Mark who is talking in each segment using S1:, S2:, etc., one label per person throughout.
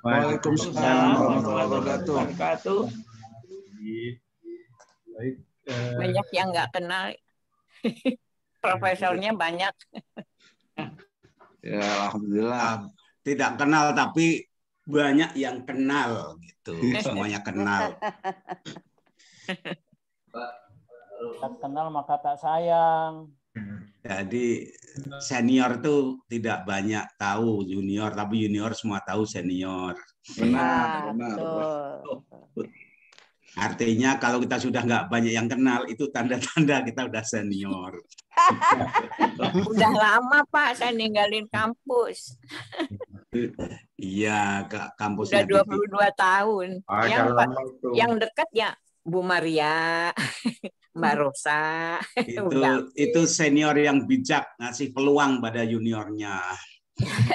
S1: Waalaikumsalam warahmatullahi wabarakatuh. Eh, banyak
S2: yang nggak kenal. Profesornya banyak.
S3: Ya, alhamdulillah. Tidak kenal tapi banyak yang kenal gitu. Semuanya kenal.
S4: Tak kenal maka tak sayang.
S3: Hmm. Jadi senior itu tidak banyak tahu junior, tapi junior semua tahu senior. Iya, benar, benar.
S5: Tuh. Oh,
S3: artinya kalau kita sudah nggak banyak yang kenal, itu tanda-tanda kita udah senior.
S2: Sudah lama Pak, saya ninggalin kampus.
S3: Iya, kampus. sudah 22
S2: tahun. Ah, yang, yang dekat ya Bu Maria. Mbak Rosa. Itu itu
S3: senior yang bijak ngasih peluang pada juniornya.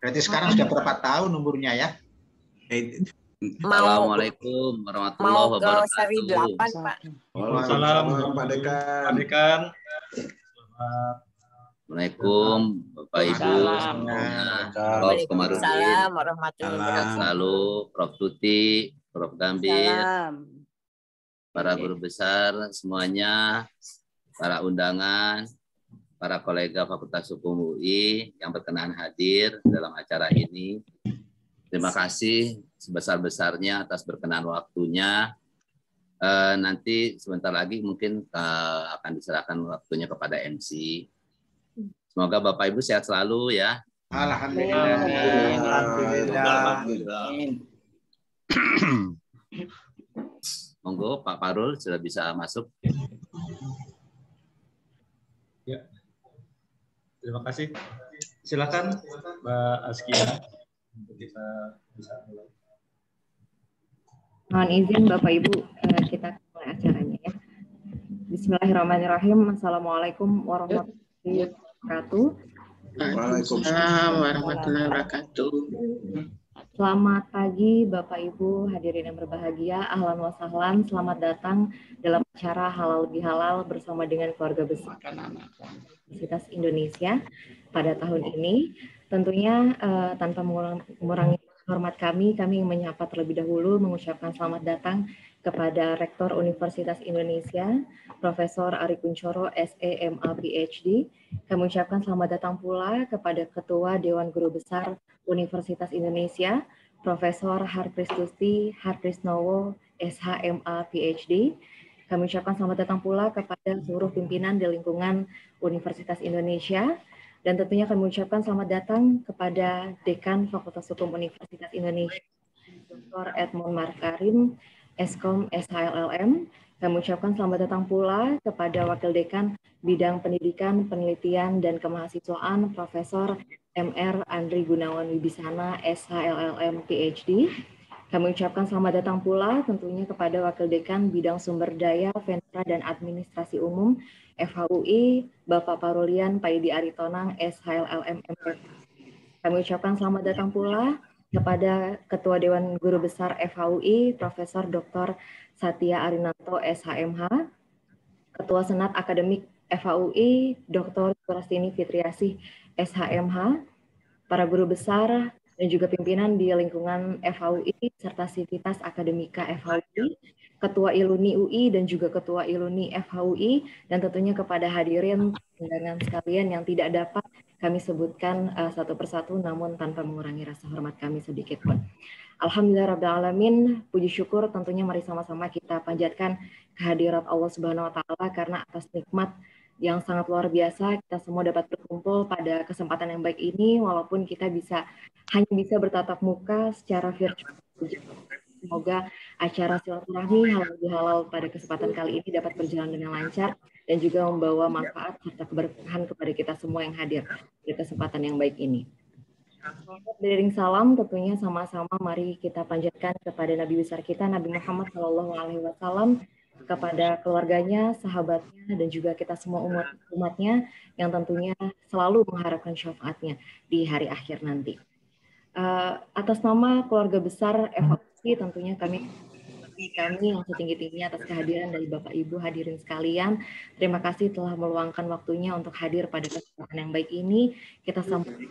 S3: Berarti sekarang sudah berapa tahun umurnya ya? Assalamualaikum warahmatullahi wabarakatuh. seri delapan Pak. Waalaikumsalam Pak
S6: Dekan. Pak Dekan. Assalamualaikum Bapak Ibu Prof Komarudin. Assalamualaikum warahmatullahi wabarakatuh. Selalu Prof Tuti, Prof Gambir.
S7: Salam
S6: para guru besar semuanya, para undangan, para kolega Fakultas Hukum UI yang berkenan hadir dalam acara ini. Terima kasih sebesar-besarnya atas berkenan waktunya. E, nanti sebentar lagi mungkin e, akan diserahkan waktunya kepada MC. Semoga Bapak Ibu sehat selalu ya.
S8: Alhamdulillah. Alhamdulillah. Alhamdulillah. Alhamdulillah.
S6: Monggo Pak Parul sudah bisa masuk.
S1: Ya. Terima kasih. Silakan Mbak Askia untuk kita bisa mulai.
S5: Mohon izin Bapak Ibu eh, kita mulai acaranya ya. Bismillahirrahmanirrahim. Assalamualaikum warahmatullahi wabarakatuh.
S1: Waalaikumsalam warahmatullahi wabarakatuh.
S5: Selamat pagi Bapak Ibu hadirin yang berbahagia, ahlan wa sahlan, selamat datang dalam acara Halal bihalal bersama dengan keluarga besar Universitas Indonesia pada tahun ini. Tentunya uh, tanpa mengurangi hormat kami, kami menyapa terlebih dahulu mengucapkan selamat datang kepada Rektor Universitas Indonesia, Profesor Ari Kuncoro, SEMA, PhD. Kami ucapkan selamat datang pula kepada Ketua Dewan Guru Besar Universitas Indonesia, Profesor Harkristusti Harkrisnowo, SHMA, PhD. Kami ucapkan selamat datang pula kepada seluruh pimpinan di lingkungan Universitas Indonesia. Dan tentunya kami ucapkan selamat datang kepada Dekan Fakultas Hukum Universitas Indonesia, Dr. Edmond Markarim, Eskom SHLLM. Kami ucapkan selamat datang pula kepada Wakil Dekan Bidang Pendidikan, Penelitian, dan Kemahasiswaan Profesor MR Andri Gunawan Wibisana, SHLLM PhD. Kami ucapkan selamat datang pula tentunya kepada Wakil Dekan Bidang Sumber Daya, Ventra, dan Administrasi Umum FHUI, Bapak Parulian Paidi Aritonang, SHLLM MR. Kami ucapkan selamat datang pula kepada Ketua Dewan Guru Besar FHUI, Profesor Dr. Satya Arinanto, SHMH, Ketua Senat Akademik FHUI, Dr. Kurastini Fitriasih, SHMH, para guru besar, dan juga pimpinan di lingkungan FHUI serta sivitas akademika FHUI, Ketua Iluni UI dan juga Ketua Iluni FHUI, dan tentunya kepada hadirin undangan sekalian yang tidak dapat kami sebutkan uh, satu persatu namun tanpa mengurangi rasa hormat kami sedikit pun. Alhamdulillah Rabbil Alamin, puji syukur tentunya mari sama-sama kita panjatkan kehadirat Allah Subhanahu Wa Ta'ala karena atas nikmat yang sangat luar biasa. Kita semua dapat berkumpul pada kesempatan yang baik ini, walaupun kita bisa hanya bisa bertatap muka secara virtual. Semoga acara silaturahmi halal bihalal pada kesempatan kali ini dapat berjalan dengan lancar dan juga membawa manfaat serta keberkahan kepada kita semua yang hadir di kesempatan yang baik ini. Beriring salam tentunya sama-sama mari kita panjatkan kepada Nabi besar kita Nabi Muhammad Shallallahu Alaihi Wasallam kepada keluarganya, sahabatnya, dan juga kita semua umat umatnya yang tentunya selalu mengharapkan syafaatnya di hari akhir nanti. Uh, atas nama keluarga besar evakuasi tentunya kami kami yang setinggi-tingginya atas kehadiran dari Bapak Ibu hadirin sekalian. Terima kasih telah meluangkan waktunya untuk hadir pada kesempatan yang baik ini. Kita sampai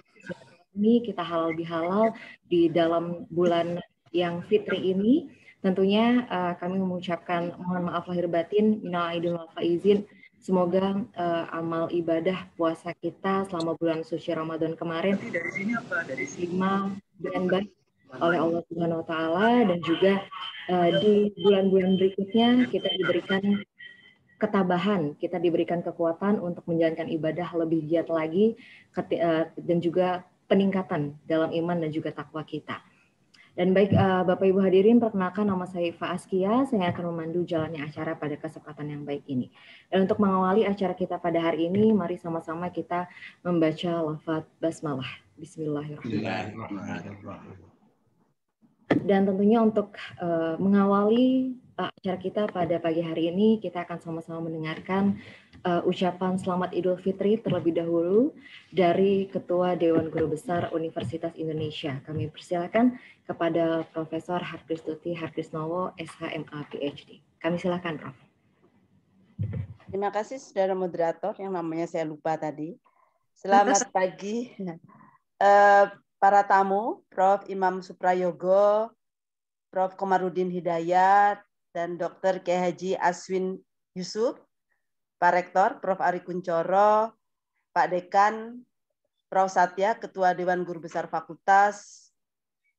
S5: ini kita halal bihalal di dalam bulan yang fitri ini Tentunya uh, kami mengucapkan mohon maaf lahir batin, minal aidin wal faizin. Semoga uh, amal ibadah puasa kita selama bulan suci Ramadan kemarin dari sini apa? Dari sini. dan baik oleh Allah Subhanahu wa taala dan juga uh, di bulan-bulan berikutnya kita diberikan ketabahan, kita diberikan kekuatan untuk menjalankan ibadah lebih giat lagi dan juga peningkatan dalam iman dan juga takwa kita. Dan baik uh, Bapak Ibu hadirin, perkenalkan nama saya Iva Askia, saya akan memandu jalannya acara pada kesempatan yang baik ini. Dan untuk mengawali acara kita pada hari ini, mari sama-sama kita membaca lafaz basmalah. Bismillahirrahmanirrahim. Dan tentunya untuk uh, mengawali eh, acara kita pada pagi hari ini, kita akan sama-sama mendengarkan uh, ucapan selamat Idul Fitri terlebih dahulu dari Ketua Dewan Guru Besar Universitas Indonesia. Kami persilakan kepada Profesor Harkristuti Harkrisnowo, SHMA PhD. Kami silakan, Prof.
S7: Terima kasih saudara moderator yang namanya saya lupa tadi. Selamat pagi uh, para tamu, Prof. Imam Suprayogo, Prof. Komarudin Hidayat, dan Dr. K. Haji Aswin Yusuf, Pak Rektor, Prof. Ari Kuncoro, Pak Dekan, Prof. Satya, Ketua Dewan Guru Besar Fakultas,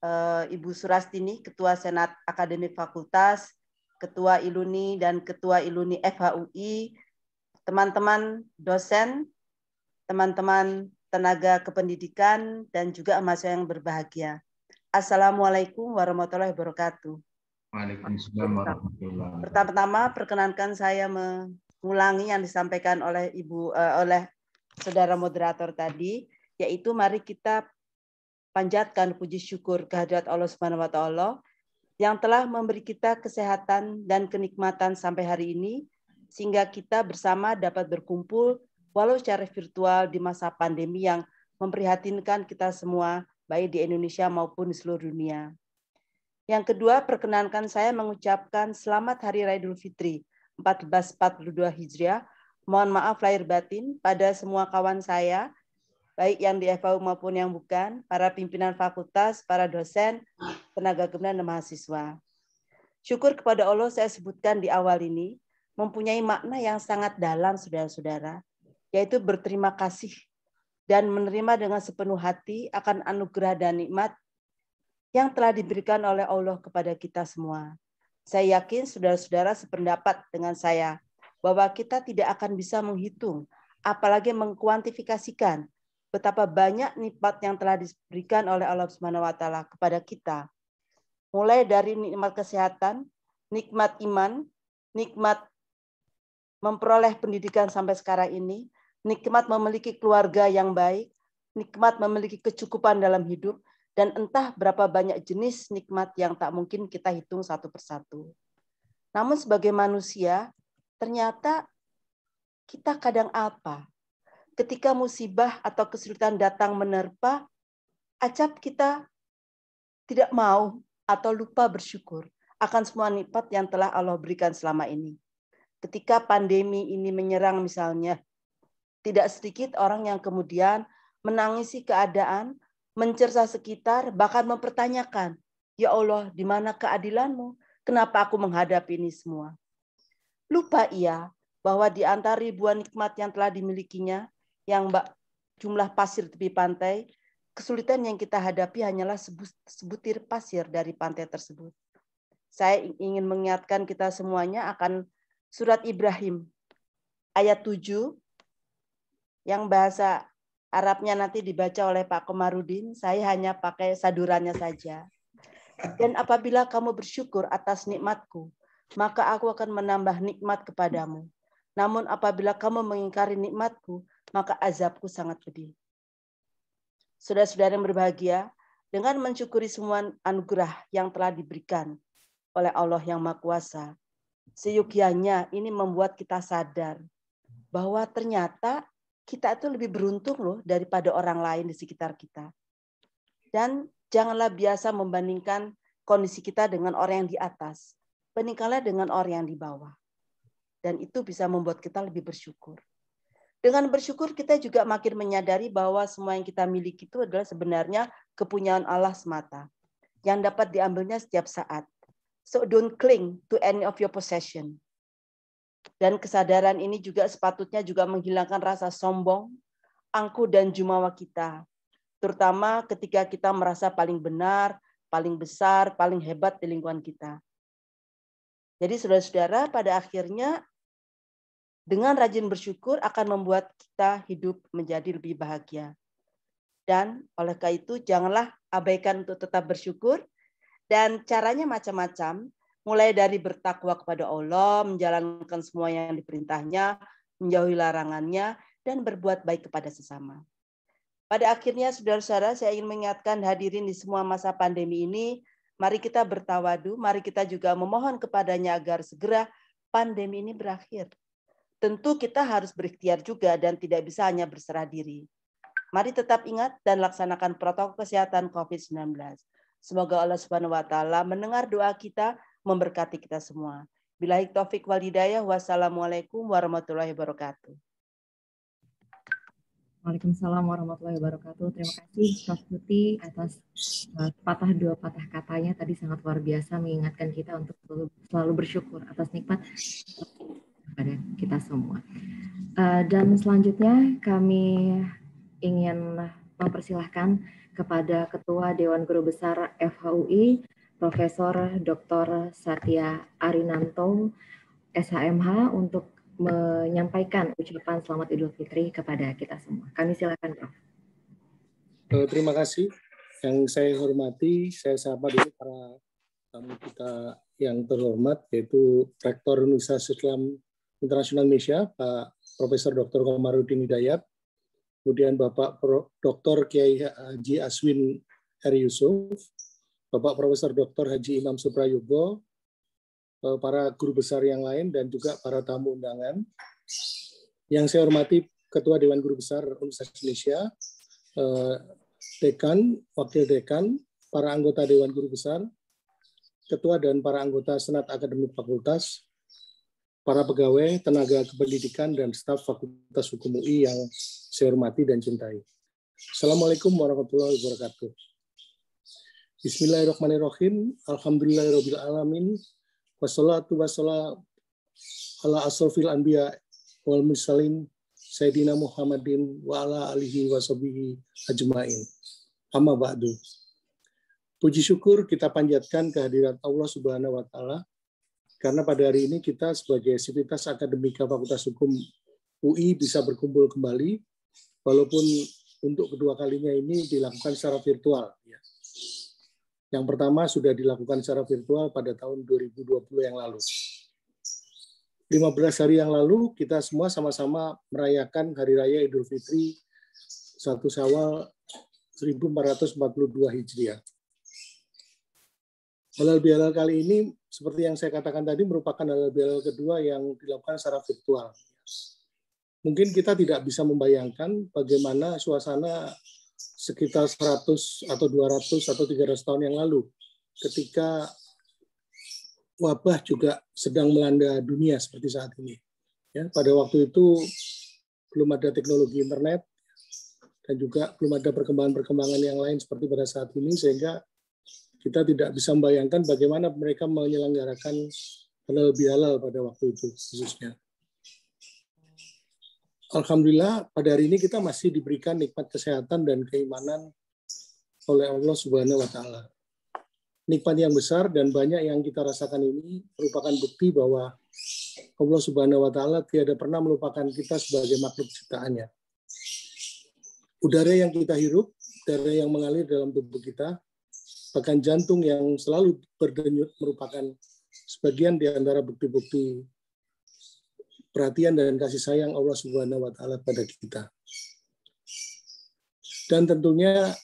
S7: eh, Ibu Surastini, Ketua Senat Akademik Fakultas, Ketua Iluni dan Ketua Iluni FHUI, teman-teman dosen, teman-teman tenaga kependidikan, dan juga mahasiswa yang berbahagia. Assalamualaikum warahmatullahi wabarakatuh.
S1: Waalaikumsalam warahmatullahi wabarakatuh.
S7: Pertama-tama perkenankan saya ulangi yang disampaikan oleh Ibu uh, oleh saudara moderator tadi, yaitu mari kita panjatkan puji syukur kehadirat Allah Subhanahu wa taala yang telah memberi kita kesehatan dan kenikmatan sampai hari ini sehingga kita bersama dapat berkumpul walau secara virtual di masa pandemi yang memprihatinkan kita semua baik di Indonesia maupun di seluruh dunia. Yang kedua, perkenankan saya mengucapkan selamat Hari Raya Idul Fitri 1442 Hijriah. Mohon maaf lahir batin pada semua kawan saya, baik yang di FAU maupun yang bukan, para pimpinan fakultas, para dosen, tenaga kebenaran dan mahasiswa. Syukur kepada Allah saya sebutkan di awal ini, mempunyai makna yang sangat dalam, saudara-saudara, yaitu berterima kasih dan menerima dengan sepenuh hati akan anugerah dan nikmat yang telah diberikan oleh Allah kepada kita semua. Saya yakin saudara-saudara sependapat dengan saya bahwa kita tidak akan bisa menghitung, apalagi mengkuantifikasikan betapa banyak nikmat yang telah diberikan oleh Allah Subhanahu wa taala kepada kita. Mulai dari nikmat kesehatan, nikmat iman, nikmat memperoleh pendidikan sampai sekarang ini, nikmat memiliki keluarga yang baik, nikmat memiliki kecukupan dalam hidup, dan entah berapa banyak jenis nikmat yang tak mungkin kita hitung satu persatu. Namun sebagai manusia, ternyata kita kadang apa? Ketika musibah atau kesulitan datang menerpa, acap kita tidak mau atau lupa bersyukur akan semua nikmat yang telah Allah berikan selama ini. Ketika pandemi ini menyerang misalnya, tidak sedikit orang yang kemudian menangisi keadaan mencerca sekitar, bahkan mempertanyakan, Ya Allah, di mana keadilanmu? Kenapa aku menghadapi ini semua? Lupa ia bahwa di antara ribuan nikmat yang telah dimilikinya, yang jumlah pasir tepi pantai, kesulitan yang kita hadapi hanyalah sebutir pasir dari pantai tersebut. Saya ingin mengingatkan kita semuanya akan surat Ibrahim ayat 7 yang bahasa Arabnya nanti dibaca oleh Pak Komarudin, saya hanya pakai sadurannya saja. Dan apabila kamu bersyukur atas nikmatku, maka aku akan menambah nikmat kepadamu. Namun apabila kamu mengingkari nikmatku, maka azabku sangat pedih. Saudara-saudara yang berbahagia, dengan mensyukuri semua anugerah yang telah diberikan oleh Allah yang Maha Kuasa, seyukianya ini membuat kita sadar bahwa ternyata kita itu lebih beruntung loh daripada orang lain di sekitar kita. Dan janganlah biasa membandingkan kondisi kita dengan orang yang di atas. peningkalah dengan orang yang di bawah. Dan itu bisa membuat kita lebih bersyukur. Dengan bersyukur kita juga makin menyadari bahwa semua yang kita miliki itu adalah sebenarnya kepunyaan Allah semata. Yang dapat diambilnya setiap saat. So don't cling to any of your possession. Dan kesadaran ini juga sepatutnya juga menghilangkan rasa sombong, angku dan jumawa kita, terutama ketika kita merasa paling benar, paling besar, paling hebat di lingkungan kita. Jadi saudara-saudara, pada akhirnya dengan rajin bersyukur akan membuat kita hidup menjadi lebih bahagia. Dan oleh karena itu janganlah abaikan untuk tetap bersyukur dan caranya macam-macam mulai dari bertakwa kepada Allah, menjalankan semua yang diperintahnya, menjauhi larangannya, dan berbuat baik kepada sesama. Pada akhirnya, saudara-saudara, saya ingin mengingatkan hadirin di semua masa pandemi ini, mari kita bertawadu, mari kita juga memohon kepadanya agar segera pandemi ini berakhir. Tentu kita harus berikhtiar juga dan tidak bisa hanya berserah diri. Mari tetap ingat dan laksanakan protokol kesehatan COVID-19. Semoga Allah Subhanahu wa taala mendengar doa kita memberkati kita semua. Bila taufik wal hidayah, wassalamualaikum warahmatullahi wabarakatuh.
S5: Waalaikumsalam warahmatullahi wabarakatuh. Terima kasih Prof. Putih atas uh, patah dua patah katanya tadi sangat luar biasa mengingatkan kita untuk selalu, bersyukur atas nikmat kepada kita semua. Uh, dan selanjutnya kami ingin mempersilahkan kepada Ketua Dewan Guru Besar FHUI Profesor Dr. Satya Arinanto SHMH untuk menyampaikan ucapan selamat Idul Fitri kepada kita semua. Kami silakan Prof.
S9: Eh, terima kasih. Yang saya hormati, saya sapa dulu para tamu kita yang terhormat, yaitu Rektor Universitas Islam Internasional Indonesia, Pak Profesor Dr. Komarudin Hidayat, kemudian Bapak Dr. Kiai Haji Aswin R. Yusuf, Bapak Profesor Dr. Haji Imam Suprayogo, eh, para guru besar yang lain dan juga para tamu undangan. Yang saya hormati Ketua Dewan Guru Besar Universitas Indonesia, eh, dekan, wakil dekan, para anggota Dewan Guru Besar, ketua dan para anggota Senat Akademik Fakultas, para pegawai, tenaga kependidikan dan staf Fakultas Hukum UI yang saya hormati dan cintai. Assalamualaikum warahmatullahi wabarakatuh. Bismillahirrahmanirrahim. Alhamdulillahirabbil alamin. Wassalatu wassalamu ala asrofil anbiya wal mursalin Sayyidina Muhammadin wa ala alihi washabihi ajmain. Amma ba'du. Puji syukur kita panjatkan kehadirat Allah Subhanahu wa taala karena pada hari ini kita sebagai Sivitas Akademika Fakultas Hukum UI bisa berkumpul kembali walaupun untuk kedua kalinya ini dilakukan secara virtual ya. Yang pertama sudah dilakukan secara virtual pada tahun 2020 yang lalu.
S1: 15
S9: hari yang lalu kita semua sama-sama merayakan Hari Raya Idul Fitri 1 Syawal 1442 Hijriah. Halal bihalal kali ini seperti yang saya katakan tadi merupakan halal bihalal kedua yang dilakukan secara virtual. Mungkin kita tidak bisa membayangkan bagaimana suasana sekitar 100 atau 200 atau 300 tahun yang lalu ketika wabah juga sedang melanda dunia seperti saat ini. Ya, pada waktu itu belum ada teknologi internet dan juga belum ada perkembangan-perkembangan yang lain seperti pada saat ini sehingga kita tidak bisa membayangkan bagaimana mereka menyelenggarakan halal bihalal pada waktu itu khususnya. Alhamdulillah pada hari ini kita masih diberikan nikmat kesehatan dan keimanan oleh Allah Subhanahu wa taala. Nikmat yang besar dan banyak yang kita rasakan ini merupakan bukti bahwa Allah Subhanahu wa taala tiada pernah melupakan kita sebagai makhluk ciptaannya. Udara yang kita hirup, udara yang mengalir dalam tubuh kita, bahkan jantung yang selalu berdenyut merupakan sebagian di antara bukti-bukti perhatian dan kasih sayang Allah Subhanahu wa taala pada kita. Dan tentunya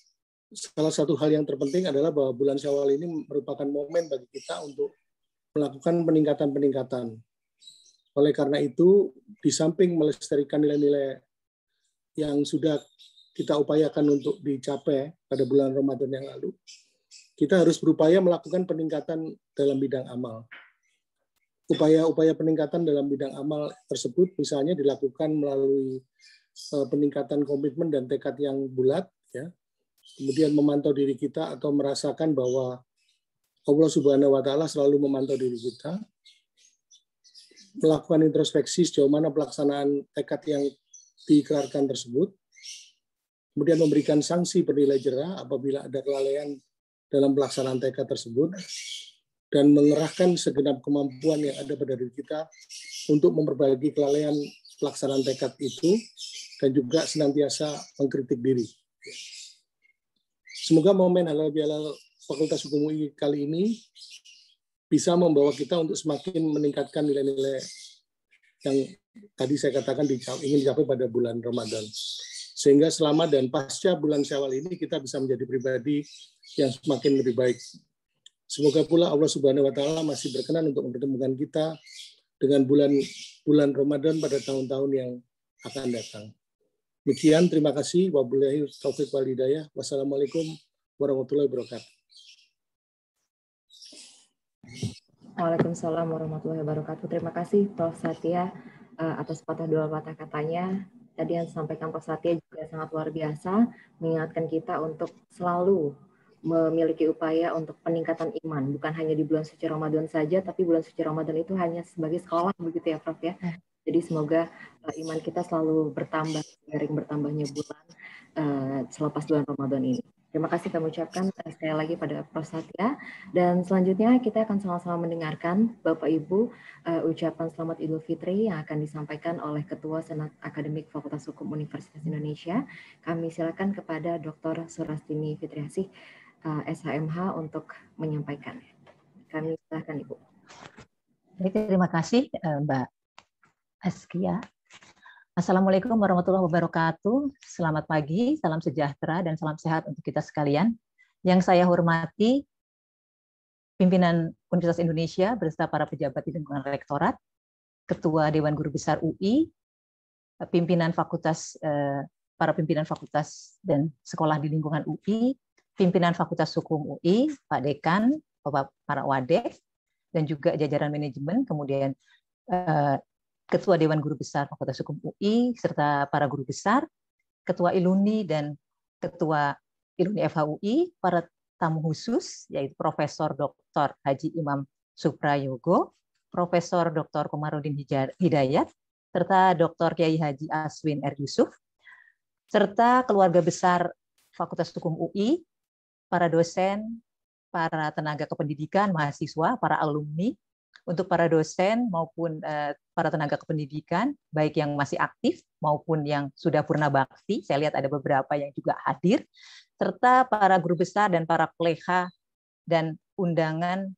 S9: salah satu hal yang terpenting adalah bahwa bulan Syawal ini merupakan momen bagi kita untuk melakukan peningkatan-peningkatan. Oleh karena itu, di samping melestarikan nilai-nilai yang sudah kita upayakan untuk dicapai pada bulan Ramadan yang lalu, kita harus berupaya melakukan peningkatan dalam bidang amal upaya-upaya peningkatan dalam bidang amal tersebut misalnya dilakukan melalui eh, peningkatan komitmen dan tekad yang bulat ya kemudian memantau diri kita atau merasakan bahwa Allah Subhanahu wa taala selalu memantau diri kita melakukan introspeksi sejauh mana pelaksanaan tekad yang diikrarkan tersebut kemudian memberikan sanksi bernilai jerah apabila ada kelalaian dalam pelaksanaan tekad tersebut dan mengerahkan segenap kemampuan yang ada pada diri kita untuk memperbaiki kelalaian pelaksanaan tekad itu dan juga senantiasa mengkritik diri. Semoga momen halal bihalal Fakultas Hukum UI kali ini bisa membawa kita untuk semakin meningkatkan nilai-nilai yang tadi saya katakan ingin dicapai pada bulan Ramadan. Sehingga selama dan pasca bulan Syawal ini kita bisa menjadi pribadi yang semakin lebih baik Semoga pula Allah Subhanahu wa taala masih berkenan untuk mempertemukan kita dengan bulan bulan Ramadan pada tahun-tahun yang akan datang. Demikian, terima kasih. Wabillahi taufiq wal hidayah. Wassalamualaikum warahmatullahi wabarakatuh.
S5: Waalaikumsalam warahmatullahi wabarakatuh. Terima kasih Prof. Satya eh, atas patah dua patah katanya. Tadi yang disampaikan Prof. Satya juga sangat luar biasa, mengingatkan kita untuk selalu memiliki upaya untuk peningkatan iman, bukan hanya di bulan suci Ramadan saja, tapi bulan suci Ramadan itu hanya sebagai sekolah begitu ya, Prof ya. Hmm. Jadi semoga eh, iman kita selalu bertambah seiring bertambahnya bulan eh, selepas bulan Ramadan ini. Terima kasih kami ucapkan eh, sekali lagi pada Prof Satya dan selanjutnya kita akan sama-sama mendengarkan Bapak Ibu ucapan selamat Idul Fitri yang akan disampaikan oleh Ketua Senat Akademik Fakultas Hukum Universitas Indonesia. Kami silakan kepada Dr. Surastini Fitriasih SHMH eh, untuk menyampaikan. Kami silakan Ibu.
S2: terima kasih eh, Mbak Askia. Assalamualaikum warahmatullahi wabarakatuh. Selamat pagi, salam sejahtera, dan salam sehat untuk kita sekalian. Yang saya hormati, pimpinan Universitas Indonesia berserta para pejabat di lingkungan rektorat, Ketua Dewan Guru Besar UI, pimpinan fakultas, eh, para pimpinan fakultas dan sekolah di lingkungan UI, pimpinan Fakultas Hukum UI, Pak Dekan, Bapak para Wadek, dan juga jajaran manajemen, kemudian eh, Ketua Dewan Guru Besar Fakultas Hukum UI, serta para guru besar, Ketua Iluni dan Ketua Iluni FHUI, para tamu khusus, yaitu Profesor Dr. Haji Imam Suprayogo, Profesor Dr. Komarudin Hidayat, serta Dr. Kiai Haji Aswin R. Yusuf, serta keluarga besar Fakultas Hukum UI, para dosen, para tenaga kependidikan, mahasiswa, para alumni, untuk para dosen maupun eh, para tenaga kependidikan, baik yang masih aktif maupun yang sudah purna bakti. Saya lihat ada beberapa yang juga hadir, serta para guru besar dan para pleha dan undangan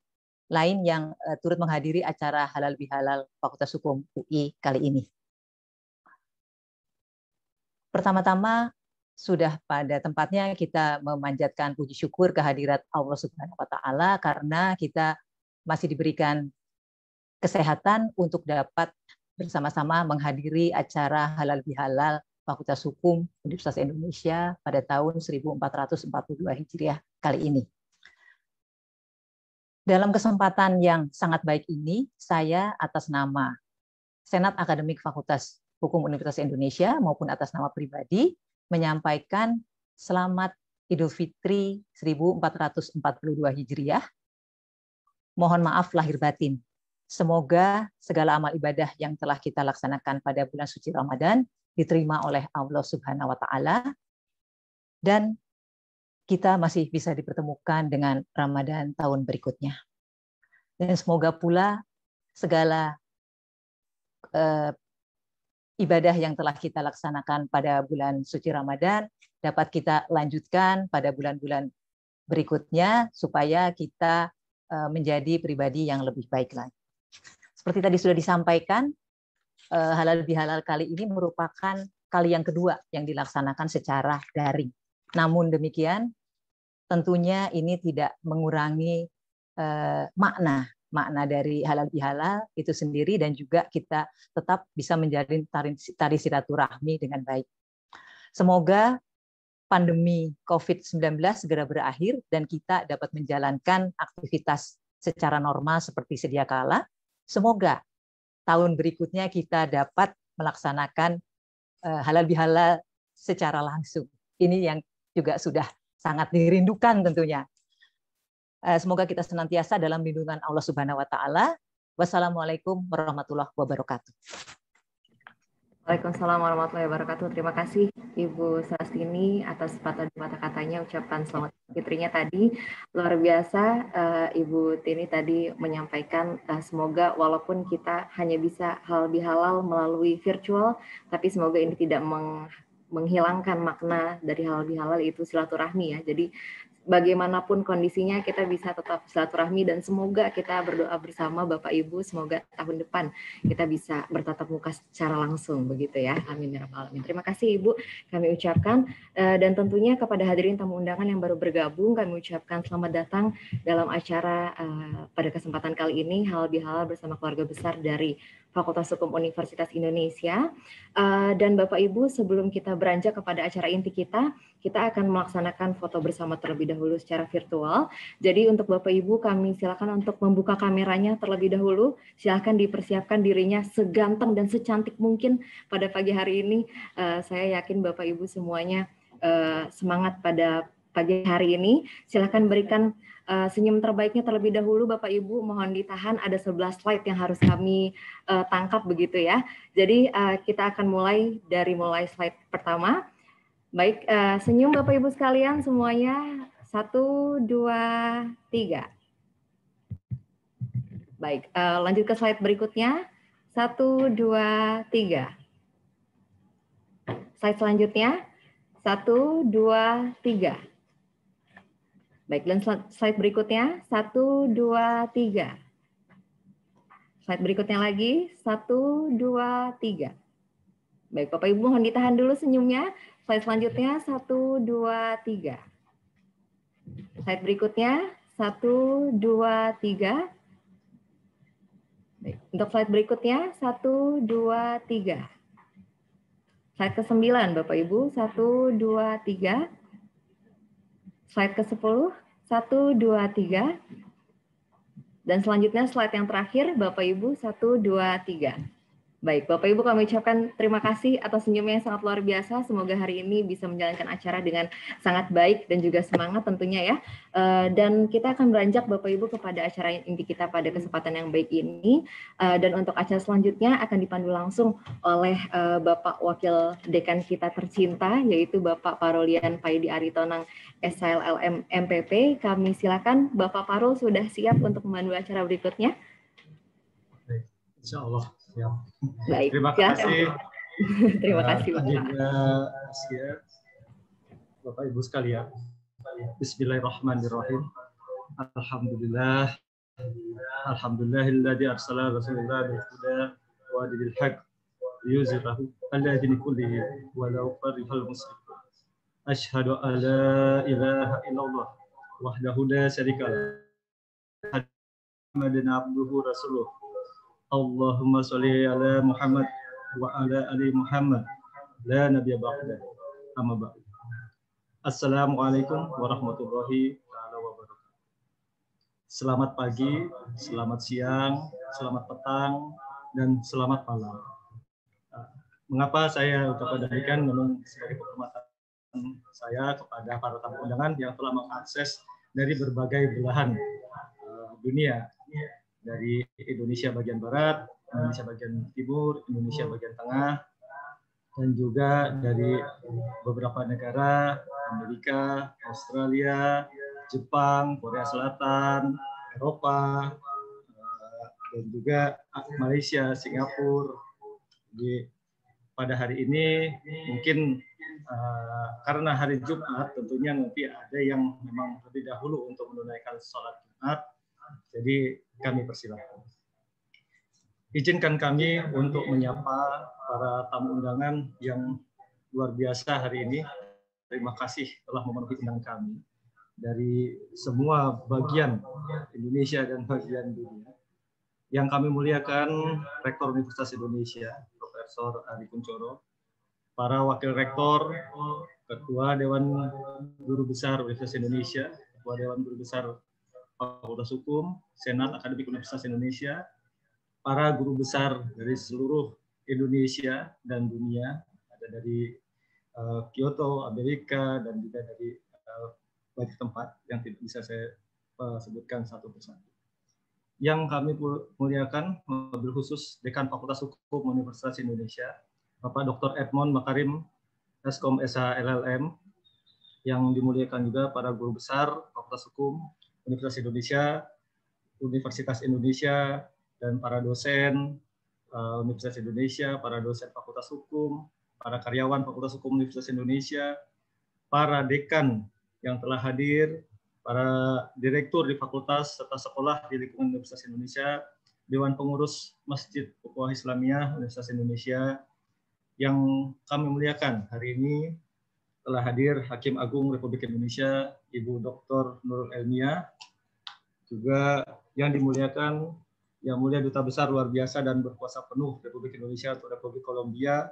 S2: lain yang eh, turut menghadiri acara halal bihalal Fakultas Hukum UI kali ini. Pertama-tama sudah pada tempatnya kita memanjatkan puji syukur kehadirat Allah Subhanahu wa taala karena kita masih diberikan kesehatan untuk dapat bersama-sama menghadiri acara halal bihalal Fakultas Hukum Universitas Indonesia pada tahun 1442 Hijriah kali ini. Dalam kesempatan yang sangat baik ini, saya atas nama Senat Akademik Fakultas Hukum Universitas Indonesia maupun atas nama pribadi menyampaikan selamat Idul Fitri 1442 Hijriah. Mohon maaf lahir batin. Semoga segala amal ibadah yang telah kita laksanakan pada bulan suci Ramadan diterima oleh Allah Subhanahu wa taala dan kita masih bisa dipertemukan dengan Ramadan tahun berikutnya. Dan semoga pula segala eh, ibadah yang telah kita laksanakan pada bulan suci Ramadan dapat kita lanjutkan pada bulan-bulan berikutnya supaya kita eh, menjadi pribadi yang lebih baik lagi. Seperti tadi sudah disampaikan, eh, halal bihalal kali ini merupakan kali yang kedua yang dilaksanakan secara daring. Namun demikian, tentunya ini tidak mengurangi eh, makna makna dari halal bihalal itu sendiri dan juga kita tetap bisa menjalin tari, tari silaturahmi dengan baik. Semoga pandemi COVID-19 segera berakhir dan kita dapat menjalankan aktivitas secara normal seperti sedia kala. Semoga tahun berikutnya kita dapat melaksanakan eh, halal bihalal secara langsung. Ini yang juga sudah sangat dirindukan tentunya Eh, semoga kita senantiasa dalam lindungan Allah Subhanahu wa taala. Wassalamualaikum warahmatullahi wabarakatuh. Waalaikumsalam
S5: warahmatullahi wabarakatuh. Terima kasih Ibu Sastini atas patah mata katanya, ucapan selamat fitrinya tadi. Luar biasa uh, Ibu Tini tadi menyampaikan uh, semoga walaupun kita hanya bisa hal bihalal melalui virtual, tapi semoga ini tidak meng menghilangkan makna dari hal bihalal itu silaturahmi ya. Jadi bagaimanapun kondisinya kita bisa tetap silaturahmi dan semoga kita berdoa bersama Bapak Ibu semoga tahun depan kita bisa bertatap muka secara langsung begitu ya. Amin ya rabbal alamin. Terima kasih Ibu kami ucapkan eh, dan tentunya kepada hadirin tamu undangan yang baru bergabung kami ucapkan selamat datang dalam acara eh, pada kesempatan kali ini hal bihalal bersama keluarga besar dari Fakultas Hukum Universitas Indonesia. Eh, dan Bapak Ibu sebelum kita beranjak kepada acara inti kita kita akan melaksanakan foto bersama terlebih dahulu secara virtual. Jadi untuk Bapak Ibu kami silakan untuk membuka kameranya terlebih dahulu. Silakan dipersiapkan dirinya seganteng dan secantik mungkin pada pagi hari ini. Uh, saya yakin Bapak Ibu semuanya uh, semangat pada pagi hari ini. Silakan berikan uh, senyum terbaiknya terlebih dahulu Bapak Ibu. Mohon ditahan ada 11 slide yang harus kami uh, tangkap begitu ya. Jadi uh, kita akan mulai dari mulai slide pertama. Baik, uh, senyum Bapak Ibu sekalian semuanya. Satu, dua, tiga. Baik, uh, lanjut ke slide berikutnya. Satu, dua, tiga. Slide selanjutnya. Satu, dua, tiga. Baik, dan slide berikutnya. Satu, dua, tiga. Slide berikutnya lagi. Satu, dua, tiga. Baik, Bapak Ibu mohon ditahan dulu senyumnya. Slide selanjutnya, satu, dua, tiga. Slide berikutnya, satu, dua, tiga. Untuk slide berikutnya, satu, dua, tiga. Slide ke-9, Bapak-Ibu, satu, dua, tiga. Slide ke-10, satu, dua, tiga. Dan selanjutnya slide yang terakhir, Bapak-Ibu, satu, dua, tiga. Baik, Bapak Ibu kami ucapkan terima kasih atas senyum yang sangat luar biasa. Semoga hari ini bisa menjalankan acara dengan sangat baik dan juga semangat tentunya ya. Eh, dan kita akan beranjak Bapak Ibu kepada acara inti kita pada kesempatan yang baik ini. Eh, dan untuk acara selanjutnya akan dipandu langsung oleh eh, Bapak Wakil Dekan kita tercinta yaitu Bapak Parolian Paidi Aritonang SLLM MPP. Kami silakan Bapak Parul sudah siap untuk memandu acara berikutnya.
S1: Insya Allah. Siap.
S5: Baik. Terima kasih.
S1: Terima kasih banyak. Bapak Ibu sekalian. Bismillahirrahmanirrahim. Alhamdulillah. Alhamdulillahilladzi arsala rasulullah bil huda wa dinil haqq liyuzhirahu 'ala dini kullihi walau karihal musyrikun. Asyhadu an la ilaha illallah wahdahu la syarika lah. Muhammadan abduhu rasuluh Allahumma salli ala Muhammad wa ala ali Muhammad la nabiyya ba'da amma ba'd Assalamualaikum warahmatullahi wabarakatuh Selamat pagi, selamat siang, selamat petang dan selamat malam. Ah, mengapa saya ucapkan demikian memang sebagai penghormatan saya kepada para tamu undangan yang telah mengakses dari berbagai belahan ah, dunia dari Indonesia bagian barat, Indonesia bagian timur, Indonesia bagian tengah, dan juga dari beberapa negara, Amerika, Australia, Jepang, Korea Selatan, Eropa, dan juga Malaysia, Singapura. Jadi pada hari ini mungkin uh, karena hari Jumat tentunya nanti ada yang memang lebih dahulu untuk menunaikan sholat Jumat. Jadi kami persilahkan. Izinkan kami untuk menyapa para tamu undangan yang luar biasa hari ini. Terima kasih telah memenuhi undangan kami dari semua bagian Indonesia dan bagian dunia. Yang kami muliakan Rektor Universitas Indonesia, Profesor Ari Kuncoro, para Wakil Rektor, Ketua Dewan Guru Besar Universitas Indonesia, Ketua Dewan Guru Besar Fakultas Hukum, Senat Akademik Universitas Indonesia, para guru besar dari seluruh Indonesia dan dunia, ada dari uh, Kyoto, Amerika, dan juga dari uh, banyak tempat yang tidak bisa saya uh, sebutkan satu persatu. Yang kami muliakan, mengambil khusus Dekan Fakultas Hukum Universitas Indonesia, Bapak Dr. Edmond Makarim, Eskom SH LLM, yang dimuliakan juga para guru besar Fakultas Hukum, Universitas Indonesia, Universitas Indonesia, dan para dosen uh, Universitas Indonesia, para dosen Fakultas Hukum, para karyawan Fakultas Hukum Universitas Indonesia, para dekan yang telah hadir, para direktur di fakultas serta sekolah di lingkungan Universitas Indonesia, Dewan Pengurus Masjid Ukhuwah Islamiyah Universitas Indonesia, yang kami muliakan hari ini telah hadir Hakim Agung Republik Indonesia Ibu Dr. Nurul Elmia, juga yang dimuliakan Yang Mulia Duta Besar Luar Biasa dan Berkuasa Penuh Republik Indonesia atau Republik Kolombia,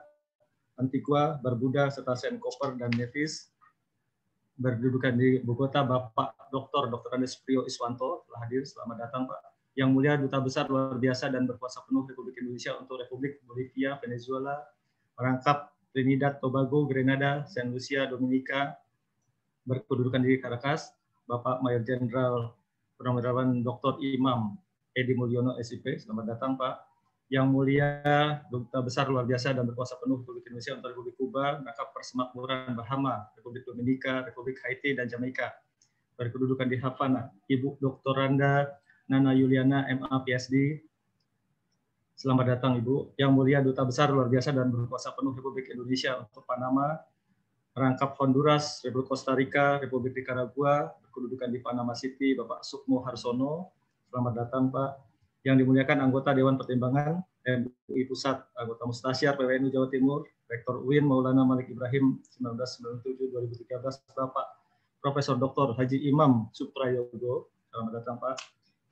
S1: Antigua, Barbuda, serta Koper dan Nevis, berdudukan di ibu kota. Bapak Dr. Dr. Andes Prio Iswanto telah hadir. Selamat datang, Pak. Yang Mulia Duta Besar Luar Biasa dan Berkuasa Penuh Republik Indonesia untuk Republik Bolivia, Venezuela, merangkap Trinidad, Tobago, Grenada, San Lucia, Dominika, berkedudukan di Karakas, Bapak Mayor Jenderal Purnawirawan Dr. Imam Edi Mulyono SIP. Selamat datang Pak. Yang mulia Duta Besar Luar Biasa dan Berkuasa Penuh Republik Indonesia untuk Republik Kuba, Nakap Persemakmuran Bahama, Republik Dominika, Republik Haiti, dan Jamaika. Berkedudukan di Havana, Ibu Dr. Randa Nana Yuliana, MA, PhD. Selamat datang Ibu. Yang mulia Duta Besar Luar Biasa dan Berkuasa Penuh Republik Indonesia untuk Panama, Rangkap Honduras, Republik Costa Rica, Republik Nicaragua, berkedudukan di Panama City, Bapak Sukmo Harsono. Selamat datang, Pak. Yang dimuliakan anggota Dewan Pertimbangan MUI Pusat, anggota Mustasyar PWNU Jawa Timur, Rektor UIN Maulana Malik Ibrahim 1997-2013, Bapak Profesor Dr. Haji Imam Suprayogo. Selamat datang, Pak.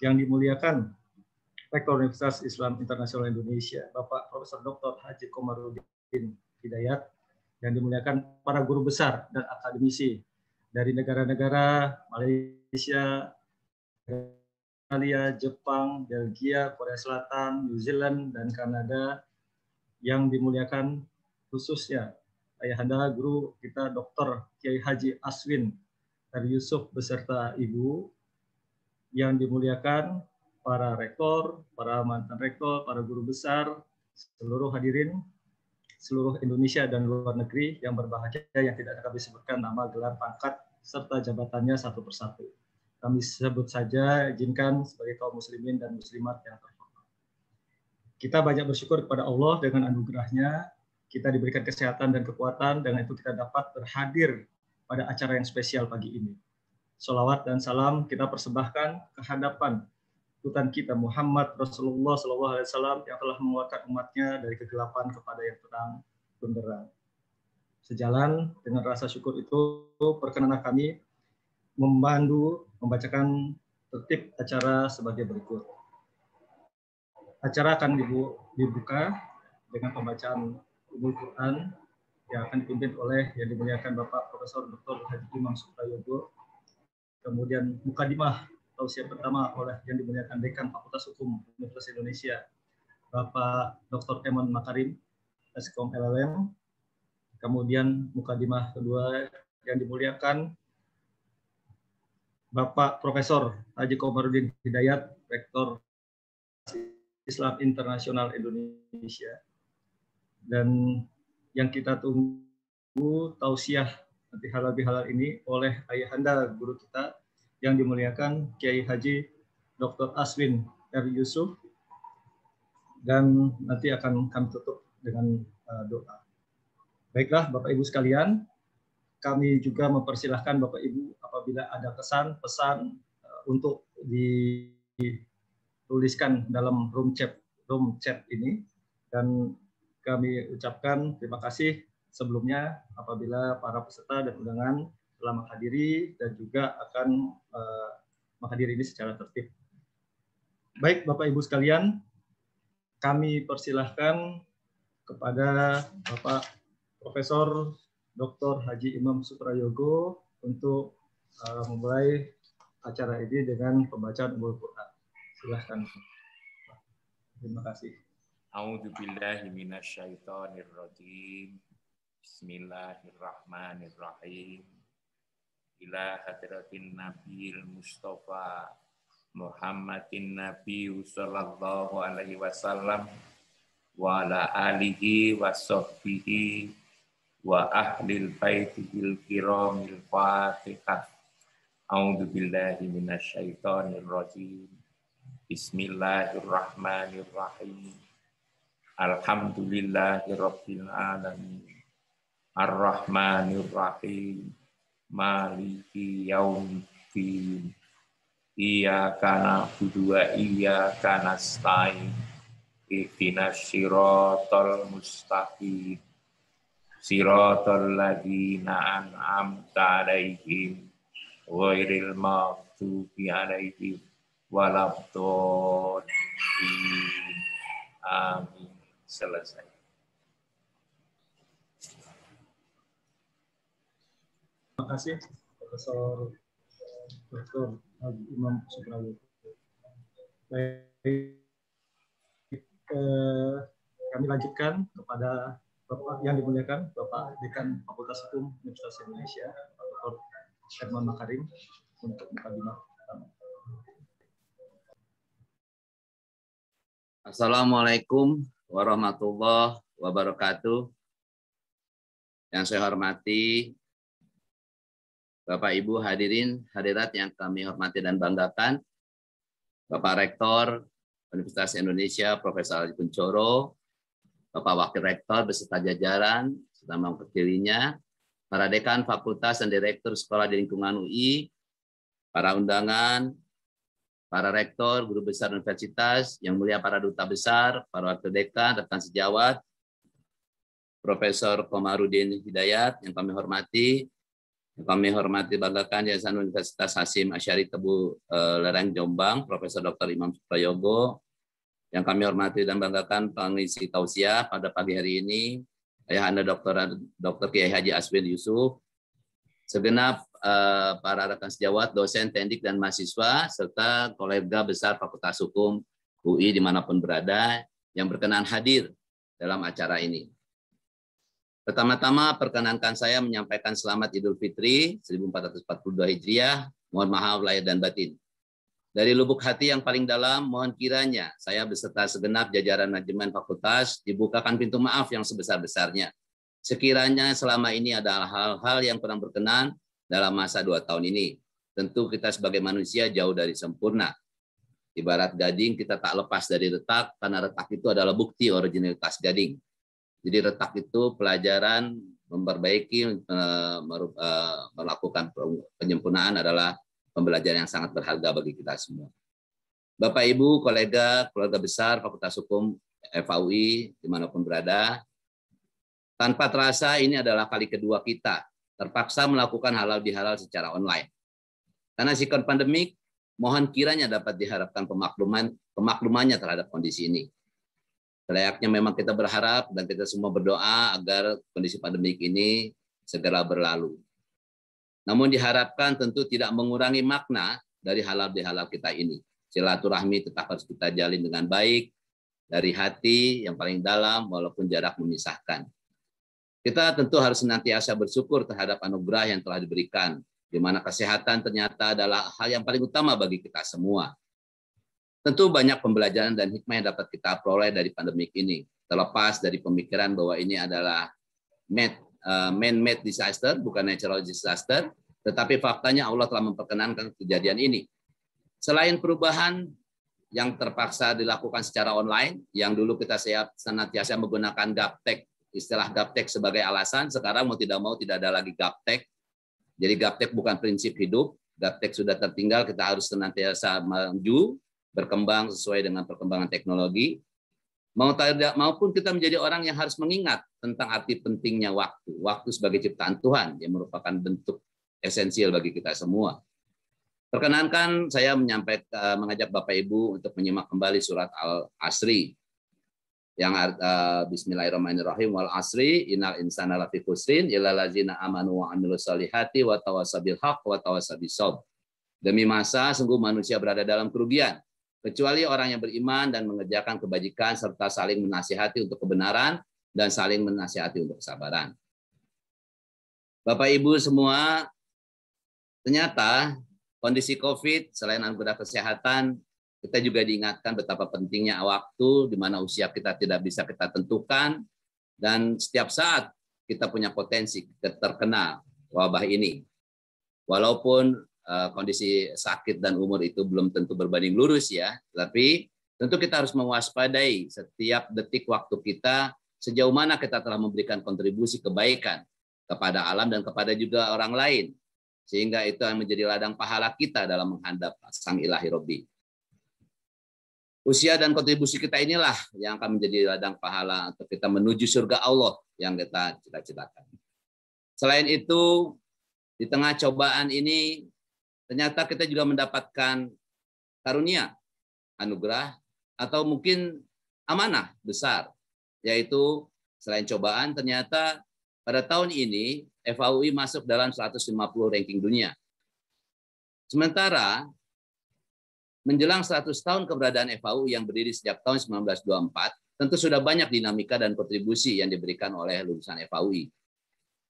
S1: Yang dimuliakan Rektor Universitas Islam Internasional Indonesia, Bapak Profesor Dr. Haji Komarudin Hidayat, yang dimuliakan para guru besar dan akademisi dari negara-negara Malaysia, Australia, Jepang, Belgia, Korea Selatan, New Zealand, dan Kanada yang dimuliakan khususnya Ayahanda Guru kita Dr. Kiai Haji Aswin dari Yusuf beserta Ibu yang dimuliakan para rektor, para mantan rektor, para guru besar, seluruh hadirin seluruh Indonesia dan luar negeri yang berbahagia yang tidak kami sebutkan nama, gelar, pangkat, serta jabatannya satu persatu. Kami sebut saja izinkan sebagai kaum muslimin dan muslimat yang terhormat. Kita banyak bersyukur kepada Allah dengan anugerahnya, kita diberikan kesehatan dan kekuatan, dengan itu kita dapat berhadir pada acara yang spesial pagi ini. Solawat dan salam kita persembahkan kehadapan Tuhan kita Muhammad Rasulullah Shallallahu Alaihi Wasallam yang telah menguatkan umatnya dari kegelapan kepada yang terang benderang. Sejalan dengan rasa syukur itu, perkenanlah kami membantu membacakan tertib acara sebagai berikut. Acara akan dibuka dengan pembacaan Umul Quran yang akan dipimpin oleh yang dimuliakan Bapak Profesor Dr. Haji Imam Suprayogo. Kemudian mukadimah Tausiah pertama oleh yang dimuliakan Dekan Fakultas Hukum Universitas Indonesia, Bapak Dr. Emon Makarim, Eskom LLM, kemudian mukadimah kedua yang dimuliakan Bapak Profesor Haji Komarudin Hidayat, Rektor Islam Internasional Indonesia. Dan yang kita tunggu tausiah nanti halal bihalal ini oleh ayahanda guru kita yang dimuliakan Kiai Haji Dr. Aswin R. Yusuf dan nanti akan kami tutup dengan uh, doa. Baiklah Bapak Ibu sekalian, kami juga mempersilahkan Bapak Ibu apabila ada kesan pesan uh, untuk dituliskan dalam room chat room chat ini dan kami ucapkan terima kasih sebelumnya apabila para peserta dan undangan telah menghadiri dan juga akan uh, menghadiri ini secara tertib. Baik, Bapak Ibu sekalian, kami persilahkan kepada Bapak Profesor Dr. Haji Imam Suprayogo untuk uh, memulai acara ini dengan pembacaan Umul Quran. Silahkan. Terima
S4: kasih. A'udzu Bismillahirrahmanirrahim ila hadratin Nabil Mustafa Muhammadin Nabi sallallahu alaihi wasallam wa ala alihi wa sahbihi wa ahlil baitil kiramil fatihah A'udzu billahi minasyaitonir rajim Bismillahirrahmanirrahim Alhamdulillahirabbil alamin Arrahmanirrahim maliki yaumiddin iyyaka na'budu kana stai iya nasta'in ihdinas sirotol mustaqim siratal ladzina an'amta 'alaihim wairil maghdubi 'alaihim waladdallin amin selesai
S1: Terima kasih Profesor Dr. Imam Suprawo. Baik, eh, kami lanjutkan kepada Bapak yang dimuliakan Bapak Dekan Fakultas Hukum Universitas Indonesia, Dr. Herman Makarim untuk mukadimah pertama.
S6: Assalamualaikum warahmatullahi wabarakatuh. Yang saya hormati Bapak Ibu hadirin hadirat yang kami hormati dan banggakan, Bapak Rektor Universitas Indonesia Profesor Ali Kuncoro, Bapak Wakil Rektor beserta jajaran, serta mewakilinya, para dekan fakultas dan direktur sekolah di lingkungan UI, para undangan, para rektor, guru besar universitas, yang mulia para duta besar, para wakil dekan, rekan sejawat, Profesor Komarudin Hidayat yang kami hormati, kami hormati banggakan Yayasan Universitas Hasim Asyari Tebu eh, Lereng Jombang, Profesor Dr. Imam Suprayogo, yang kami hormati dan banggakan pengisi tausiah pada pagi hari ini, Ayahanda Dr. Dr. Kiai Haji Aswin Yusuf, segenap eh, para rekan sejawat, dosen, tendik, dan mahasiswa, serta kolega besar Fakultas Hukum UI dimanapun berada yang berkenan hadir dalam acara ini. Pertama-tama perkenankan saya menyampaikan selamat Idul Fitri 1442 Hijriah. Mohon maaf lahir dan batin. Dari lubuk hati yang paling dalam, mohon kiranya saya beserta segenap jajaran manajemen fakultas dibukakan pintu maaf yang sebesar-besarnya. Sekiranya selama ini ada hal-hal yang kurang berkenan dalam masa dua tahun ini. Tentu kita sebagai manusia jauh dari sempurna. Ibarat gading, kita tak lepas dari retak, karena retak itu adalah bukti originalitas gading jadi retak itu pelajaran memperbaiki eh, eh, melakukan penyempurnaan adalah pembelajaran yang sangat berharga bagi kita semua. Bapak Ibu, kolega, keluarga besar Fakultas Hukum FAUI dimanapun berada, tanpa terasa ini adalah kali kedua kita terpaksa melakukan halal bihalal secara online. Karena sikon pandemik, mohon kiranya dapat diharapkan pemakluman pemaklumannya terhadap kondisi ini layaknya memang kita berharap dan kita semua berdoa agar kondisi pandemik ini segera berlalu. Namun diharapkan tentu tidak mengurangi makna dari halal bihalal kita ini. Silaturahmi tetap harus kita jalin dengan baik, dari hati yang paling dalam walaupun jarak memisahkan. Kita tentu harus senantiasa bersyukur terhadap anugerah yang telah diberikan, di mana kesehatan ternyata adalah hal yang paling utama bagi kita semua Tentu banyak pembelajaran dan hikmah yang dapat kita peroleh dari pandemi ini. Terlepas dari pemikiran bahwa ini adalah eh, man-made disaster, bukan natural disaster, tetapi faktanya Allah telah memperkenankan kejadian ini. Selain perubahan yang terpaksa dilakukan secara online, yang dulu kita siap senantiasa menggunakan gaptek, istilah gaptek sebagai alasan, sekarang mau tidak mau tidak ada lagi gaptek. Jadi gaptek bukan prinsip hidup, gaptek sudah tertinggal, kita harus senantiasa maju, berkembang sesuai dengan perkembangan teknologi. Mau tidak maupun kita menjadi orang yang harus mengingat tentang arti pentingnya waktu. Waktu sebagai ciptaan Tuhan yang merupakan bentuk esensial bagi kita semua. Perkenankan saya menyampaikan eh, mengajak Bapak Ibu untuk menyimak kembali surat Al-Asri yang uh, bismillahirrahmanirrahim wal asri inal insana lafi khusrin illa lazina amanu wa amilu salihati wa tawasabil haq wa sob. Demi masa sungguh manusia berada dalam kerugian kecuali orang yang beriman dan mengerjakan kebajikan serta saling menasihati untuk kebenaran dan saling menasihati untuk kesabaran. Bapak Ibu semua, ternyata kondisi COVID selain anggota kesehatan, kita juga diingatkan betapa pentingnya waktu di mana usia kita tidak bisa kita tentukan dan setiap saat kita punya potensi terkena wabah ini. Walaupun Eh, kondisi sakit dan umur itu belum tentu berbanding lurus ya. Tapi tentu kita harus mewaspadai setiap detik waktu kita sejauh mana kita telah memberikan kontribusi kebaikan kepada alam dan kepada juga orang lain. Sehingga itu yang menjadi ladang pahala kita dalam menghadap Sang Ilahi Robi. Usia dan kontribusi kita inilah yang akan menjadi ladang pahala untuk kita menuju surga Allah yang kita cita-citakan. Selain itu, di tengah cobaan ini Ternyata kita juga mendapatkan karunia, anugerah, atau mungkin amanah besar, yaitu selain cobaan, ternyata pada tahun ini FAUI masuk dalam 150 ranking dunia. Sementara menjelang 100 tahun keberadaan FAU yang berdiri sejak tahun 1924, tentu sudah banyak dinamika dan kontribusi yang diberikan oleh lulusan FAUI.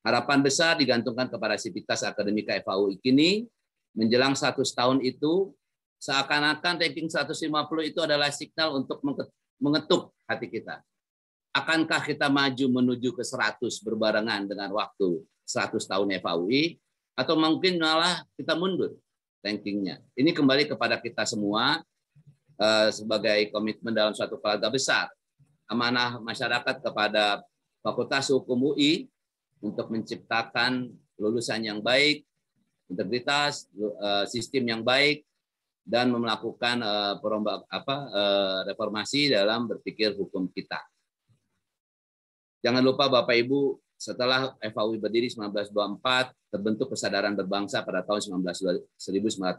S6: Harapan besar digantungkan kepada sivitas akademika FAUI kini Menjelang satu tahun itu, seakan-akan ranking 150 itu adalah signal untuk mengetuk hati kita. Akankah kita maju menuju ke 100 berbarengan dengan waktu 100 tahun FAUI? Atau mungkin malah kita mundur rankingnya. Ini kembali kepada kita semua eh, sebagai komitmen dalam suatu keluarga besar. Amanah masyarakat kepada Fakultas Hukum UI untuk menciptakan lulusan yang baik, integritas, eh, sistem yang baik, dan melakukan eh, perombak apa, eh, reformasi dalam berpikir hukum kita. Jangan lupa Bapak Ibu, setelah FAUI berdiri 1924, terbentuk kesadaran berbangsa pada tahun 1928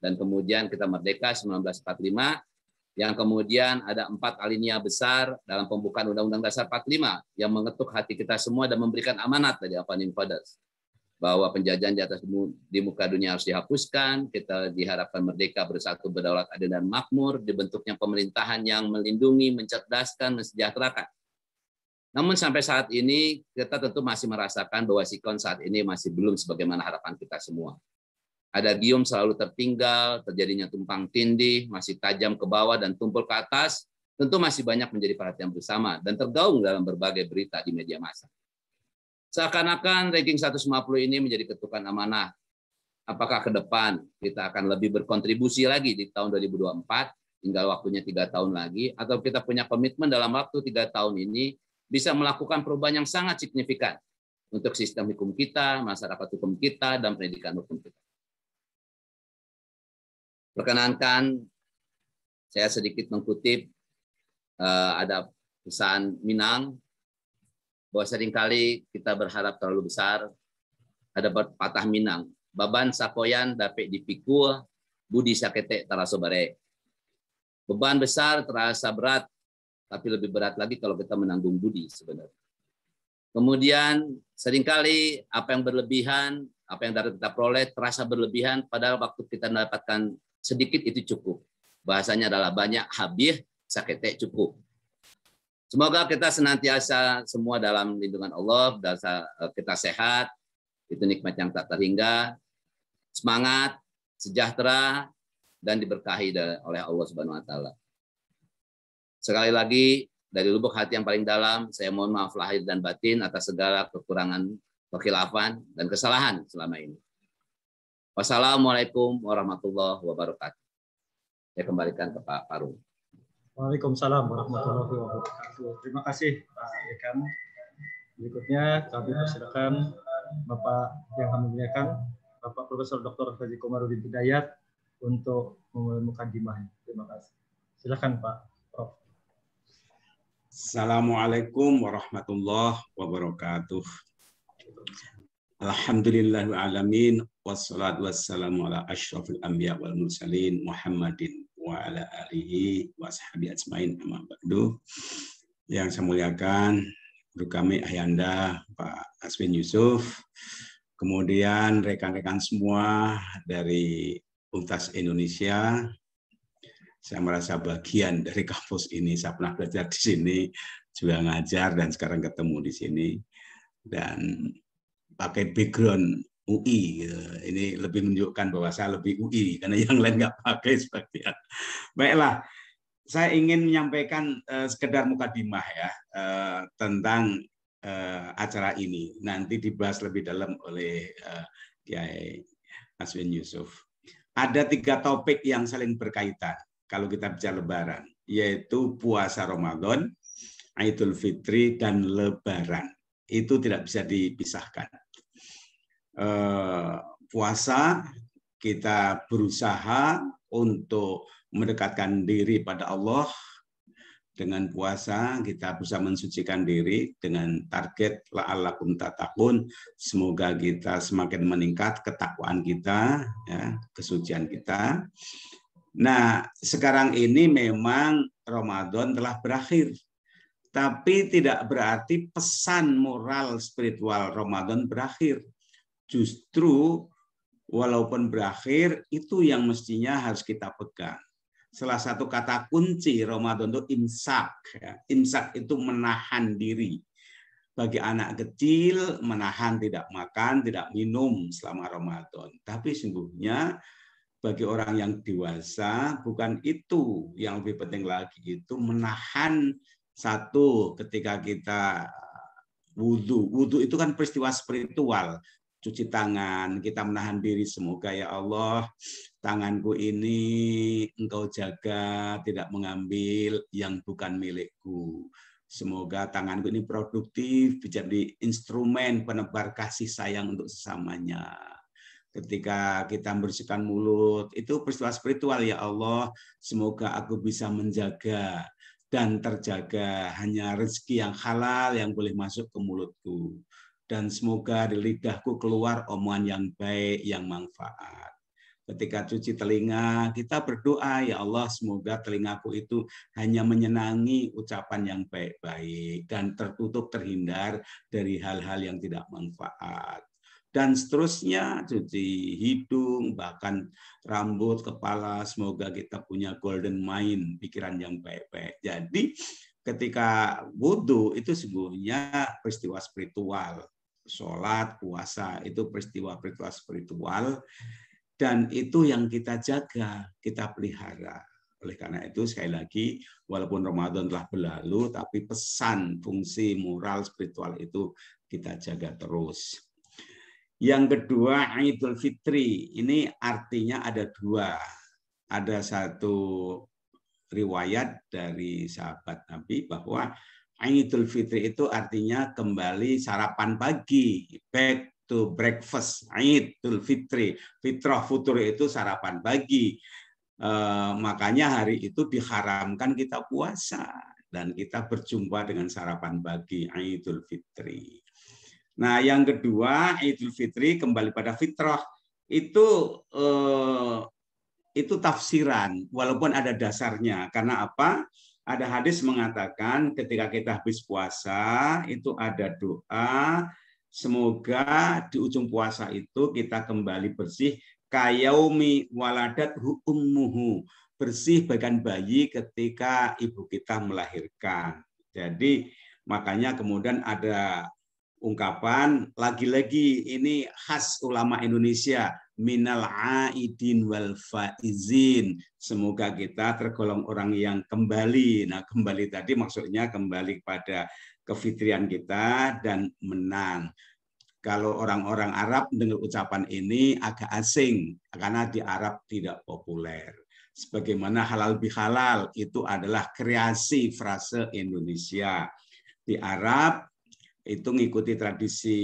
S6: dan kemudian kita merdeka 1945 yang kemudian ada empat alinea besar dalam pembukaan Undang-Undang Dasar 45 yang mengetuk hati kita semua dan memberikan amanat dari Founding Fathers bahwa penjajahan di atas di muka dunia harus dihapuskan, kita diharapkan merdeka, bersatu, berdaulat, adil dan makmur, dibentuknya pemerintahan yang melindungi, mencerdaskan, mensejahterakan. Namun sampai saat ini kita tentu masih merasakan bahwa Sikon saat ini masih belum sebagaimana harapan kita semua. Ada gium selalu tertinggal, terjadinya tumpang tindih, masih tajam ke bawah dan tumpul ke atas, tentu masih banyak menjadi perhatian bersama dan tergaung dalam berbagai berita di media massa. Seakan-akan ranking 150 ini menjadi ketukan amanah. Apakah ke depan kita akan lebih berkontribusi lagi di tahun 2024, tinggal waktunya tiga tahun lagi, atau kita punya komitmen dalam waktu tiga tahun ini bisa melakukan perubahan yang sangat signifikan untuk sistem hukum kita, masyarakat hukum kita, dan pendidikan hukum kita. Perkenankan, saya sedikit mengkutip eh, ada pesan Minang bahwa seringkali kita berharap terlalu besar. Ada patah minang, baban sakoyan dapat dipikul, budi sakete terasa bare. Beban besar terasa berat, tapi lebih berat lagi kalau kita menanggung budi sebenarnya. Kemudian seringkali apa yang berlebihan, apa yang tidak kita peroleh terasa berlebihan, padahal waktu kita mendapatkan sedikit itu cukup. Bahasanya adalah banyak habis, sakete cukup. Semoga kita senantiasa semua dalam lindungan Allah, eh, kita sehat, itu nikmat yang tak terhingga, semangat, sejahtera, dan diberkahi oleh Allah Subhanahu wa taala. Sekali lagi dari lubuk hati yang paling dalam, saya mohon maaf lahir dan batin atas segala kekurangan, kekhilafan dan kesalahan selama ini. Wassalamualaikum warahmatullahi wabarakatuh. Saya kembalikan ke Pak Parung.
S1: Waalaikumsalam warahmatullahi wabarakatuh. Terima kasih Pak Dekan. Berikutnya kami persilakan Bapak yang kami muliakan, Bapak Profesor Dr. Haji Komarudin Hidayat untuk memulai mukadimahnya. Terima kasih. Silakan Pak
S3: Prof. Assalamualaikum warahmatullahi wabarakatuh. Alhamdulillahil alamin wassalatu wassalamu ala asyrafil anbiya wal mursalin Muhammadin wa ala alihi wa sahabi ajmain amma ba'du. Yang saya muliakan guru kami Ayanda Pak Aswin Yusuf, kemudian rekan-rekan semua dari Untas Indonesia, saya merasa bagian dari kampus ini. Saya pernah belajar di sini, juga ngajar, dan sekarang ketemu di sini. Dan pakai background UI. Gitu. Ini lebih menunjukkan bahwa saya lebih UI karena yang lain nggak pakai seperti itu. Baiklah, saya ingin menyampaikan uh, sekedar mukadimah ya eh, tentang eh, acara ini. Nanti dibahas lebih dalam oleh Kiai Aswin Yusuf. Ada tiga topik yang saling berkaitan kalau kita bicara Lebaran, yaitu puasa Ramadan, Idul Fitri, dan Lebaran. Itu tidak bisa dipisahkan. Eh, puasa, kita berusaha untuk mendekatkan diri pada Allah dengan puasa kita bisa mensucikan diri dengan target la la'allakum tatakun semoga kita semakin meningkat ketakwaan kita ya, kesucian kita nah sekarang ini memang Ramadan telah berakhir tapi tidak berarti pesan moral spiritual Ramadan berakhir justru walaupun berakhir itu yang mestinya harus kita pegang. Salah satu kata kunci Ramadan itu imsak. Ya. Imsak itu menahan diri. Bagi anak kecil menahan tidak makan, tidak minum selama Ramadan. Tapi sungguhnya bagi orang yang dewasa bukan itu yang lebih penting lagi itu menahan satu ketika kita uh, wudhu. Wudhu itu kan peristiwa spiritual cuci tangan, kita menahan diri. Semoga ya Allah, tanganku ini engkau jaga, tidak mengambil yang bukan milikku. Semoga tanganku ini produktif, bisa di instrumen penebar kasih sayang untuk sesamanya. Ketika kita membersihkan mulut, itu peristiwa spiritual ya Allah. Semoga aku bisa menjaga dan terjaga hanya rezeki yang halal yang boleh masuk ke mulutku dan semoga di lidahku keluar omongan yang baik, yang manfaat. Ketika cuci telinga, kita berdoa, ya Allah semoga telingaku itu hanya menyenangi ucapan yang baik-baik dan tertutup terhindar dari hal-hal yang tidak manfaat. Dan seterusnya, cuci hidung, bahkan rambut, kepala, semoga kita punya golden mind, pikiran yang baik-baik. Jadi ketika wudhu itu sebenarnya peristiwa spiritual sholat, puasa, itu peristiwa-peristiwa spiritual, dan itu yang kita jaga, kita pelihara. Oleh karena itu, sekali lagi, walaupun Ramadan telah berlalu, tapi pesan, fungsi, moral, spiritual itu kita jaga terus. Yang kedua, Idul Fitri. Ini artinya ada dua. Ada satu riwayat dari sahabat Nabi bahwa Idul Fitri itu artinya kembali sarapan pagi, back to breakfast. Idul Fitri, fitrah futur itu sarapan pagi. E, makanya hari itu diharamkan kita puasa dan kita berjumpa dengan sarapan pagi Idul Fitri. Nah, yang kedua Idul Fitri kembali pada fitrah itu e, itu tafsiran walaupun ada dasarnya karena apa? ada hadis mengatakan ketika kita habis puasa itu ada doa semoga di ujung puasa itu kita kembali bersih kayaumi waladat ummuhu bersih bagian bayi ketika ibu kita melahirkan. Jadi makanya kemudian ada ungkapan lagi-lagi ini khas ulama Indonesia minal aidin wal faizin. Semoga kita tergolong orang yang kembali. Nah, kembali tadi maksudnya kembali kepada kefitrian kita dan menang. Kalau orang-orang Arab dengar ucapan ini agak asing karena di Arab tidak populer. Sebagaimana halal bihalal itu adalah kreasi frase Indonesia. Di Arab itu mengikuti tradisi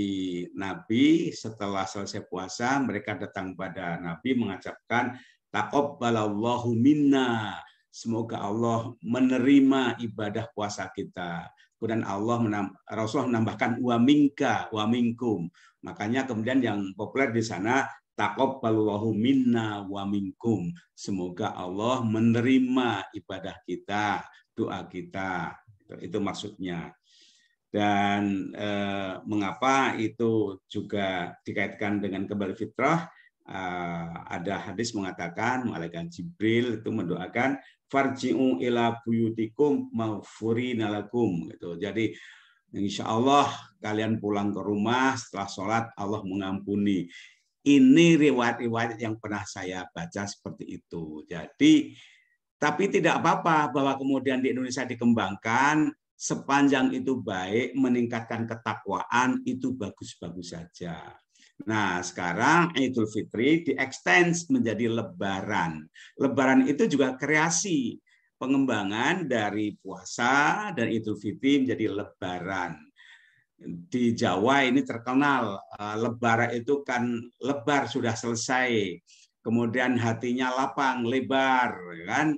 S3: Nabi setelah selesai puasa mereka datang pada Nabi mengucapkan takobbalallahu minna semoga Allah menerima ibadah puasa kita kemudian Allah menam, Rasulullah menambahkan wa minka wa minkum makanya kemudian yang populer di sana takobbalallahu minna wa minkum. Semoga Allah menerima ibadah kita, doa kita. itu maksudnya. Dan eh, mengapa itu juga dikaitkan dengan kembali fitrah? Eh, ada hadis mengatakan malaikat Jibril itu mendoakan farji'u ila buyutikum maghfurina lakum gitu. Jadi insya Allah kalian pulang ke rumah setelah sholat Allah mengampuni. Ini riwayat-riwayat yang pernah saya baca seperti itu. Jadi tapi tidak apa-apa bahwa kemudian di Indonesia dikembangkan sepanjang itu baik meningkatkan ketakwaan itu bagus-bagus saja. Nah, sekarang Idul Fitri diekstens menjadi lebaran. Lebaran itu juga kreasi pengembangan dari puasa dan Idul Fitri menjadi lebaran. Di Jawa ini terkenal eh, lebaran itu kan lebar sudah selesai. Kemudian hatinya lapang, lebar, kan?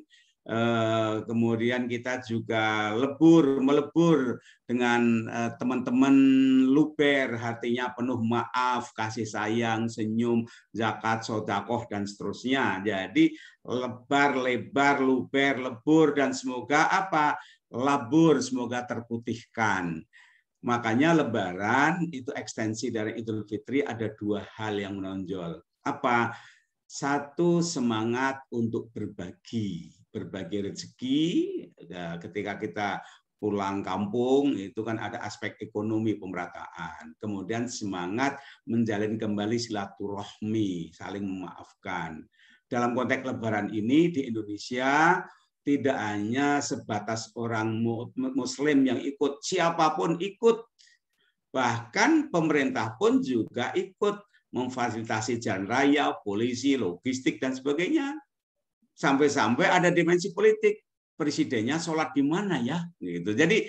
S3: Eh, kemudian kita juga lebur melebur dengan eh, teman-teman luber hatinya penuh maaf kasih sayang senyum zakat sodakoh dan seterusnya jadi lebar lebar luber lebur dan semoga apa labur semoga terputihkan makanya lebaran itu ekstensi dari Idul Fitri ada dua hal yang menonjol apa satu semangat untuk berbagi berbagai rezeki. Ya, ketika kita pulang kampung itu kan ada aspek ekonomi pemerataan. Kemudian semangat menjalin kembali silaturahmi, saling memaafkan. Dalam konteks lebaran ini di Indonesia tidak hanya sebatas orang muslim yang ikut, siapapun ikut. Bahkan pemerintah pun juga ikut memfasilitasi jalan raya, polisi, logistik dan sebagainya sampai-sampai ada dimensi politik. Presidennya sholat di mana ya? Gitu. Jadi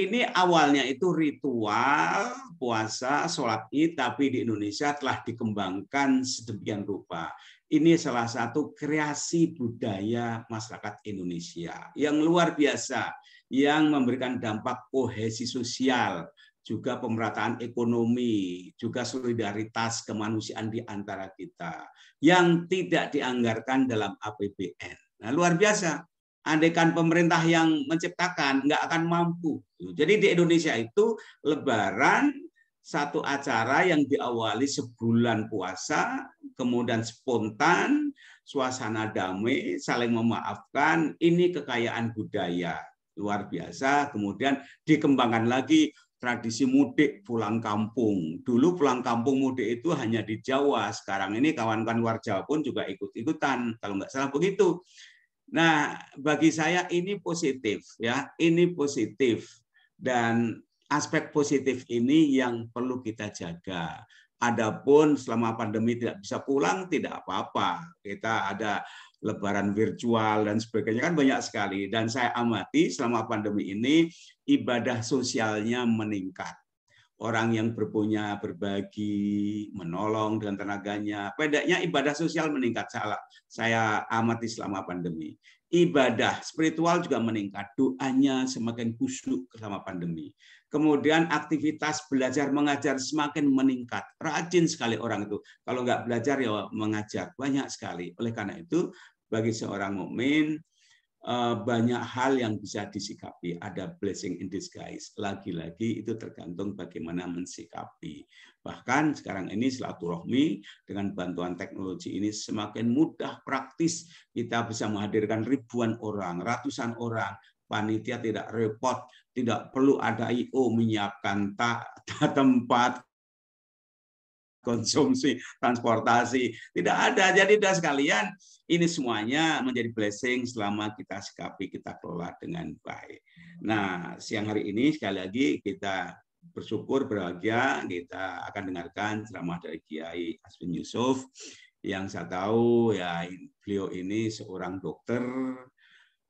S3: ini awalnya itu ritual puasa sholat id, tapi di Indonesia telah dikembangkan sedemikian rupa. Ini salah satu kreasi budaya masyarakat Indonesia yang luar biasa, yang memberikan dampak kohesi sosial juga pemerataan ekonomi, juga solidaritas kemanusiaan di antara kita yang tidak dianggarkan dalam APBN. Nah, luar biasa. Andaikan pemerintah yang menciptakan nggak akan mampu. Jadi di Indonesia itu Lebaran satu acara yang diawali sebulan puasa, kemudian spontan, suasana damai, saling memaafkan, ini kekayaan budaya luar biasa. Kemudian dikembangkan lagi tradisi mudik pulang kampung. Dulu pulang kampung mudik itu hanya di Jawa. Sekarang ini kawan-kawan luar Jawa pun juga ikut-ikutan. Kalau nggak salah begitu. Nah, bagi saya ini positif ya, ini positif dan aspek positif ini yang perlu kita jaga. Adapun selama pandemi tidak bisa pulang tidak apa-apa. Kita ada lebaran virtual dan sebagainya kan banyak sekali dan saya amati selama pandemi ini ibadah sosialnya meningkat orang yang berpunya berbagi menolong dengan tenaganya pedaknya ibadah sosial meningkat salah saya amati selama pandemi ibadah spiritual juga meningkat doanya semakin khusyuk selama pandemi kemudian aktivitas belajar mengajar semakin meningkat. Rajin sekali orang itu. Kalau nggak belajar ya mengajar banyak sekali. Oleh karena itu bagi seorang mukmin eh, banyak hal yang bisa disikapi. Ada blessing in disguise. Lagi-lagi itu tergantung bagaimana mensikapi. Bahkan sekarang ini silaturahmi dengan bantuan teknologi ini semakin mudah praktis. Kita bisa menghadirkan ribuan orang, ratusan orang. Panitia tidak repot, tidak perlu ada IO menyiapkan tak tempat, konsumsi, transportasi. Tidak ada. Jadi sudah sekalian ini semuanya menjadi blessing selama kita sikapi, kita kelola dengan baik. Nah, siang hari ini sekali lagi kita bersyukur, berbahagia, kita akan dengarkan ceramah dari Kiai Aswin Yusuf yang saya tahu ya beliau ini seorang dokter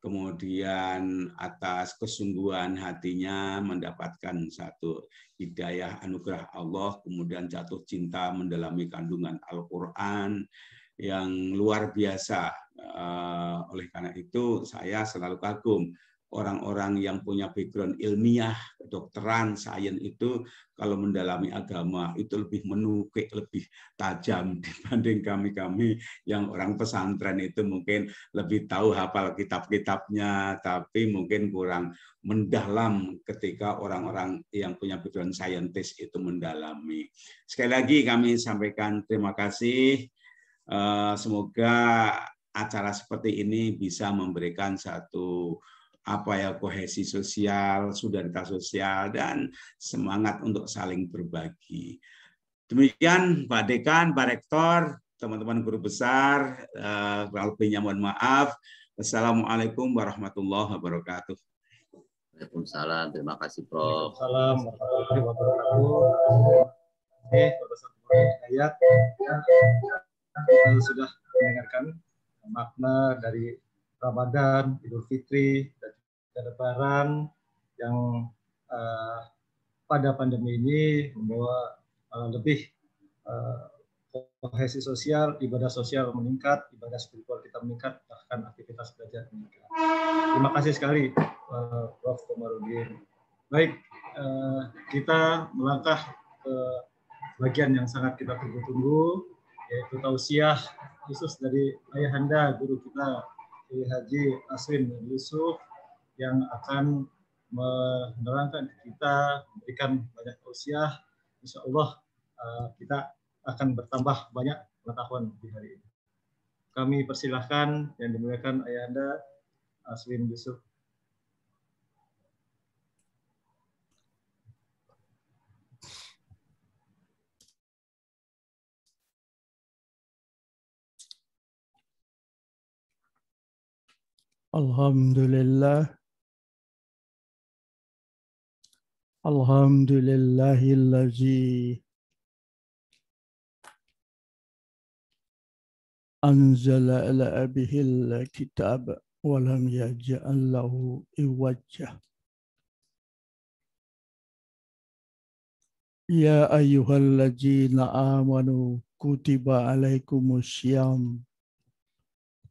S3: kemudian atas kesungguhan hatinya mendapatkan satu hidayah anugerah Allah, kemudian jatuh cinta mendalami kandungan Al-Quran yang luar biasa. Eh, oleh karena itu, saya selalu kagum orang-orang yang punya background ilmiah, kedokteran, sains itu kalau mendalami agama itu lebih menukik, lebih tajam dibanding kami-kami yang orang pesantren itu mungkin lebih tahu hafal kitab-kitabnya, tapi mungkin kurang mendalam ketika orang-orang yang punya background saintis itu mendalami. Sekali lagi kami sampaikan terima kasih. Eh, semoga acara seperti ini bisa memberikan satu apa ya kohesi sosial, solidaritas sosial dan semangat untuk saling berbagi. Demikian Pak Dekan, Pak Rektor, teman-teman guru besar, uh, eh, punya mohon maaf. Assalamualaikum warahmatullahi wabarakatuh. Waalaikumsalam, terima kasih Prof. Waalaikumsalam
S1: warahmatullahi wabarakatuh. Eh, Profesor ayat sudah mendengarkan makna dari Ramadan, Idul Fitri, dan ada yang uh, pada pandemi ini membawa uh, lebih uh, kohesi sosial, ibadah sosial meningkat, ibadah spiritual kita meningkat, bahkan aktivitas belajar meningkat. Terima kasih sekali, uh, Prof. Komarudin. Baik, uh, kita melangkah ke bagian yang sangat kita tunggu-tunggu, yaitu tausiah khusus dari ayahanda guru kita, Haji Aswin Yusuf, yang akan menerangkan kita, memberikan banyak tausiah. Insya Allah eh, kita akan bertambah banyak pengetahuan di hari ini. Kami persilahkan yang dimuliakan Ayahanda Aswin Yusuf. Alhamdulillah الحمد لله الذي
S10: أنزل على أبيه الكتاب ولم يجعل له إوجه يا أيها الذين آمنوا كتب عليكم الصيام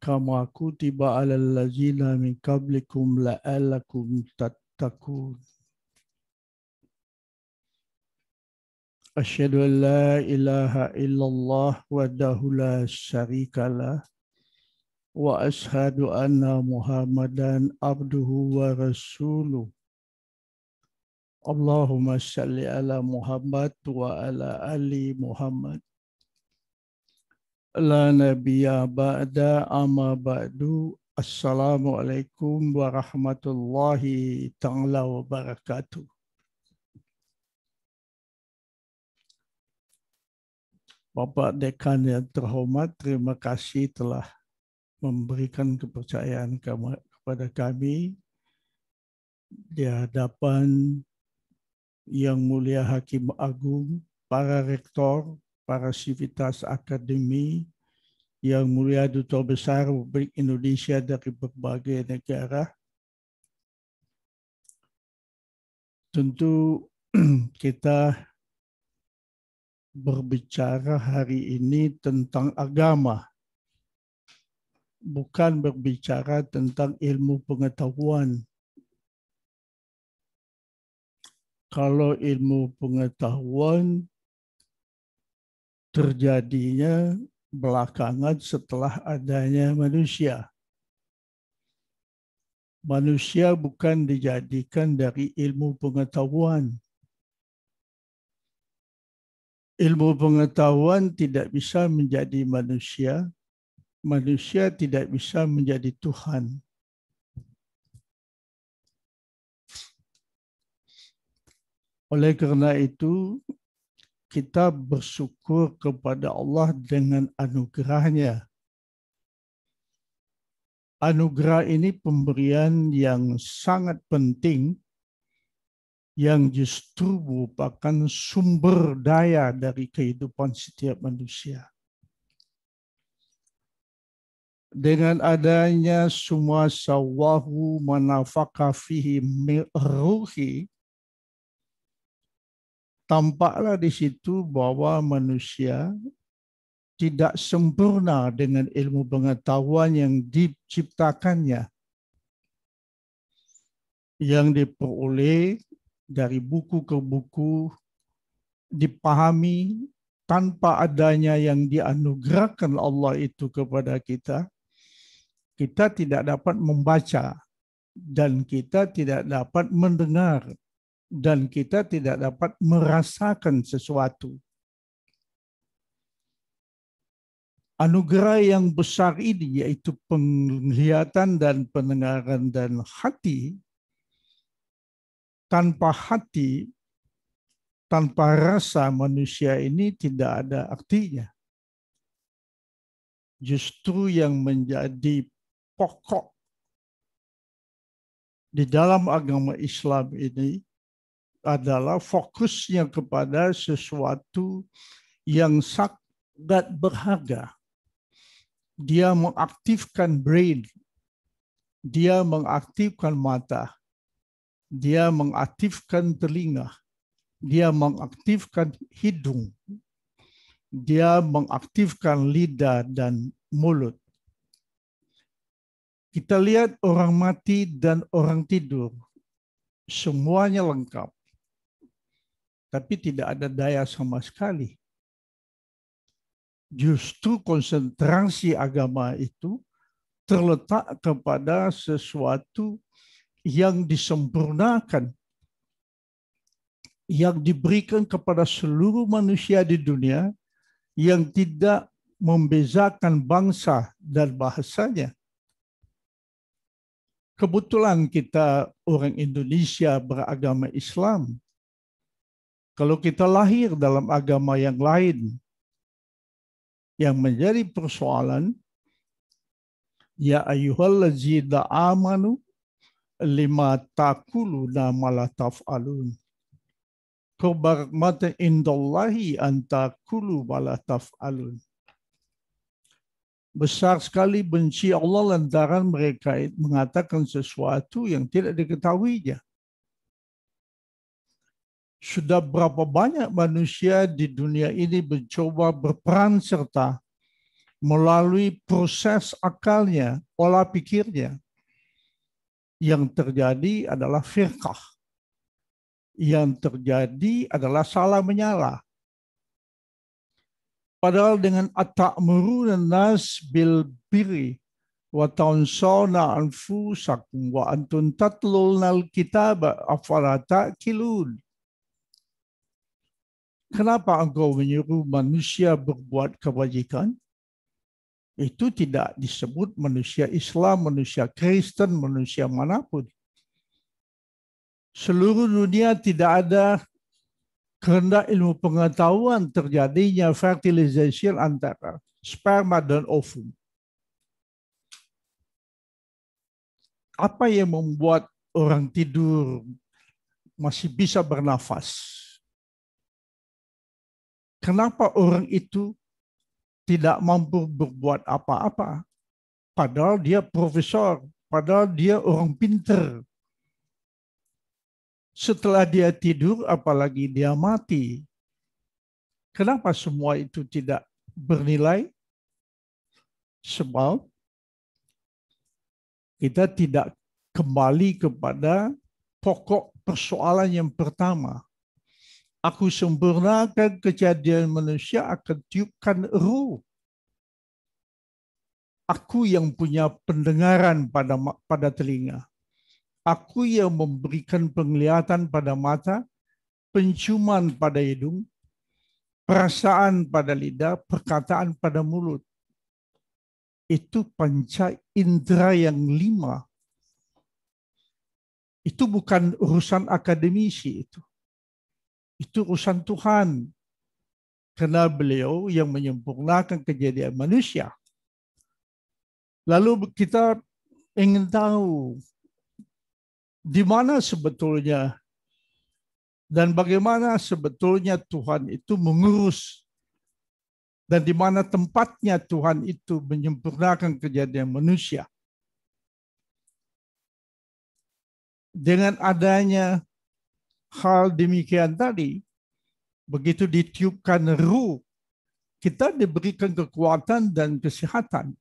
S10: كما كتب على الذين من قبلكم لعلكم تتقون Asyhadu an la ilaha wa dahu la wa asyhadu anna muhammadan abduhu wa rasuluh Allahumma salli ala muhammad wa ala ali muhammad La nabiya ba'da ama ba'du Assalamualaikum warahmatullahi ta'ala Bapak Dekan yang terhormat, terima kasih telah memberikan kepercayaan kepada kami di hadapan Yang Mulia Hakim Agung, para rektor, para civitas akademi, Yang Mulia Duta Besar Republik Indonesia dari berbagai negara. Tentu kita berbicara hari ini tentang agama, bukan berbicara tentang ilmu pengetahuan. Kalau ilmu pengetahuan terjadinya belakangan setelah adanya manusia. Manusia bukan dijadikan dari ilmu pengetahuan ilmu pengetahuan tidak bisa menjadi manusia, manusia tidak bisa menjadi Tuhan. Oleh karena itu, kita bersyukur kepada Allah dengan anugerahnya. Anugerah ini pemberian yang sangat penting yang justru merupakan sumber daya dari kehidupan setiap manusia. Dengan adanya semua sawahu manafaka fihi ruhi, tampaklah di situ bahwa manusia tidak sempurna dengan ilmu pengetahuan yang diciptakannya yang diperoleh dari buku ke buku dipahami tanpa adanya yang dianugerahkan Allah itu kepada kita, kita tidak dapat membaca dan kita tidak dapat mendengar dan kita tidak dapat merasakan sesuatu. Anugerah yang besar ini yaitu penglihatan dan pendengaran dan hati tanpa hati, tanpa rasa manusia ini tidak ada artinya. Justru yang menjadi pokok di dalam agama Islam ini adalah fokusnya kepada sesuatu yang sangat berharga. Dia mengaktifkan brain, dia mengaktifkan mata, dia mengaktifkan telinga, dia mengaktifkan hidung, dia mengaktifkan lidah dan mulut. Kita lihat orang mati dan orang tidur, semuanya lengkap, tapi tidak ada daya sama sekali. Justru konsentrasi agama itu terletak kepada sesuatu yang disempurnakan yang diberikan kepada seluruh manusia di dunia yang tidak membezakan bangsa dan bahasanya. Kebetulan kita orang Indonesia beragama Islam. Kalau kita lahir dalam agama yang lain, yang menjadi persoalan, Ya ayuhallazina amanu lima takulu na malataf alun. Kebarmata indallahi antakulu malataf alun. Besar sekali benci Allah lantaran mereka mengatakan sesuatu yang tidak diketahuinya. Sudah berapa banyak manusia di dunia ini mencoba berperan serta melalui proses akalnya, pola pikirnya, yang terjadi adalah firkah. Yang terjadi adalah salah menyala. Padahal dengan at-ta'murun nas bil biri wa tansawna anfusakum wa antun tatlulnal kitab afala ta'kilun. Kenapa engkau menyuruh manusia berbuat kebajikan? itu tidak disebut manusia Islam, manusia Kristen, manusia manapun. Seluruh dunia tidak ada karena ilmu pengetahuan terjadinya fertilization antara sperma dan ovum. Apa yang membuat orang tidur masih bisa bernafas? Kenapa orang itu tidak mampu berbuat apa-apa. Padahal dia profesor, padahal dia orang pinter. Setelah dia tidur, apalagi dia mati. Kenapa semua itu tidak bernilai? Sebab kita tidak kembali kepada pokok persoalan yang pertama, Aku sempurnakan kejadian manusia akan tiupkan ruh. Aku yang punya pendengaran pada pada telinga. Aku yang memberikan penglihatan pada mata, penciuman pada hidung, perasaan pada lidah, perkataan pada mulut. Itu panca indera yang lima. Itu bukan urusan akademisi itu itu urusan Tuhan. Karena beliau yang menyempurnakan kejadian manusia. Lalu kita ingin tahu di mana sebetulnya dan bagaimana sebetulnya Tuhan itu mengurus dan di mana tempatnya Tuhan itu menyempurnakan kejadian manusia. Dengan adanya hal demikian tadi, begitu ditiupkan ruh, kita diberikan kekuatan dan kesehatan.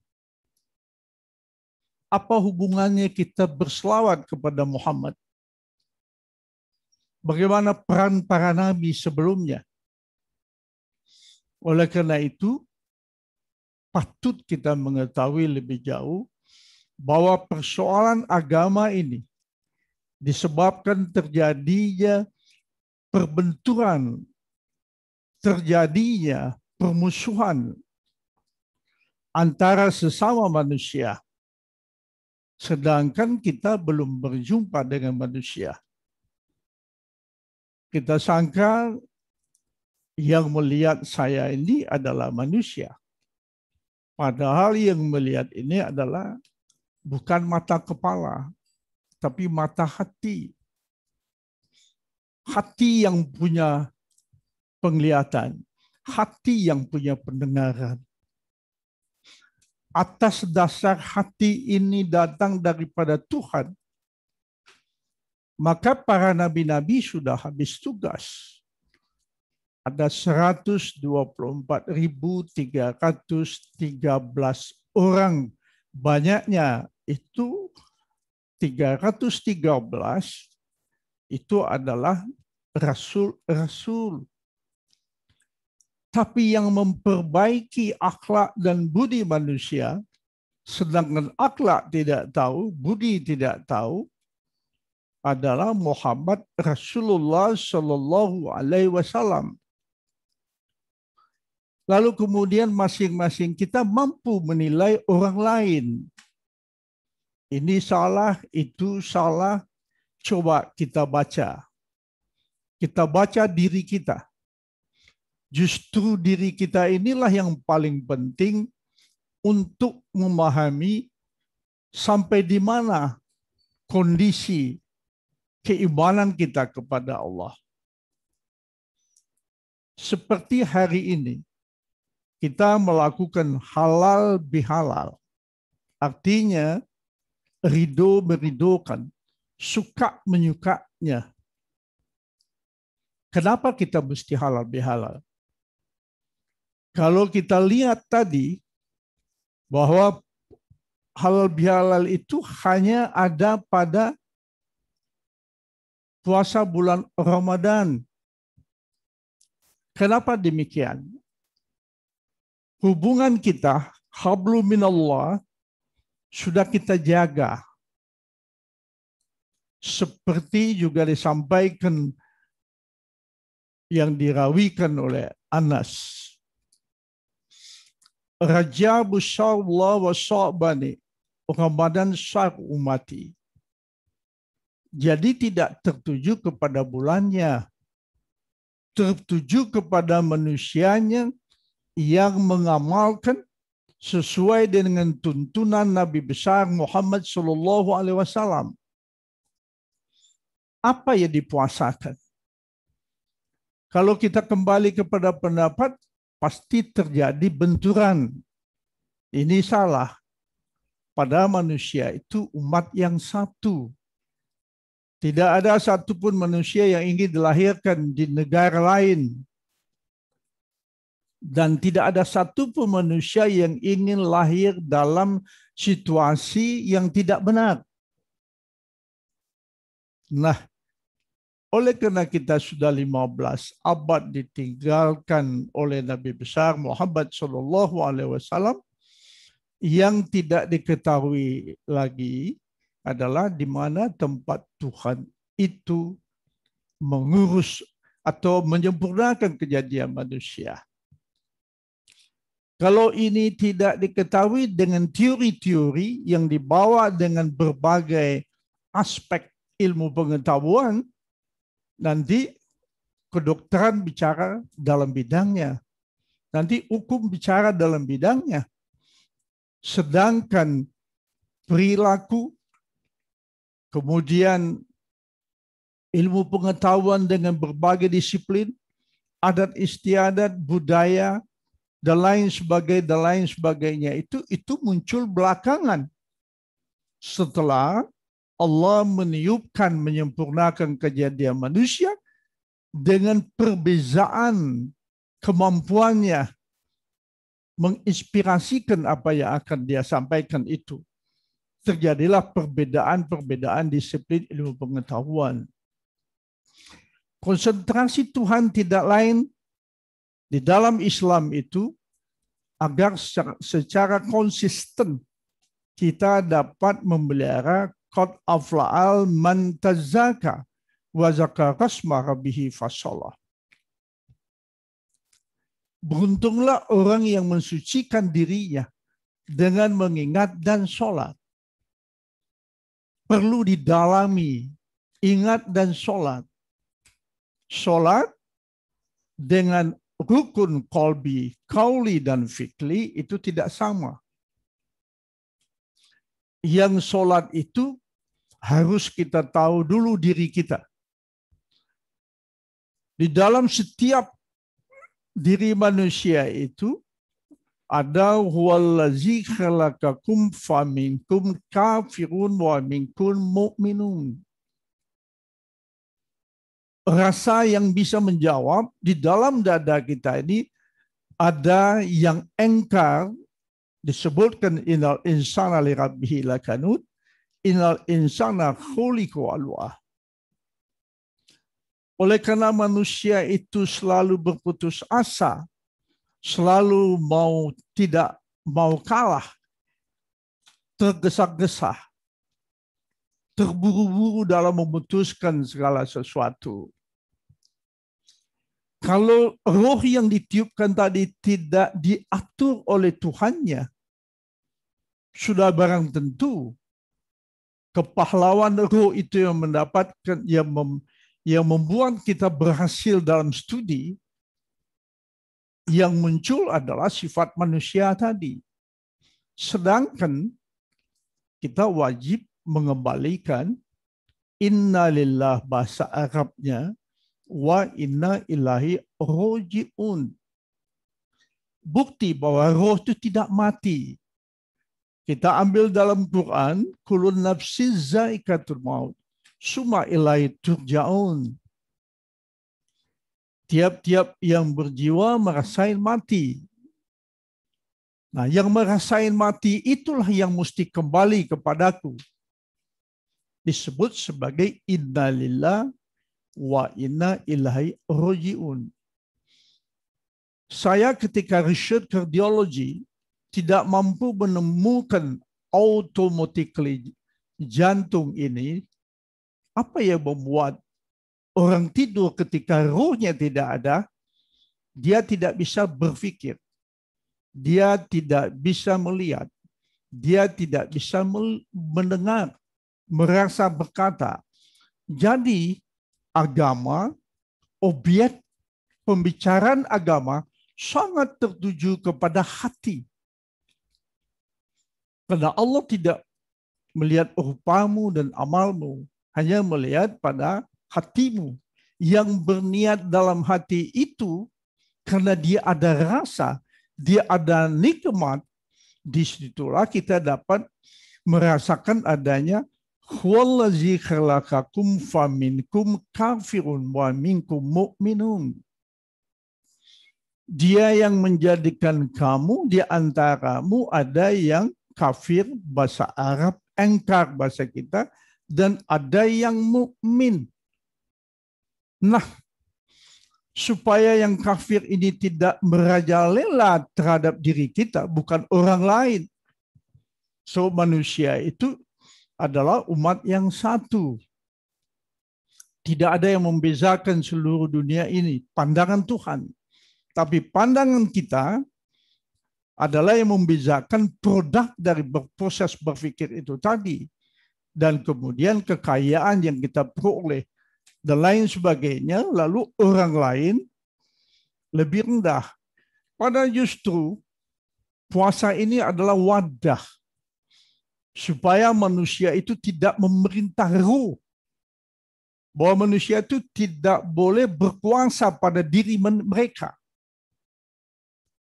S10: Apa hubungannya kita berselawat kepada Muhammad? Bagaimana peran para nabi sebelumnya? Oleh karena itu, patut kita mengetahui lebih jauh bahwa persoalan agama ini disebabkan terjadinya perbenturan, terjadinya permusuhan antara sesama manusia. Sedangkan kita belum berjumpa dengan manusia. Kita sangka yang melihat saya ini adalah manusia. Padahal yang melihat ini adalah bukan mata kepala, tapi mata hati. Hati yang punya penglihatan, hati yang punya pendengaran. Atas dasar hati ini datang daripada Tuhan, maka para nabi-nabi sudah habis tugas. Ada 124.313 orang. Banyaknya itu 313 itu adalah rasul-rasul. Tapi yang memperbaiki akhlak dan budi manusia, sedangkan akhlak tidak tahu, budi tidak tahu, adalah Muhammad Rasulullah Shallallahu Alaihi Wasallam. Lalu kemudian masing-masing kita mampu menilai orang lain ini salah, itu salah. Coba kita baca. Kita baca diri kita. Justru diri kita inilah yang paling penting untuk memahami sampai di mana kondisi keimanan kita kepada Allah. Seperti hari ini, kita melakukan halal bihalal. Artinya, ridho meridokan, suka menyukanya. Kenapa kita mesti halal bihalal? Kalau kita lihat tadi bahwa halal bihalal itu hanya ada pada puasa bulan Ramadan. Kenapa demikian? Hubungan kita habluminallah. minallah sudah kita jaga. Seperti juga disampaikan yang dirawikan oleh Anas. raja syarullah wa Sa'bani, Ramadan syar umati. Jadi tidak tertuju kepada bulannya. Tertuju kepada manusianya yang mengamalkan sesuai dengan tuntunan Nabi besar Muhammad Shallallahu Alaihi Wasallam. Apa yang dipuasakan? Kalau kita kembali kepada pendapat, pasti terjadi benturan. Ini salah. Pada manusia itu umat yang satu. Tidak ada satupun manusia yang ingin dilahirkan di negara lain dan tidak ada satu pun manusia yang ingin lahir dalam situasi yang tidak benar. Nah, oleh karena kita sudah 15 abad ditinggalkan oleh Nabi besar Muhammad Shallallahu Alaihi Wasallam, yang tidak diketahui lagi adalah di mana tempat Tuhan itu mengurus atau menyempurnakan kejadian manusia. Kalau ini tidak diketahui dengan teori-teori yang dibawa dengan berbagai aspek ilmu pengetahuan, nanti kedokteran bicara dalam bidangnya. Nanti hukum bicara dalam bidangnya. Sedangkan perilaku, kemudian ilmu pengetahuan dengan berbagai disiplin, adat istiadat, budaya, dan lain sebagai dan lain sebagainya itu itu muncul belakangan setelah Allah meniupkan menyempurnakan kejadian manusia dengan perbezaan kemampuannya menginspirasikan apa yang akan dia sampaikan itu. Terjadilah perbedaan-perbedaan disiplin ilmu pengetahuan. Konsentrasi Tuhan tidak lain di dalam Islam itu agar secara, konsisten kita dapat memelihara qad afla'al man tazaka wa zakarasma rabbihi Beruntunglah orang yang mensucikan dirinya dengan mengingat dan sholat. Perlu didalami ingat dan sholat. Sholat dengan rukun kolbi, kauli dan fikli itu tidak sama. Yang sholat itu harus kita tahu dulu diri kita. Di dalam setiap diri manusia itu ada huwallazi khalaqakum faminkum kafirun wa minkum mu'minun rasa yang bisa menjawab di dalam dada kita ini ada yang engkar disebutkan inal insana li rabbihi lakanut inal insana khuliqu alwa oleh karena manusia itu selalu berputus asa selalu mau tidak mau kalah tergesa-gesa terburu-buru dalam memutuskan segala sesuatu. Kalau roh yang ditiupkan tadi tidak diatur oleh Tuhannya, sudah barang tentu kepahlawan roh itu yang mendapatkan yang mem, yang membuat kita berhasil dalam studi yang muncul adalah sifat manusia tadi. Sedangkan kita wajib mengembalikan inna lillah bahasa Arabnya wa inna ilahi roji'un. Bukti bahwa roh itu tidak mati. Kita ambil dalam Quran, kulun nafsi zaikatul maut. Suma ilahi turja'un. Tiap-tiap yang berjiwa merasain mati. Nah, yang merasain mati itulah yang mesti kembali kepadaku disebut sebagai innalillah wa inna ilahi rojiun. Saya ketika riset kardiologi tidak mampu menemukan automatically jantung ini apa yang membuat orang tidur ketika rohnya tidak ada dia tidak bisa berpikir dia tidak bisa melihat dia tidak bisa mendengar merasa berkata, jadi agama, obyek pembicaraan agama sangat tertuju kepada hati. Karena Allah tidak melihat rupamu dan amalmu, hanya melihat pada hatimu. Yang berniat dalam hati itu karena dia ada rasa, dia ada nikmat, disitulah kita dapat merasakan adanya Huwallazi khalaqakum faminkum kafirun wa minkum mu'minun. Dia yang menjadikan kamu di antaramu ada yang kafir bahasa Arab, engkar bahasa kita, dan ada yang mukmin. Nah, supaya yang kafir ini tidak merajalela terhadap diri kita, bukan orang lain. So manusia itu adalah umat yang satu. Tidak ada yang membezakan seluruh dunia ini, pandangan Tuhan. Tapi pandangan kita adalah yang membezakan produk dari proses berpikir itu tadi. Dan kemudian kekayaan yang kita peroleh dan lain sebagainya. Lalu orang lain lebih rendah. Pada justru puasa ini adalah wadah supaya manusia itu tidak memerintah ruh. Bahwa manusia itu tidak boleh berkuasa pada diri mereka.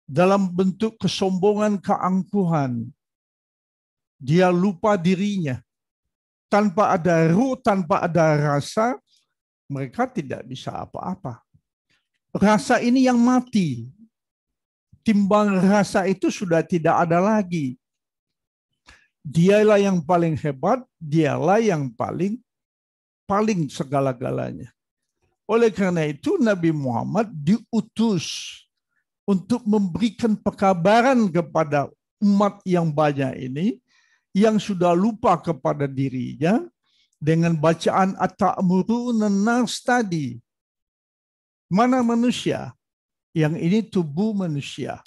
S10: Dalam bentuk kesombongan keangkuhan. Dia lupa dirinya. Tanpa ada ruh, tanpa ada rasa, mereka tidak bisa apa-apa. Rasa ini yang mati. Timbang rasa itu sudah tidak ada lagi Dialah yang paling hebat, dialah yang paling paling segala-galanya. Oleh karena itu Nabi Muhammad diutus untuk memberikan pekabaran kepada umat yang banyak ini yang sudah lupa kepada dirinya dengan bacaan at tamuru Nas tadi. Mana manusia? Yang ini tubuh manusia.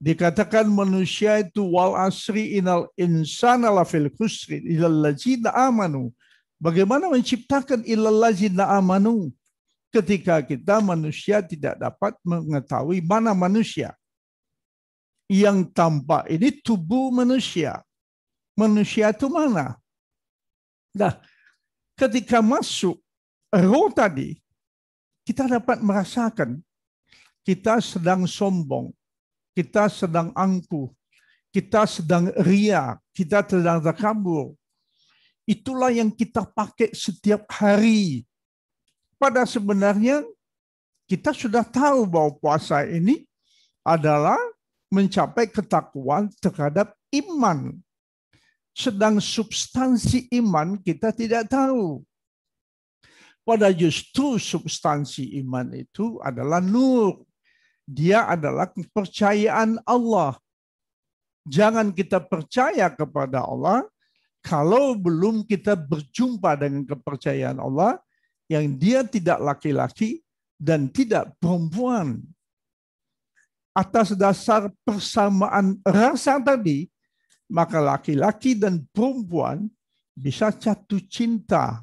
S10: Dikatakan manusia itu wal asri inal insana lafil khusri ilal amanu. Bagaimana menciptakan ilal amanu? Ketika kita manusia tidak dapat mengetahui mana manusia. Yang tampak ini tubuh manusia. Manusia itu mana? Nah, ketika masuk roh tadi, kita dapat merasakan kita sedang sombong, kita sedang angkuh, kita sedang ria, kita sedang takabur. Itulah yang kita pakai setiap hari. Pada sebenarnya kita sudah tahu bahwa puasa ini adalah mencapai ketakuan terhadap iman. Sedang substansi iman kita tidak tahu. Pada justru substansi iman itu adalah nur dia adalah kepercayaan Allah. Jangan kita percaya kepada Allah kalau belum kita berjumpa dengan kepercayaan Allah yang dia tidak laki-laki dan tidak perempuan. Atas dasar persamaan rasa tadi, maka laki-laki dan perempuan bisa jatuh cinta.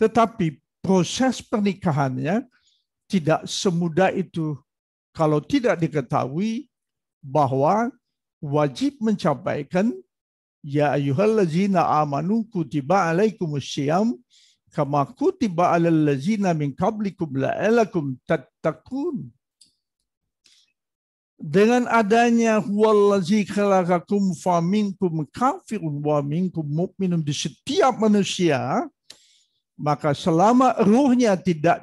S10: Tetapi proses pernikahannya tidak semudah itu kalau tidak diketahui bahwa wajib mencapaikan ya ayyuhallazina amanu kutiba alaikumussyam kama kutiba alal ladzina min qablikum la'allakum tattaqun dengan adanya huwallazi khalaqakum faminkum kafirun wa minkum mu'minun di setiap manusia maka selama ruhnya tidak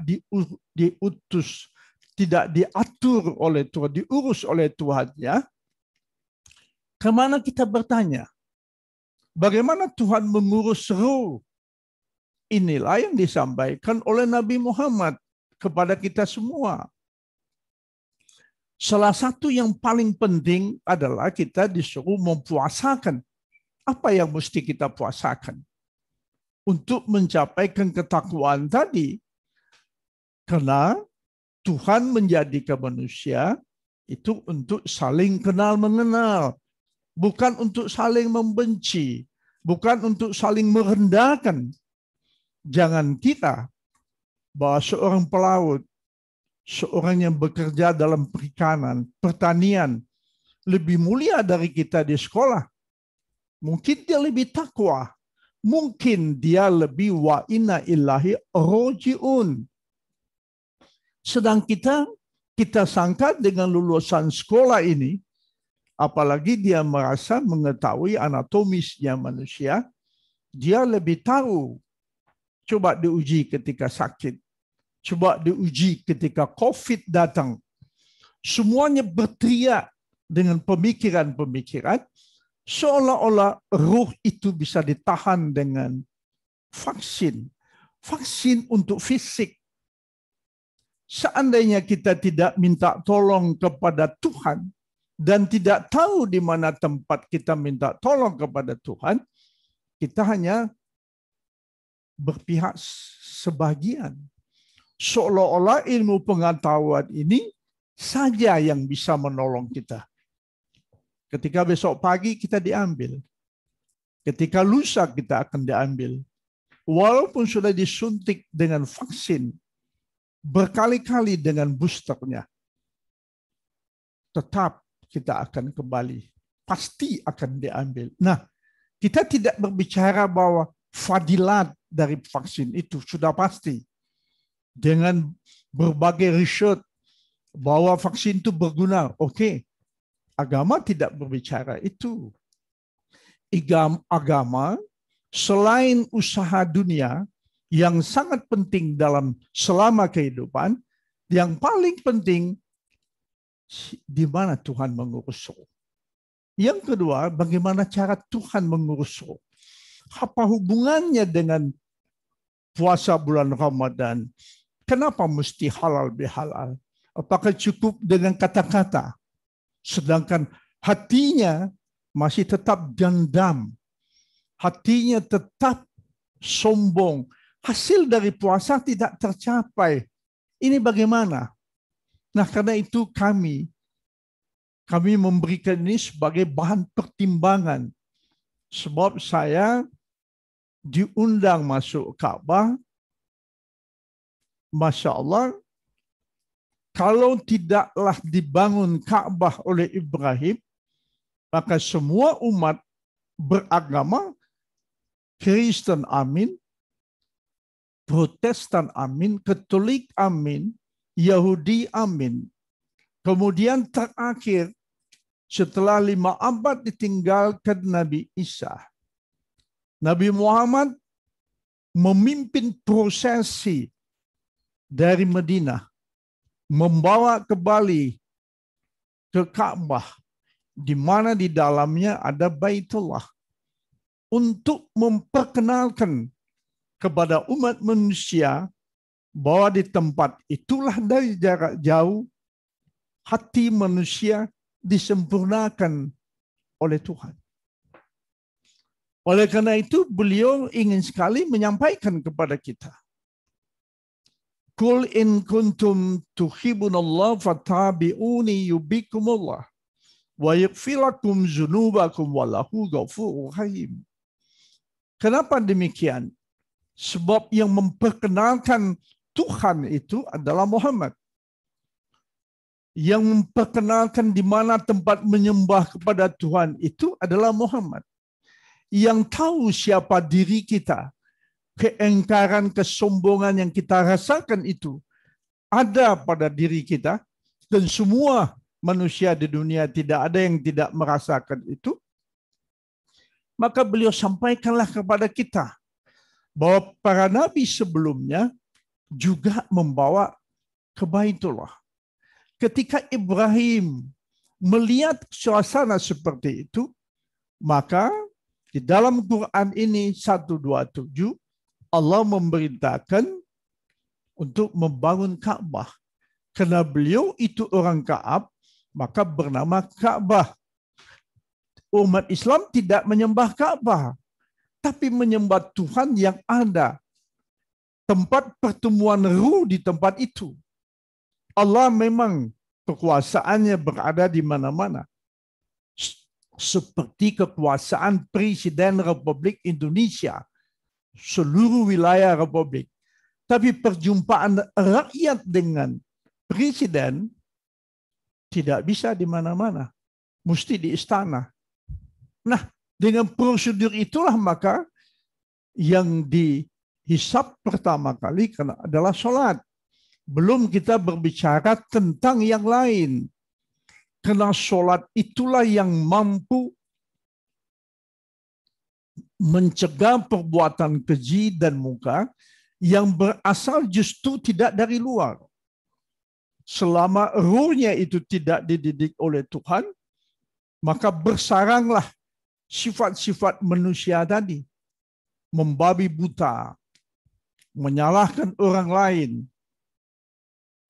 S10: diutus tidak diatur oleh Tuhan, diurus oleh Tuhan ya. Kemana kita bertanya? Bagaimana Tuhan mengurus roh? Inilah yang disampaikan oleh Nabi Muhammad kepada kita semua. Salah satu yang paling penting adalah kita disuruh mempuasakan apa yang mesti kita puasakan untuk mencapai ketakwaan tadi. Karena Tuhan menjadi ke manusia itu untuk saling kenal mengenal, bukan untuk saling membenci, bukan untuk saling merendahkan. Jangan kita bahwa seorang pelaut, seorang yang bekerja dalam perikanan, pertanian, lebih mulia dari kita di sekolah. Mungkin dia lebih takwa. Mungkin dia lebih wa inna ilahi roji'un. Sedang kita kita sangka dengan lulusan sekolah ini, apalagi dia merasa mengetahui anatomisnya manusia, dia lebih tahu. Coba diuji ketika sakit, coba diuji ketika COVID datang. Semuanya berteriak dengan pemikiran-pemikiran, seolah-olah ruh itu bisa ditahan dengan vaksin. Vaksin untuk fisik, Seandainya kita tidak minta tolong kepada Tuhan dan tidak tahu di mana tempat kita minta tolong kepada Tuhan, kita hanya berpihak sebagian. Seolah-olah ilmu pengetahuan ini saja yang bisa menolong kita. Ketika besok pagi kita diambil. Ketika lusa kita akan diambil. Walaupun sudah disuntik dengan vaksin, berkali-kali dengan boosternya, tetap kita akan kembali. Pasti akan diambil. Nah, kita tidak berbicara bahwa fadilat dari vaksin itu sudah pasti. Dengan berbagai riset bahwa vaksin itu berguna. Oke, okay. agama tidak berbicara itu. Agama selain usaha dunia yang sangat penting dalam selama kehidupan, yang paling penting di mana Tuhan mengurus roh. Yang kedua, bagaimana cara Tuhan mengurus roh. Apa hubungannya dengan puasa bulan Ramadan? Kenapa mesti halal bihalal? Apakah cukup dengan kata-kata? Sedangkan hatinya masih tetap dendam. Hatinya tetap sombong hasil dari puasa tidak tercapai. Ini bagaimana? Nah, karena itu kami kami memberikan ini sebagai bahan pertimbangan. Sebab saya diundang masuk Ka'bah. Masya Allah, kalau tidaklah dibangun Ka'bah oleh Ibrahim, maka semua umat beragama, Kristen amin, Protestan amin, Katolik amin, Yahudi amin. Kemudian terakhir setelah lima abad ditinggalkan Nabi Isa, Nabi Muhammad memimpin prosesi dari Medina membawa ke Bali ke Ka'bah di mana di dalamnya ada Baitullah untuk memperkenalkan kepada umat manusia bahwa di tempat itulah dari jarak jauh hati manusia disempurnakan oleh Tuhan. Oleh karena itu beliau ingin sekali menyampaikan kepada kita. Kul in kuntum tuhibunallah fatabi'uni yubikumullah wa yakfilakum zunubakum ghafurur rahim. Kenapa demikian? Sebab yang memperkenalkan Tuhan itu adalah Muhammad. Yang memperkenalkan di mana tempat menyembah kepada Tuhan itu adalah Muhammad. Yang tahu siapa diri kita, keengkaran, kesombongan yang kita rasakan itu ada pada diri kita dan semua manusia di dunia tidak ada yang tidak merasakan itu. Maka beliau sampaikanlah kepada kita bahwa para nabi sebelumnya juga membawa ke Baitullah. Ketika Ibrahim melihat suasana seperti itu, maka di dalam Quran ini 127 Allah memerintahkan untuk membangun Ka'bah. Karena beliau itu orang Ka'ab, maka bernama Ka'bah. Umat Islam tidak menyembah Ka'bah tapi menyembah Tuhan yang ada. Tempat pertemuan ruh di tempat itu. Allah memang kekuasaannya berada di mana-mana. Seperti kekuasaan Presiden Republik Indonesia, seluruh wilayah Republik. Tapi perjumpaan rakyat dengan Presiden tidak bisa di mana-mana. Mesti di istana. Nah, dengan prosedur itulah maka yang dihisap pertama kali adalah sholat. Belum kita berbicara tentang yang lain. Karena sholat itulah yang mampu mencegah perbuatan keji dan muka yang berasal justru tidak dari luar. Selama ruhnya itu tidak dididik oleh Tuhan, maka bersaranglah sifat-sifat manusia tadi. Membabi buta, menyalahkan orang lain,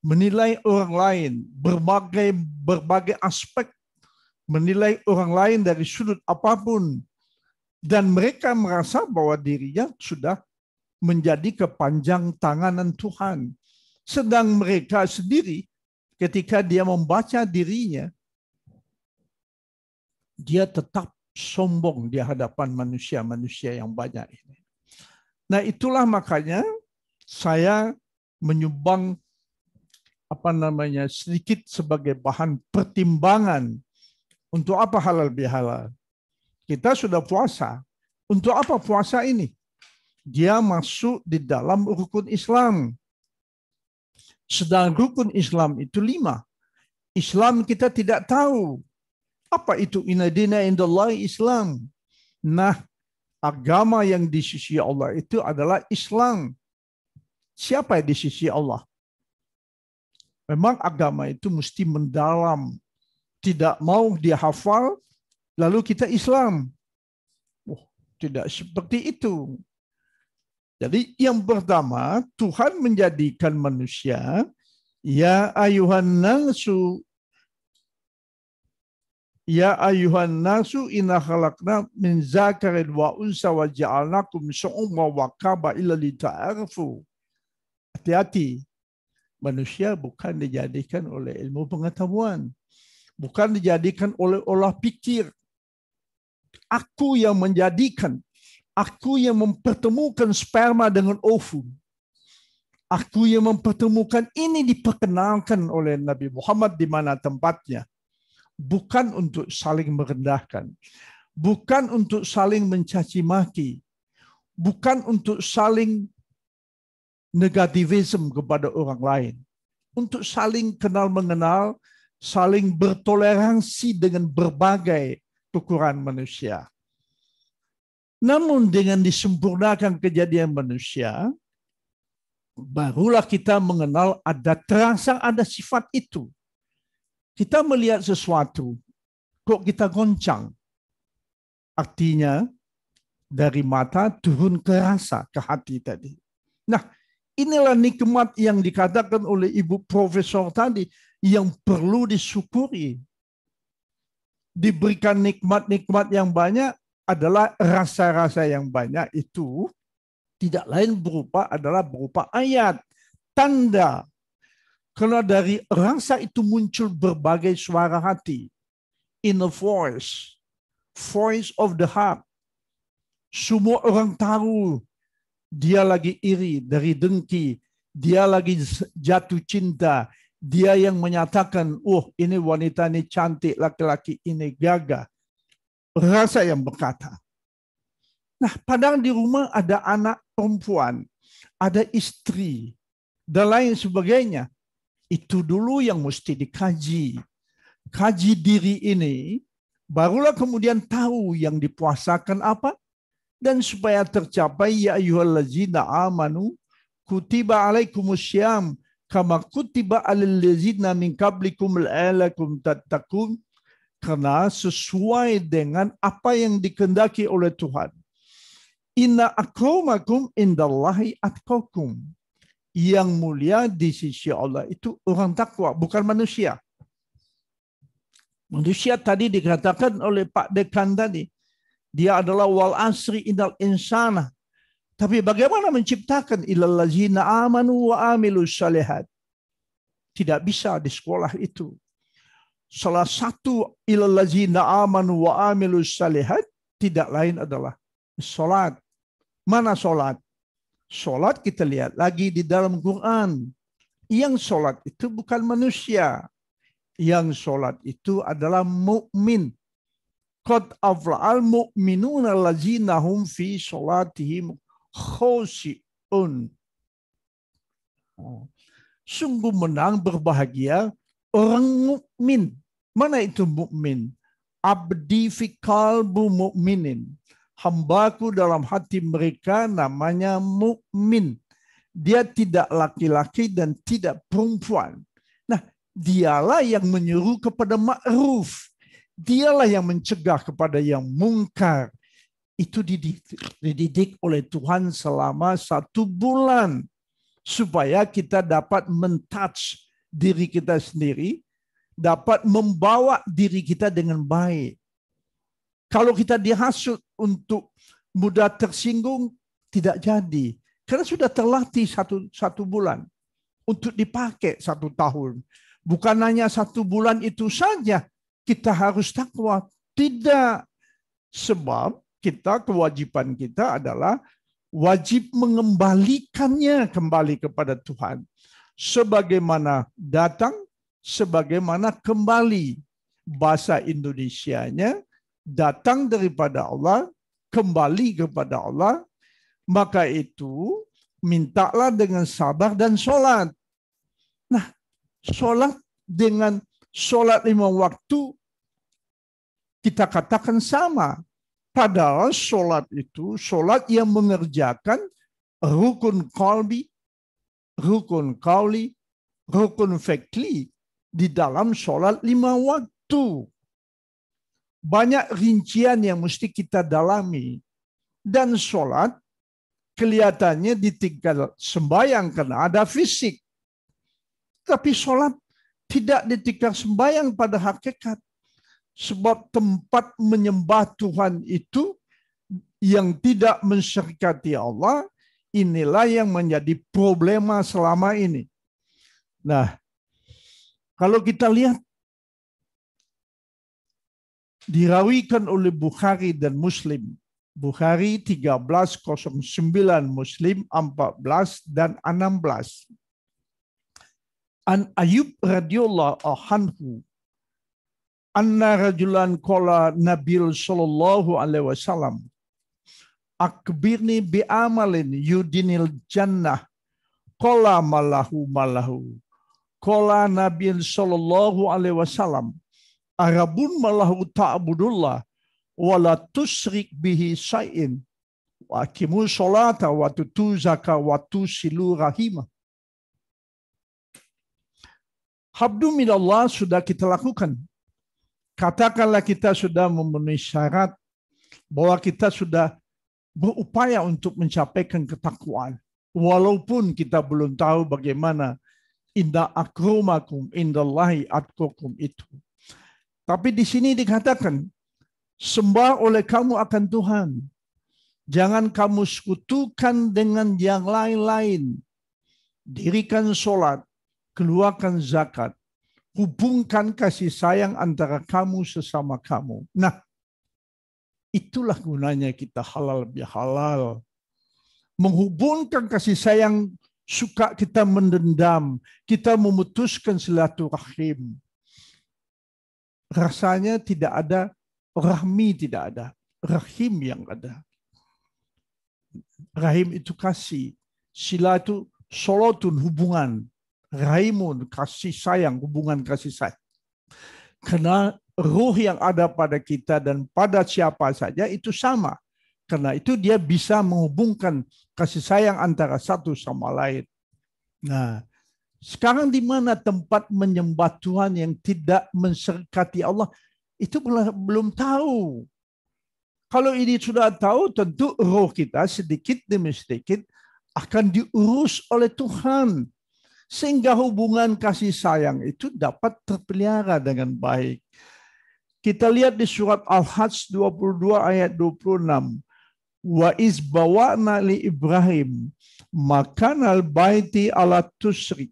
S10: menilai orang lain, berbagai berbagai aspek menilai orang lain dari sudut apapun dan mereka merasa bahwa dirinya sudah menjadi kepanjang tanganan Tuhan. Sedang mereka sendiri ketika dia membaca dirinya dia tetap sombong di hadapan manusia-manusia yang banyak ini. Nah, itulah makanya saya menyumbang apa namanya sedikit sebagai bahan pertimbangan untuk apa halal bihalal. Kita sudah puasa. Untuk apa puasa ini? Dia masuk di dalam rukun Islam. Sedang rukun Islam itu lima. Islam kita tidak tahu apa itu inadina indallahi Islam? Nah, agama yang di sisi Allah itu adalah Islam. Siapa di sisi Allah? Memang agama itu mesti mendalam. Tidak mau dihafal, lalu kita Islam. Oh, tidak seperti itu. Jadi yang pertama, Tuhan menjadikan manusia, Ya ayuhan nasu Ya ayuhan nasu inna khalaqna min zakarin wa unsa wa ja'alnakum su'umma wa li ta'arfu. Hati-hati. Manusia bukan dijadikan oleh ilmu pengetahuan. Bukan dijadikan oleh olah pikir. Aku yang menjadikan. Aku yang mempertemukan sperma dengan ovum. Aku yang mempertemukan ini diperkenalkan oleh Nabi Muhammad di mana tempatnya bukan untuk saling merendahkan, bukan untuk saling mencaci maki, bukan untuk saling negativisme kepada orang lain, untuk saling kenal mengenal, saling bertoleransi dengan berbagai kekurangan manusia. Namun dengan disempurnakan kejadian manusia, barulah kita mengenal ada terasa ada sifat itu kita melihat sesuatu, kok kita goncang. Artinya, dari mata turun ke rasa, ke hati tadi. Nah, inilah nikmat yang dikatakan oleh Ibu Profesor tadi yang perlu disyukuri. Diberikan nikmat-nikmat yang banyak adalah rasa-rasa yang banyak itu tidak lain berupa adalah berupa ayat. Tanda karena dari rangsa itu muncul berbagai suara hati. Inner voice. Voice of the heart. Semua orang tahu dia lagi iri dari dengki. Dia lagi jatuh cinta. Dia yang menyatakan, oh ini wanita ini cantik, laki-laki ini gagah. Rasa yang berkata. Nah, padahal di rumah ada anak perempuan, ada istri, dan lain sebagainya. Itu dulu yang mesti dikaji. Kaji diri ini, barulah kemudian tahu yang dipuasakan apa. Dan supaya tercapai, ya ayuhallazina amanu kutiba alaikumusyam kama kutiba alillazina ladzina min qablikum la'alakum tatakum, karena sesuai dengan apa yang dikendaki oleh Tuhan. Inna akramakum indallahi atqakum. Yang mulia di sisi Allah itu orang takwa, bukan manusia. Manusia tadi dikatakan oleh Pak Dekan tadi, dia adalah wal asri inal insana. Tapi bagaimana menciptakan ilal lazina amanu wa amilu salihat? Tidak bisa di sekolah itu. Salah satu ilal lazina amanu wa amilu salihat tidak lain adalah sholat. Mana sholat? Sholat kita lihat lagi di dalam Quran. Yang sholat itu bukan manusia. Yang sholat itu adalah mukmin. Qad afla'al mu'minuna lazinahum fi sholatihim khosiun. Oh. Sungguh menang berbahagia orang mukmin. Mana itu mukmin? Abdi fi kalbu mu'minin hambaku dalam hati mereka namanya mukmin. Dia tidak laki-laki dan tidak perempuan. Nah, dialah yang menyuruh kepada ma'ruf. Dialah yang mencegah kepada yang mungkar. Itu dididik, dididik oleh Tuhan selama satu bulan. Supaya kita dapat mentouch diri kita sendiri, dapat membawa diri kita dengan baik. Kalau kita dihasut, untuk mudah tersinggung tidak jadi. Karena sudah terlatih satu, satu bulan untuk dipakai satu tahun. Bukan hanya satu bulan itu saja kita harus takwa. Tidak. Sebab kita kewajiban kita adalah wajib mengembalikannya kembali kepada Tuhan. Sebagaimana datang, sebagaimana kembali bahasa Indonesianya datang daripada Allah, kembali kepada Allah, maka itu mintalah dengan sabar dan sholat. Nah, sholat dengan sholat lima waktu kita katakan sama. Padahal sholat itu sholat yang mengerjakan rukun kalbi, rukun kauli, rukun fekli di dalam sholat lima waktu banyak rincian yang mesti kita dalami. Dan sholat kelihatannya di tingkat sembayang karena ada fisik. Tapi sholat tidak di tingkat sembayang pada hakikat. Sebab tempat menyembah Tuhan itu yang tidak menserkati Allah, inilah yang menjadi problema selama ini. Nah, kalau kita lihat dirawikan oleh Bukhari dan Muslim. Bukhari 1309, Muslim 14 dan 16. An Ayub radhiyallahu anhu anna rajulan qala Nabil sallallahu alaihi wasallam akbirni bi amalin yudinil jannah qala malahu malahu qala Nabil sallallahu alaihi wasallam Arabun malahu ta'budullah wala tusyrik bihi syai'in wa akimu sholata wa tutu zaka wa tusilu rahimah. Habdu minallah sudah kita lakukan. Katakanlah kita sudah memenuhi syarat bahwa kita sudah berupaya untuk mencapai ketakwaan. Walaupun kita belum tahu bagaimana indah akrumakum indallahi atkukum itu. Tapi di sini dikatakan, sembah oleh kamu akan Tuhan. Jangan kamu sekutukan dengan yang lain-lain. Dirikan sholat, keluarkan zakat, hubungkan kasih sayang antara kamu sesama kamu. Nah, itulah gunanya kita halal bihalal. Menghubungkan kasih sayang suka kita mendendam, kita memutuskan silaturahim rasanya tidak ada rahmi tidak ada, rahim yang ada. Rahim itu kasih, sila itu solotun hubungan, rahimun kasih sayang, hubungan kasih sayang. Karena ruh yang ada pada kita dan pada siapa saja itu sama. Karena itu dia bisa menghubungkan kasih sayang antara satu sama lain. Nah, sekarang di mana tempat menyembah Tuhan yang tidak menserkati Allah? Itu belum tahu. Kalau ini sudah tahu, tentu roh kita sedikit demi sedikit akan diurus oleh Tuhan. Sehingga hubungan kasih sayang itu dapat terpelihara dengan baik. Kita lihat di surat Al-Hajj 22 ayat 26 wa izbawa'na li Ibrahim makan al baiti ala tusrik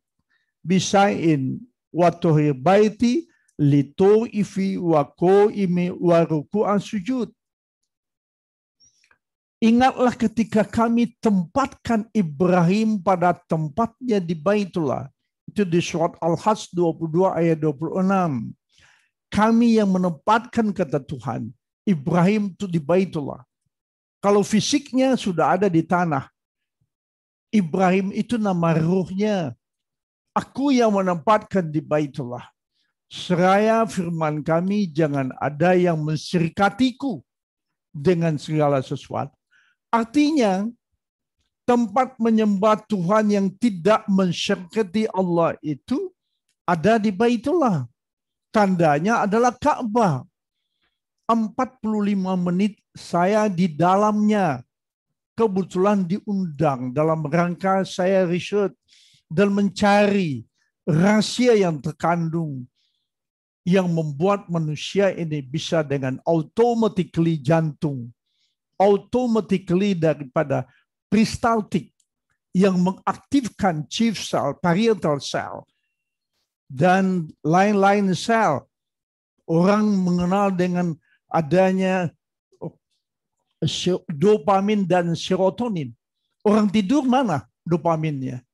S10: bisain watohi baiti baiti ifi wako ime waruku an sujud. Ingatlah ketika kami tempatkan Ibrahim pada tempatnya di Baitullah. Itu di surat Al-Hajj 22 ayat 26. Kami yang menempatkan kata Tuhan. Ibrahim itu di Baitullah. Kalau fisiknya sudah ada di tanah. Ibrahim itu nama ruhnya. Aku yang menempatkan di baitullah. Seraya firman kami, jangan ada yang mensyirikatiku dengan segala sesuatu. Artinya, tempat menyembah Tuhan yang tidak mensyirikati Allah itu ada di Baitullah. Tandanya adalah Ka'bah. 45 menit saya di dalamnya. Kebetulan diundang dalam rangka saya riset dan mencari rahasia yang terkandung yang membuat manusia ini bisa dengan automatically jantung, automatically daripada peristaltik yang mengaktifkan chief cell, parietal cell, dan lain-lain sel. Orang mengenal dengan adanya dopamin dan serotonin. Orang tidur mana dopaminnya?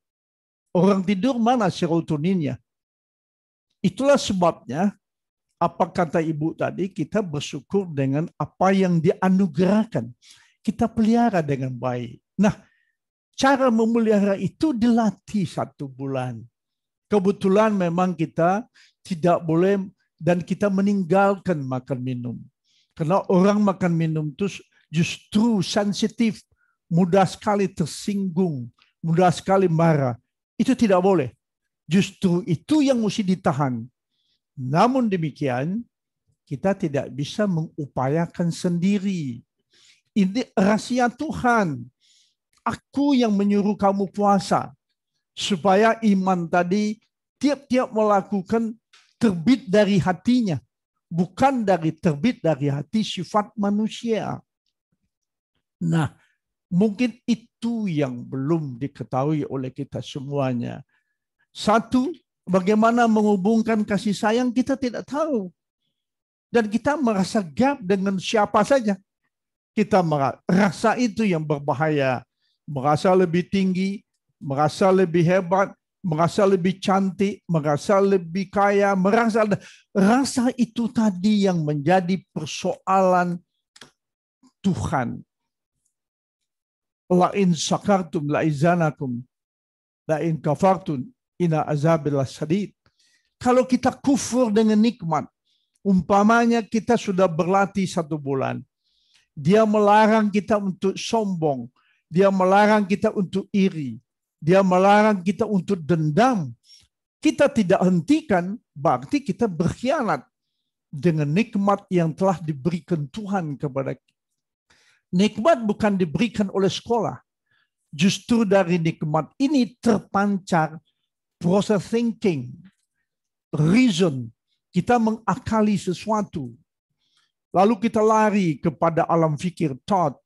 S10: Orang tidur mana serotoninnya? Itulah sebabnya apa kata ibu tadi, kita bersyukur dengan apa yang dianugerahkan. Kita pelihara dengan baik. Nah, cara memelihara itu dilatih satu bulan. Kebetulan memang kita tidak boleh dan kita meninggalkan makan minum. Karena orang makan minum itu justru sensitif, mudah sekali tersinggung, mudah sekali marah. Itu tidak boleh. Justru itu yang mesti ditahan. Namun demikian, kita tidak bisa mengupayakan sendiri. Ini rahasia Tuhan. Aku yang menyuruh kamu puasa. Supaya iman tadi tiap-tiap melakukan terbit dari hatinya. Bukan dari terbit dari hati sifat manusia. Nah, Mungkin itu yang belum diketahui oleh kita semuanya. Satu, bagaimana menghubungkan kasih sayang kita tidak tahu. Dan kita merasa gap dengan siapa saja. Kita merasa itu yang berbahaya. Merasa lebih tinggi, merasa lebih hebat, merasa lebih cantik, merasa lebih kaya, merasa rasa itu tadi yang menjadi persoalan Tuhan la in syakartum la izanakum la in kafartum ina azabil sadid. Kalau kita kufur dengan nikmat, umpamanya kita sudah berlatih satu bulan, dia melarang kita untuk sombong, dia melarang kita untuk iri, dia melarang kita untuk dendam. Kita tidak hentikan, berarti kita berkhianat dengan nikmat yang telah diberikan Tuhan kepada kita Nikmat bukan diberikan oleh sekolah. Justru dari nikmat ini terpancar proses thinking, reason. Kita mengakali sesuatu. Lalu kita lari kepada alam fikir, thought.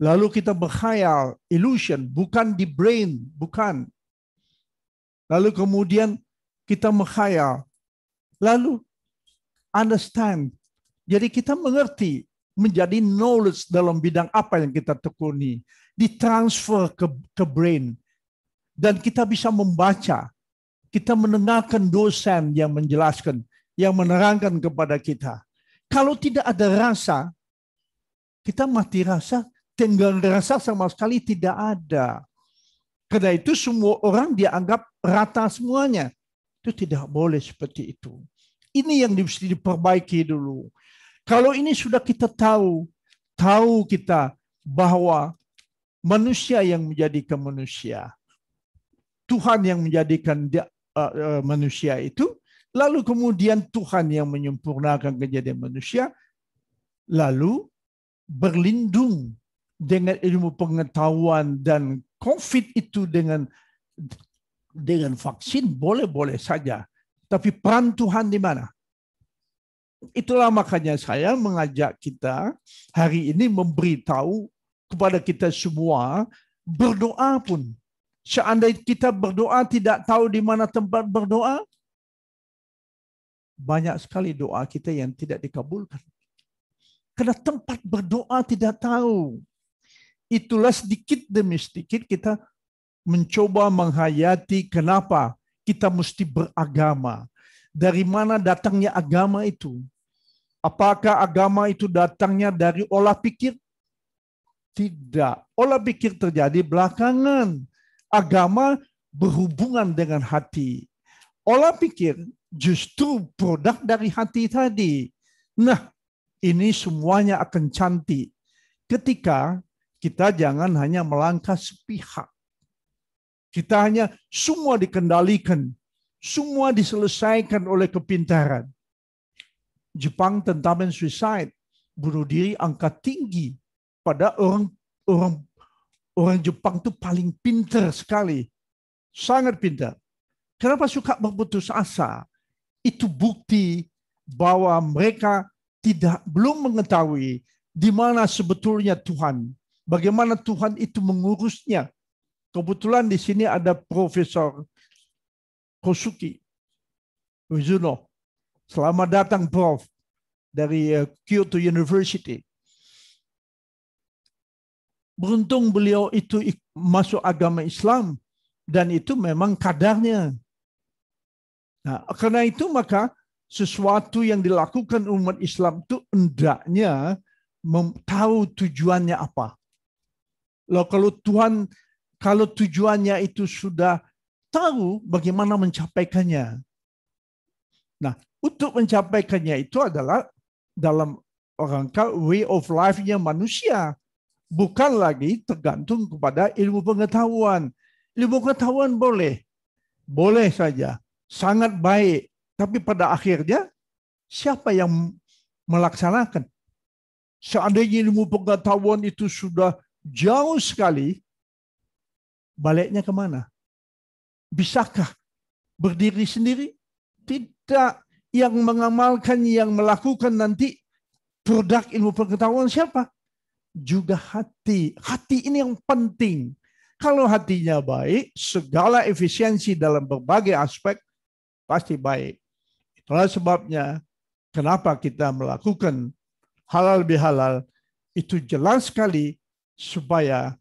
S10: Lalu kita berkhayal, illusion, bukan di brain, bukan. Lalu kemudian kita menghayal. Lalu understand. Jadi kita mengerti menjadi knowledge dalam bidang apa yang kita tekuni, ditransfer ke ke brain dan kita bisa membaca, kita mendengarkan dosen yang menjelaskan, yang menerangkan kepada kita. Kalau tidak ada rasa, kita mati rasa, tenggang rasa sama sekali tidak ada. Karena itu semua orang dianggap rata semuanya. Itu tidak boleh seperti itu. Ini yang mesti diperbaiki dulu. Kalau ini sudah kita tahu, tahu kita bahwa manusia yang menjadikan manusia, Tuhan yang menjadikan eh, eh, manusia itu, lalu kemudian Tuhan yang menyempurnakan kejadian manusia, lalu berlindung dengan ilmu pengetahuan dan COVID itu dengan dengan vaksin boleh-boleh saja. Tapi peran Tuhan di mana? Itulah makanya saya mengajak kita hari ini memberitahu kepada kita semua berdoa pun. Seandainya kita berdoa tidak tahu di mana tempat berdoa, banyak sekali doa kita yang tidak dikabulkan. Karena tempat berdoa tidak tahu. Itulah sedikit demi sedikit kita mencoba menghayati kenapa kita mesti beragama dari mana datangnya agama itu. Apakah agama itu datangnya dari olah pikir? Tidak. Olah pikir terjadi belakangan. Agama berhubungan dengan hati. Olah pikir justru produk dari hati tadi. Nah, ini semuanya akan cantik ketika kita jangan hanya melangkah sepihak. Kita hanya semua dikendalikan semua diselesaikan oleh kepintaran. Jepang tentamen suicide, bunuh diri angka tinggi. Pada orang orang orang Jepang itu paling pinter sekali, sangat pinter. Kenapa suka memutus asa? Itu bukti bahwa mereka tidak belum mengetahui di mana sebetulnya Tuhan, bagaimana Tuhan itu mengurusnya. Kebetulan di sini ada Profesor Kosuki Mizuno. Selamat datang Prof dari eh, Kyoto University. Beruntung beliau itu masuk agama Islam dan itu memang kadarnya. Nah, karena itu maka sesuatu yang dilakukan umat Islam itu hendaknya tahu tujuannya apa. Loh, kalau Tuhan kalau tujuannya itu sudah tahu bagaimana mencapainya. Nah, untuk mencapainya itu adalah dalam rangka way of life-nya manusia. Bukan lagi tergantung kepada ilmu pengetahuan. Ilmu pengetahuan boleh. Boleh saja. Sangat baik. Tapi pada akhirnya, siapa yang melaksanakan? Seandainya ilmu pengetahuan itu sudah jauh sekali, baliknya kemana? Bisakah berdiri sendiri? Tidak. Yang mengamalkan, yang melakukan nanti produk ilmu pengetahuan siapa? Juga hati. Hati ini yang penting. Kalau hatinya baik, segala efisiensi dalam berbagai aspek pasti baik. Itulah sebabnya kenapa kita melakukan halal bihalal itu jelas sekali supaya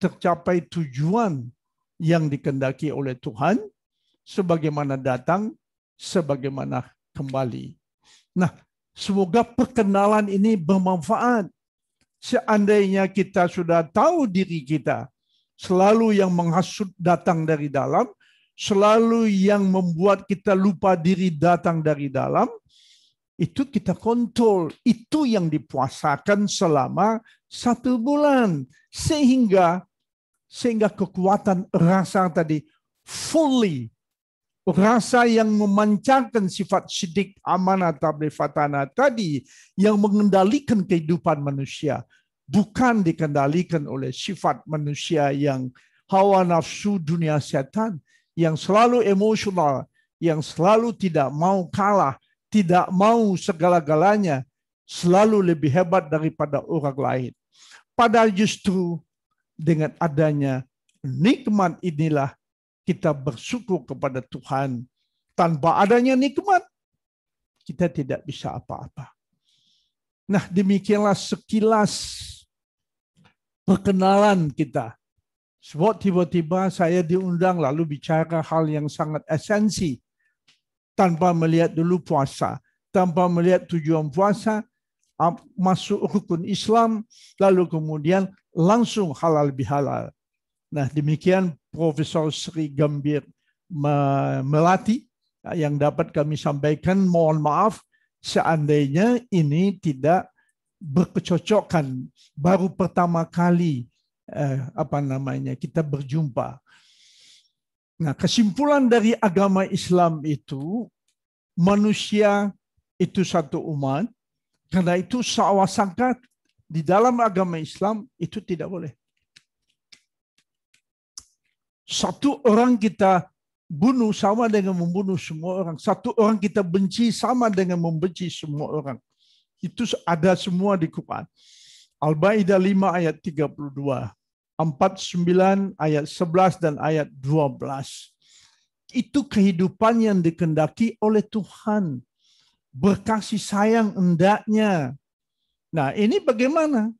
S10: tercapai tujuan yang dikendaki oleh Tuhan, sebagaimana datang, sebagaimana kembali. Nah, semoga perkenalan ini bermanfaat. Seandainya kita sudah tahu diri kita, selalu yang menghasut datang dari dalam, selalu yang membuat kita lupa diri datang dari dalam, itu kita kontrol. Itu yang dipuasakan selama satu bulan. Sehingga sehingga kekuatan rasa tadi fully rasa yang memancarkan sifat sidik amanah tabli fatana tadi yang mengendalikan kehidupan manusia bukan dikendalikan oleh sifat manusia yang hawa nafsu dunia setan yang selalu emosional yang selalu tidak mau kalah tidak mau segala-galanya selalu lebih hebat daripada orang lain padahal justru dengan adanya nikmat inilah kita bersyukur kepada Tuhan. Tanpa adanya nikmat, kita tidak bisa apa-apa. Nah, demikianlah sekilas perkenalan kita. Sebab tiba-tiba saya diundang lalu bicara hal yang sangat esensi. Tanpa melihat dulu puasa. Tanpa melihat tujuan puasa, masuk rukun Islam, lalu kemudian langsung halal bihalal. Nah demikian Profesor Sri Gambir Melati ya, yang dapat kami sampaikan. Mohon maaf seandainya ini tidak berkecocokan. Baru pertama kali eh, apa namanya kita berjumpa. Nah kesimpulan dari agama Islam itu manusia itu satu umat, karena itu seawal sangka di dalam agama Islam itu tidak boleh. Satu orang kita bunuh sama dengan membunuh semua orang. Satu orang kita benci sama dengan membenci semua orang. Itu ada semua di Quran. Al-Baidah 5 ayat 32, 49 ayat 11 dan ayat 12. Itu kehidupan yang dikendaki oleh Tuhan berkasih sayang endaknya, Nah, ini bagaimana?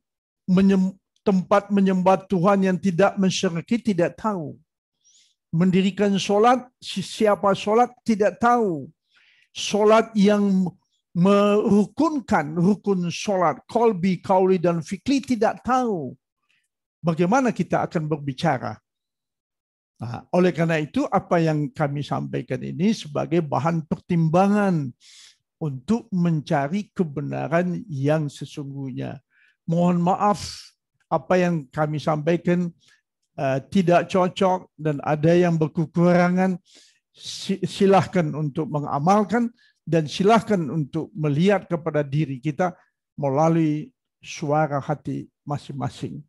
S10: Menyem, tempat menyembah Tuhan yang tidak mensyiriki tidak tahu. Mendirikan sholat, siapa sholat tidak tahu. Sholat yang merukunkan rukun sholat, kolbi, kauli, dan fikli tidak tahu. Bagaimana kita akan berbicara? Nah, oleh karena itu apa yang kami sampaikan ini sebagai bahan pertimbangan untuk mencari kebenaran yang sesungguhnya. Mohon maaf apa yang kami sampaikan uh, tidak cocok dan ada yang berkekurangan. Silahkan untuk mengamalkan dan silahkan untuk melihat kepada diri kita melalui suara hati masing-masing.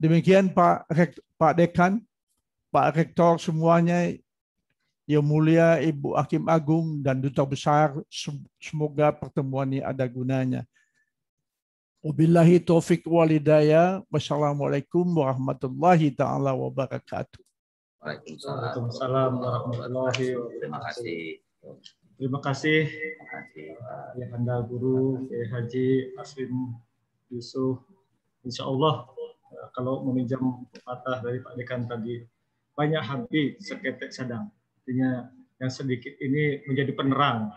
S10: Demikian Pak Rek, Pak Dekan, Pak Rektor semuanya yang Mulia Ibu Hakim Agung dan Duta Besar, semoga pertemuan ini ada gunanya. Wabillahi taufik walidaya. Wassalamualaikum warahmatullahi taala wabarakatuh.
S1: Waalaikumsalam warahmatullahi wabarakatuh. Terima kasih. Terima kasih. Ya Anda Guru Kiai Haji Aswin Yusuf. Insya Allah kalau meminjam patah dari Pak Dekan tadi banyak hati seketek sedang. Artinya yang sedikit ini menjadi penerang.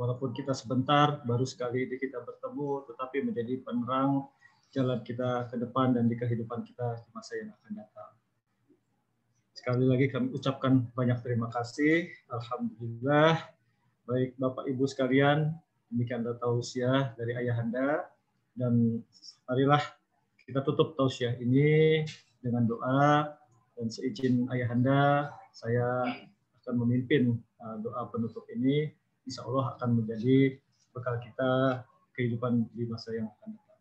S1: Walaupun kita sebentar, baru sekali ini kita bertemu, tetapi menjadi penerang jalan kita ke depan dan di kehidupan kita di masa yang akan datang. Sekali lagi kami ucapkan banyak terima kasih. Alhamdulillah. Baik Bapak Ibu sekalian, demikian tahu usia dari ayahanda dan marilah kita tutup tausiah ini dengan doa dan seizin ayahanda saya akan memimpin uh, doa penutup ini insya Allah akan menjadi bekal kita kehidupan di masa yang akan datang.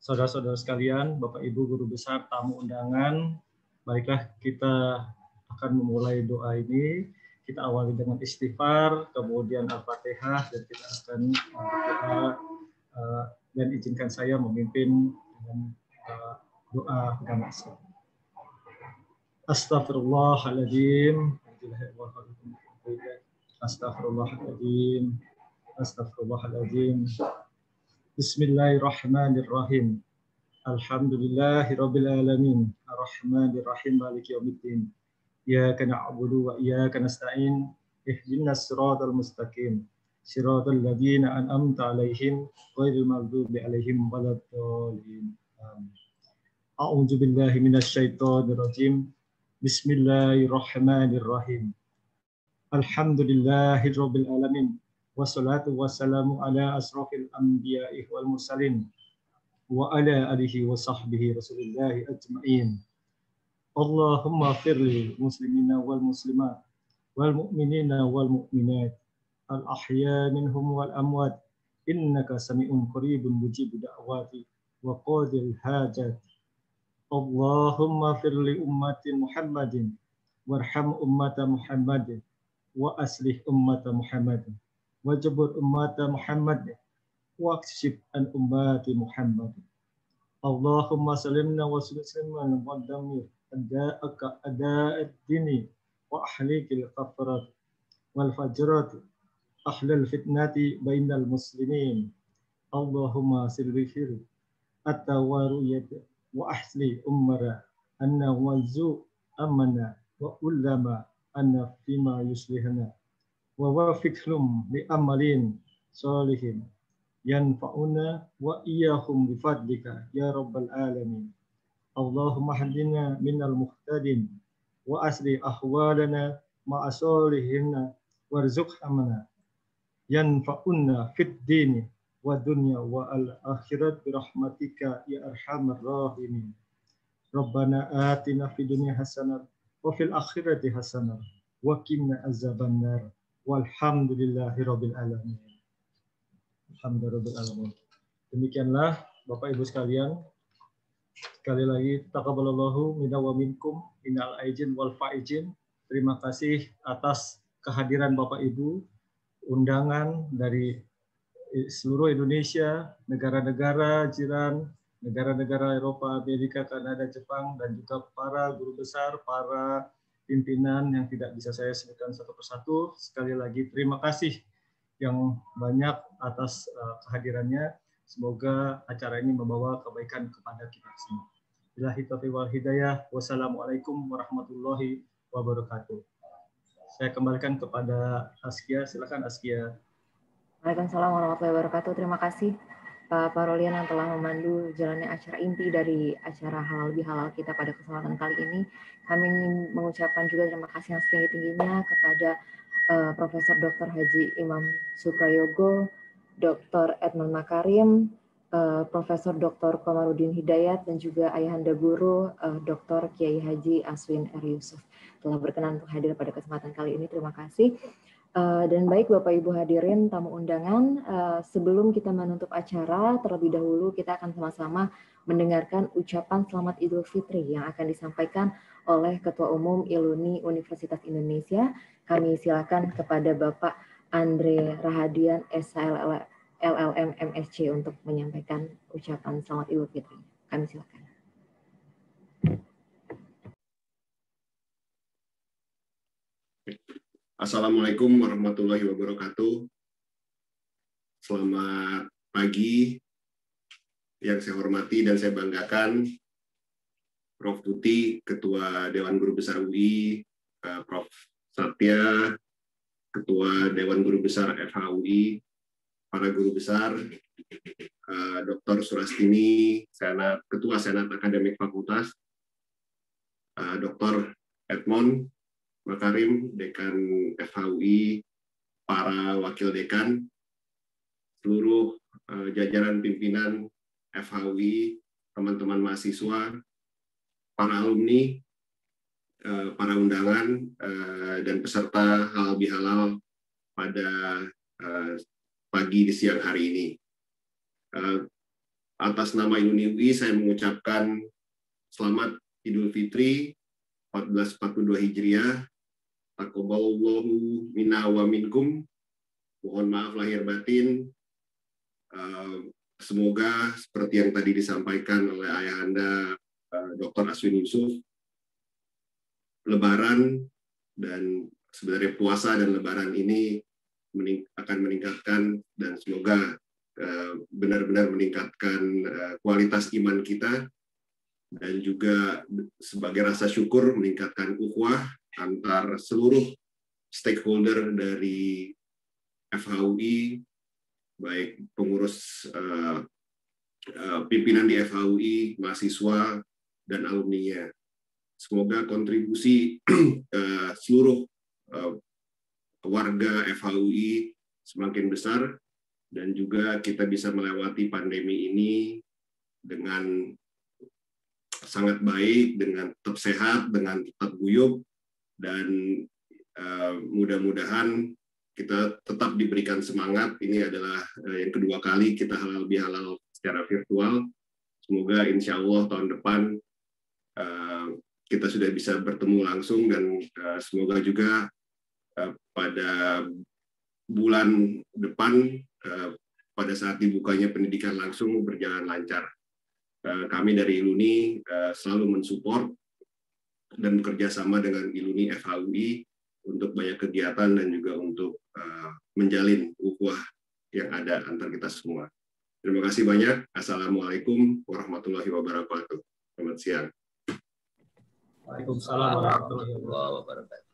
S1: Saudara-saudara sekalian, Bapak Ibu guru besar, tamu undangan, baiklah kita akan memulai doa ini. Kita awali dengan istighfar, kemudian Al-Fatihah, dan kita akan berdoa uh, dan izinkan saya memimpin dengan uh, doa dan asal. أستغفر الله العظيم أستغفر الله العظيم أستغفر الله العظيم بسم الله الرحمن الرحيم الحمد لله رب العالمين الرحمن الرحيم مالك يوم الدين إياك نعبد وإياك نستعين اهدنا الصراط المستقيم صراط الذين أنعمت عليهم غير المغضوب عليهم ولا الضالين آمين أعوذ بالله من الشيطان الرجيم بسم الله الرحمن الرحيم الحمد لله رب العالمين والصلاة والسلام على أشرف الأنبياء والمرسلين وعلى آله وصحبه رسول الله أجمعين اللهم اغفر للمسلمين والمسلمات والمؤمنين والمؤمنات الأحياء منهم والأموات إنك سميع قريب مجيب دعوات وقاضي الحاجات Allahumma firli ummati Muhammadin warham ummata Muhammadin wa aslih ummata Muhammadin wa jabur ummata Muhammadin wa aksib an ummati Muhammadin Allahumma salimna wa sallimna wa muaddami ada'aka ada'ad dini wa ahliki liqafrat wal fajrat ahlil fitnati bainal muslimin Allahumma silbihir at-tawaru yadah وأحسلي أمرا أن وزو أمنا وألما أن فيما يصلحنا ووافقهم لأمر صالحين ينفعنا وإياهم بفضلك يا رب العالمين اللهم اهدنا من المهتدين وأسر أحوالنا مع صالحنا وارزق أمنا ينفعنا في الدين والدنيا والآخرة برحمتك يا أرحم الراحمين ربنا آتنا في الدنيا حسنة وفي الآخرة حسنة وقنا عذاب النار والحمد لله رب العالمين الحمد لله رب العالمين demikianlah Bapak Ibu sekalian sekali lagi taqabbalallahu minna wa minkum minal aijin wal faijin terima kasih atas kehadiran Bapak Ibu undangan dari Eh, seluruh Indonesia, negara-negara jiran, negara-negara Eropa, Amerika, Kanada, Jepang, dan juga para guru besar, para pimpinan yang tidak bisa saya sebutkan satu persatu. Sekali lagi terima kasih yang banyak atas eh, kehadirannya. Semoga acara ini membawa kebaikan kepada kita semua. Bilahi taufiq wal hidayah. Wassalamualaikum warahmatullahi wabarakatuh. Saya kembalikan kepada Askia. Silakan Askia.
S5: Waalaikumsalam warahmatullahi wabarakatuh. Terima kasih eh, Pak Parolian yang telah memandu jalannya acara inti dari acara halal bihalal kita pada kesempatan kali ini. Kami ingin mengucapkan juga terima kasih yang setinggi-tingginya kepada uh, Profesor Dr. Haji Imam Suprayogo, Dr. Edmund Makarim, uh, Profesor Dr. Komarudin Hidayat, dan juga Ayahanda Guru uh, Dr. Kiai Haji Aswin R. Yusuf telah berkenan untuk hadir pada kesempatan kali ini. Terima kasih. Eh, dan baik Bapak Ibu hadirin tamu undangan, uh, sebelum kita menutup acara, terlebih dahulu kita akan sama-sama mendengarkan ucapan selamat Idul Fitri yang akan disampaikan oleh Ketua Umum Iluni Universitas Indonesia. Kami silakan kepada Bapak Andre Rahadian SHL MSC untuk menyampaikan ucapan selamat Idul Fitri. Kami silakan.
S11: Assalamualaikum warahmatullahi wabarakatuh. Selamat pagi yang saya hormati dan saya banggakan Prof. Tuti, Ketua Dewan Guru Besar UI, eh, Prof. Satya, Ketua Dewan Guru Besar FHUI, para guru besar, eh, Dr. Surastini, Senat, Ketua Senat Akademik Fakultas, eh, Dr. Edmond, Makarim, Dekan FHUI, para Wakil Dekan, seluruh eh, jajaran pimpinan FHUI, teman-teman mahasiswa, para alumni, eh, para undangan, eh, dan peserta halal bihalal pada pagi di siang hari ini. atas nama Indonesia, saya mengucapkan selamat Idul Fitri 1442 Hijriah. Takobalallahu minna wa minkum. Mohon maaf lahir batin. Ehm, semoga seperti yang tadi disampaikan oleh ayah anda, eh, Dr. Aswin Yusuf, Lebaran dan sebenarnya puasa dan Lebaran ini akan meningkatkan dan semoga eh, benar-benar meningkatkan eh, kualitas iman kita dan juga sebagai rasa syukur meningkatkan ukhuwah antar seluruh stakeholder dari FHUI baik pengurus eh, eh, pimpinan di FHUI mahasiswa dan alumninya semoga kontribusi eh, seluruh warga FHUI semakin besar dan juga kita bisa melewati pandemi ini dengan sangat baik dengan tetap sehat dengan tetap guyup dan uh, mudah-mudahan kita tetap diberikan semangat ini adalah uh, yang kedua kali kita halal bihalal secara virtual semoga insya Allah tahun depan uh, kita sudah bisa bertemu langsung dan uh, semoga juga uh, pada bulan depan uh, pada saat dibukanya pendidikan langsung berjalan lancar. Eh, kami dari Iluni eh, selalu mensupport dan bekerja sama dengan Iluni FHUI untuk banyak kegiatan dan juga untuk eh, menjalin ukhuwah yang ada antar kita semua. Terima kasih banyak. Assalamualaikum warahmatullahi wabarakatuh. Selamat siang.
S1: Waalaikumsalam warahmatullahi
S11: wabarakatuh.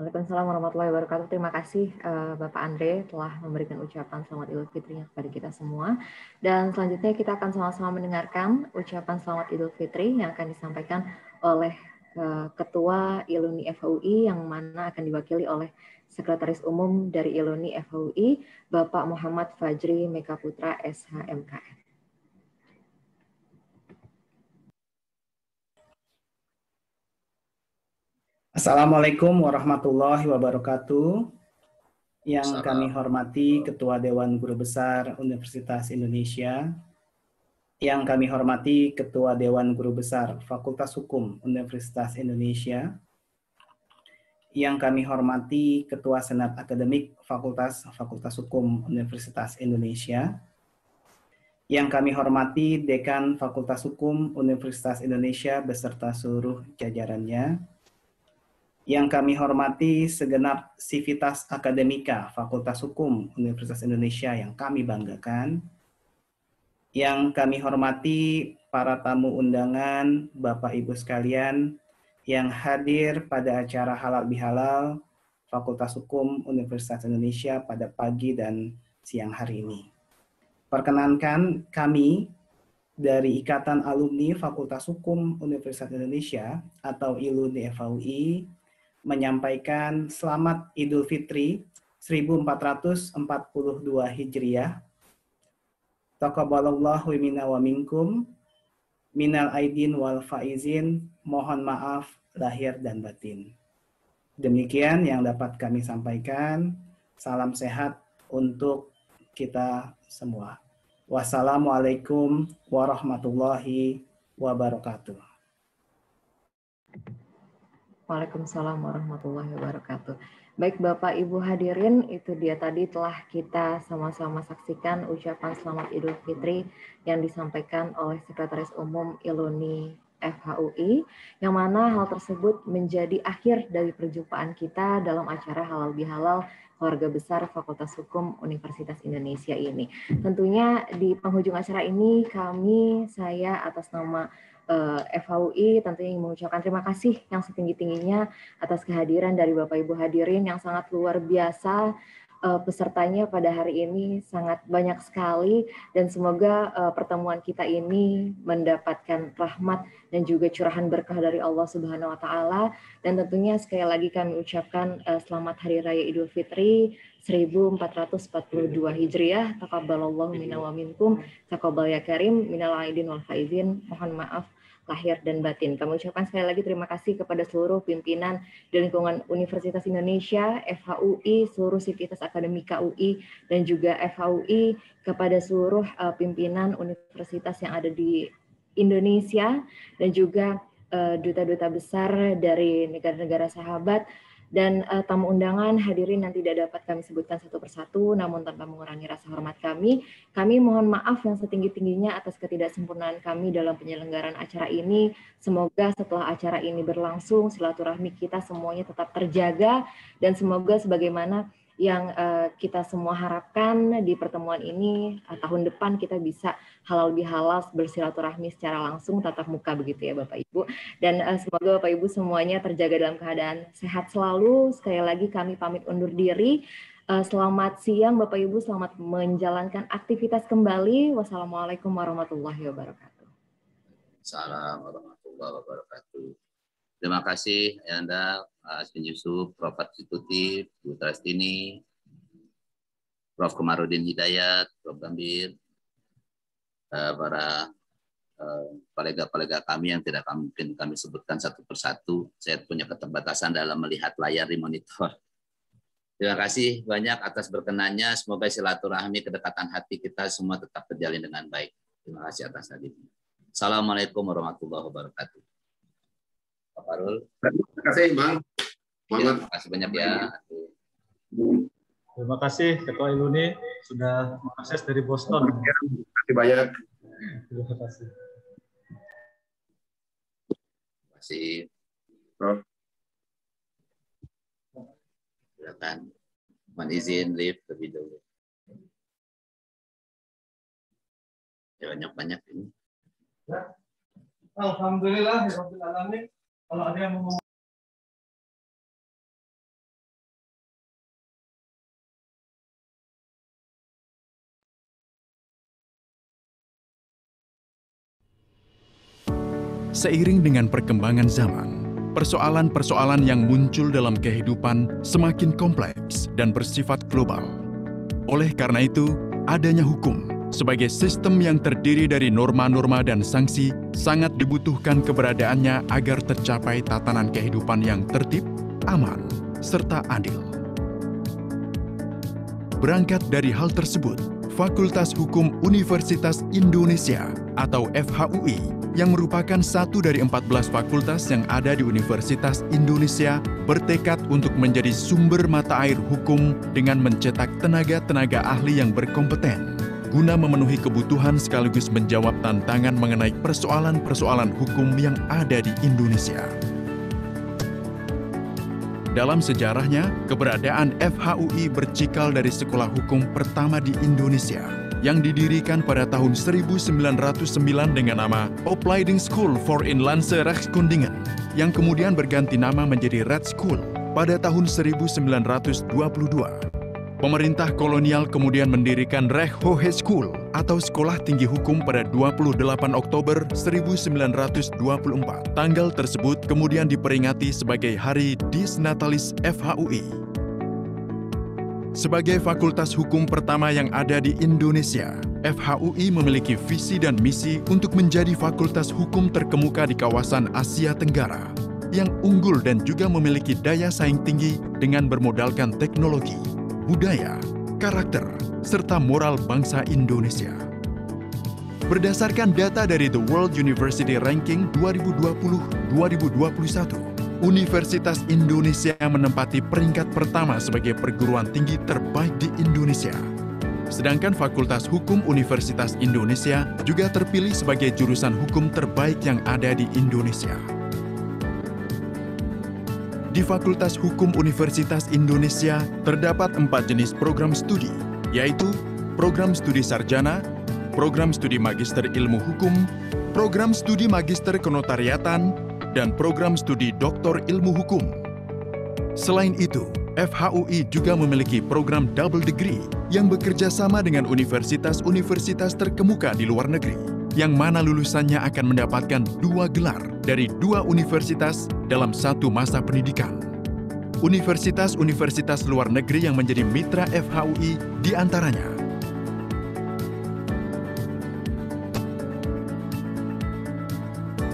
S5: Waalaikumsalam warahmatullahi wabarakatuh. Terima kasih uh, Bapak Andre telah memberikan ucapan selamat Idul Fitri kepada kita semua. Dan selanjutnya kita akan sama-sama mendengarkan ucapan selamat Idul Fitri yang akan disampaikan oleh uh, Ketua Iluni FUI yang mana akan diwakili oleh Sekretaris Umum dari Iluni FUI, Bapak Muhammad Fajri Mekaputra SHMKM.
S8: Assalamualaikum warahmatullahi wabarakatuh. Yang Salam. kami hormati Ketua Dewan Guru Besar Universitas Indonesia. Yang kami hormati Ketua Dewan Guru Besar Fakultas Hukum Universitas Indonesia. Yang kami hormati Ketua Senat Akademik Fakultas Fakultas Hukum Universitas Indonesia. Yang kami hormati Dekan Fakultas Hukum Universitas Indonesia beserta seluruh jajarannya yang kami hormati segenap Sivitas Akademika Fakultas Hukum Universitas Indonesia yang kami banggakan. Yang kami hormati para tamu undangan, Bapak Ibu sekalian yang hadir pada acara halal bihalal Fakultas Hukum Universitas Indonesia pada pagi dan siang hari ini. Perkenankan kami dari Ikatan Alumni Fakultas Hukum Universitas Indonesia atau ILUNI FAUI menyampaikan selamat Idul Fitri 1442 Hijriah. Taqabbalallahu minna wa minkum minal aidin wal faizin. Mohon maaf lahir dan batin. Demikian yang dapat kami sampaikan. Salam sehat untuk kita semua. Wassalamualaikum warahmatullahi wabarakatuh.
S5: Waalaikumsalam warahmatullahi wabarakatuh. Baik Bapak Ibu hadirin, itu dia tadi telah kita sama-sama saksikan ucapan selamat Idul Fitri yang disampaikan oleh Sekretaris Umum Iluni FHUI, yang mana hal tersebut menjadi akhir dari perjumpaan kita dalam acara Halal Bihalal keluarga besar Fakultas Hukum Universitas Indonesia ini. Tentunya di penghujung acara ini kami, saya atas nama uh, eh, FHUI tentunya ingin mengucapkan terima kasih yang setinggi-tingginya atas kehadiran dari Bapak Ibu hadirin yang sangat luar biasa uh, pesertanya pada hari ini sangat banyak sekali dan semoga uh, pertemuan kita ini mendapatkan rahmat dan juga curahan berkah dari Allah Subhanahu wa taala dan tentunya sekali lagi kami ucapkan uh, selamat hari raya Idul Fitri 1442 Hijriah. Taqabbalallahu minna wa minkum. Taqabbal ya karim minal aidin wal faizin. Mohon maaf lahir dan batin. Kami ucapkan sekali lagi terima kasih kepada seluruh pimpinan dan lingkungan Universitas Indonesia, FHUI, seluruh Sivitas Akademika UI, dan juga FHUI kepada seluruh uh, pimpinan universitas yang ada di Indonesia, dan juga eh, duta-duta uh, duta -duta besar dari negara-negara sahabat, dan uh, tamu undangan hadirin yang tidak dapat kami sebutkan satu persatu namun tanpa mengurangi rasa hormat kami kami mohon maaf yang setinggi-tingginya atas ketidaksempurnaan kami dalam penyelenggaraan acara ini semoga setelah acara ini berlangsung silaturahmi kita semuanya tetap terjaga dan semoga sebagaimana yang uh, kita semua harapkan di pertemuan ini uh, tahun depan kita bisa halal bihalal bersilaturahmi secara langsung tatap muka begitu ya Bapak Ibu dan uh, semoga Bapak Ibu semuanya terjaga dalam keadaan sehat selalu sekali lagi kami pamit undur diri uh, selamat siang Bapak Ibu selamat menjalankan aktivitas kembali wassalamualaikum warahmatullahi wabarakatuh
S6: Salam warahmatullahi wabarakatuh Terima kasih ya, Anda, Asmin Yusuf, Prof. Tuti, Bu Trastini, Prof. Komarudin Hidayat, Prof. Gambir, eh, para eh, kolega-kolega kami yang tidak mungkin kami sebutkan satu persatu. Saya punya keterbatasan dalam melihat layar di monitor. Terima kasih banyak atas berkenannya. Semoga silaturahmi kedekatan hati kita semua tetap terjalin dengan baik. Terima kasih atas hadirnya. Assalamualaikum warahmatullahi wabarakatuh. Pak Farul. Terima kasih Bang. Muhammad. Iya, terima kasih banyak ya.
S1: Terima kasih Ketua Iluni sudah mengakses dari Boston. Terima kasih banyak.
S6: Terima kasih. Terima kasih. Prof. Silakan. Mohon izin lift lebih dulu.
S1: Ya, banyak-banyak ini. Alhamdulillah, Alhamdulillah. Kalau ada yang mau
S12: Seiring dengan perkembangan zaman, persoalan-persoalan yang muncul dalam kehidupan semakin kompleks dan bersifat global. Oleh karena itu, adanya hukum sebagai sistem yang terdiri dari norma-norma dan sanksi, sangat dibutuhkan keberadaannya agar tercapai tatanan kehidupan yang tertib, aman, serta adil. Berangkat dari hal tersebut, Fakultas Hukum Universitas Indonesia atau FHUI yang merupakan satu dari 14 fakultas yang ada di Universitas Indonesia bertekad untuk menjadi sumber mata air hukum dengan mencetak tenaga-tenaga ahli yang berkompeten guna memenuhi kebutuhan sekaligus menjawab tantangan mengenai persoalan-persoalan hukum yang ada di Indonesia. Dalam sejarahnya, keberadaan FHUI bercikal dari sekolah hukum pertama di Indonesia yang didirikan pada tahun 1909 dengan nama Opleiding School for Inlandse Rechtskundingen yang kemudian berganti nama menjadi Red School pada tahun 1922. Pemerintah kolonial kemudian mendirikan Hohe School atau Sekolah Tinggi Hukum pada 28 Oktober 1924. Tanggal tersebut kemudian diperingati sebagai Hari Disnatalis FHUI. Sebagai fakultas hukum pertama yang ada di Indonesia, FHUI memiliki visi dan misi untuk menjadi fakultas hukum terkemuka di kawasan Asia Tenggara, yang unggul dan juga memiliki daya saing tinggi dengan bermodalkan teknologi budaya, karakter, serta moral bangsa Indonesia. Berdasarkan data dari The World University Ranking 2020-2021, Universitas Indonesia menempati peringkat pertama sebagai perguruan tinggi terbaik di Indonesia. Sedangkan Fakultas Hukum Universitas Indonesia juga terpilih sebagai jurusan hukum terbaik yang ada di Indonesia. Di Fakultas Hukum Universitas Indonesia terdapat empat jenis program studi, yaitu program studi sarjana, program studi magister ilmu hukum, program studi magister kenotariatan, dan program studi doktor ilmu hukum. Selain itu, FHUI juga memiliki program double degree yang bekerja sama dengan universitas-universitas terkemuka di luar negeri yang mana lulusannya akan mendapatkan dua gelar dari dua universitas dalam satu masa pendidikan. Universitas-universitas luar negeri yang menjadi mitra FHUI diantaranya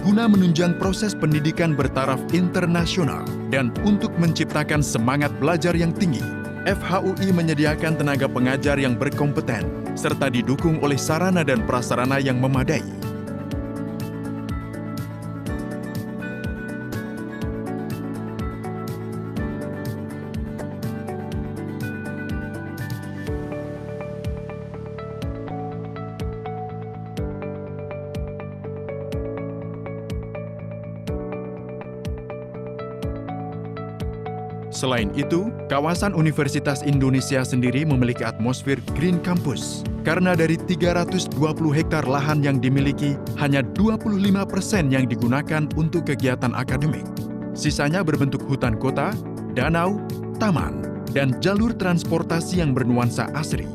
S12: guna menunjang proses pendidikan bertaraf internasional dan untuk menciptakan semangat belajar yang tinggi, FHUI menyediakan tenaga pengajar yang berkompeten, serta didukung oleh sarana dan prasarana yang memadai. Selain itu, kawasan Universitas Indonesia sendiri memiliki atmosfer Green Campus karena dari 320 hektar lahan yang dimiliki, hanya 25 persen yang digunakan untuk kegiatan akademik. Sisanya berbentuk hutan kota, danau, taman, dan jalur transportasi yang bernuansa asri.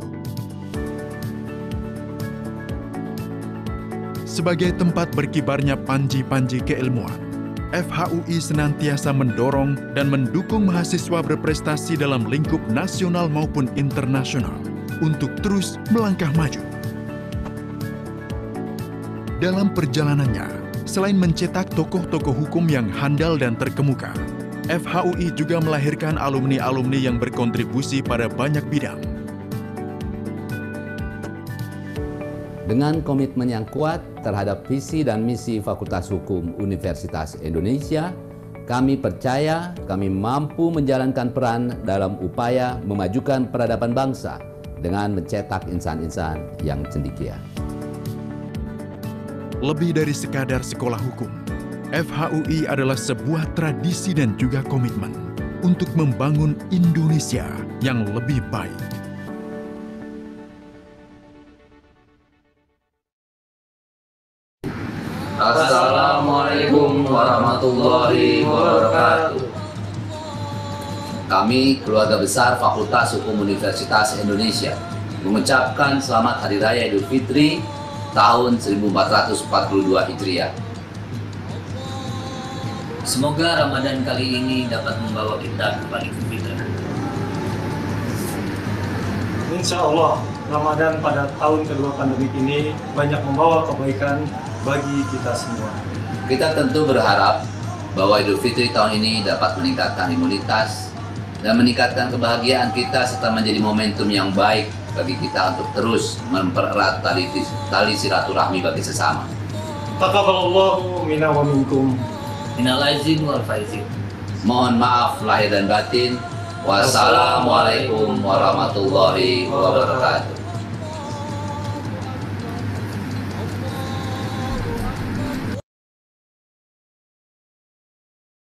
S12: Sebagai tempat berkibarnya panji-panji keilmuan, FHUI senantiasa mendorong dan mendukung mahasiswa berprestasi dalam lingkup nasional maupun internasional untuk terus melangkah maju. Dalam perjalanannya, selain mencetak tokoh-tokoh hukum yang handal dan terkemuka, FHUI juga melahirkan alumni-alumni yang berkontribusi pada banyak bidang
S6: Dengan komitmen yang kuat terhadap visi dan misi Fakultas Hukum Universitas Indonesia, kami percaya kami mampu menjalankan peran dalam upaya memajukan peradaban bangsa dengan mencetak insan-insan yang cendikia.
S12: Lebih dari sekadar sekolah hukum, FHUI adalah sebuah tradisi dan juga komitmen untuk membangun Indonesia yang lebih baik.
S1: warahmatullahi wabarakatuh.
S6: Kami, keluarga besar Fakultas Hukum Universitas Indonesia, mengucapkan selamat Hari Raya Idul Fitri tahun 1442 Hijriah.
S5: Semoga Ramadan kali ini dapat membawa kita kembali ke fitrah. Insya Allah,
S1: Ramadan pada tahun kedua pandemi ini banyak membawa kebaikan bagi kita
S6: semua. Kita tentu berharap bahwa Idul Fitri tahun ini dapat meningkatkan imunitas dan meningkatkan kebahagiaan kita serta menjadi momentum yang baik bagi kita untuk terus mempererat tali, tali silaturahmi bagi sesama. Mohon maaf lahir dan batin. Wassalamualaikum warahmatullahi wabarakatuh.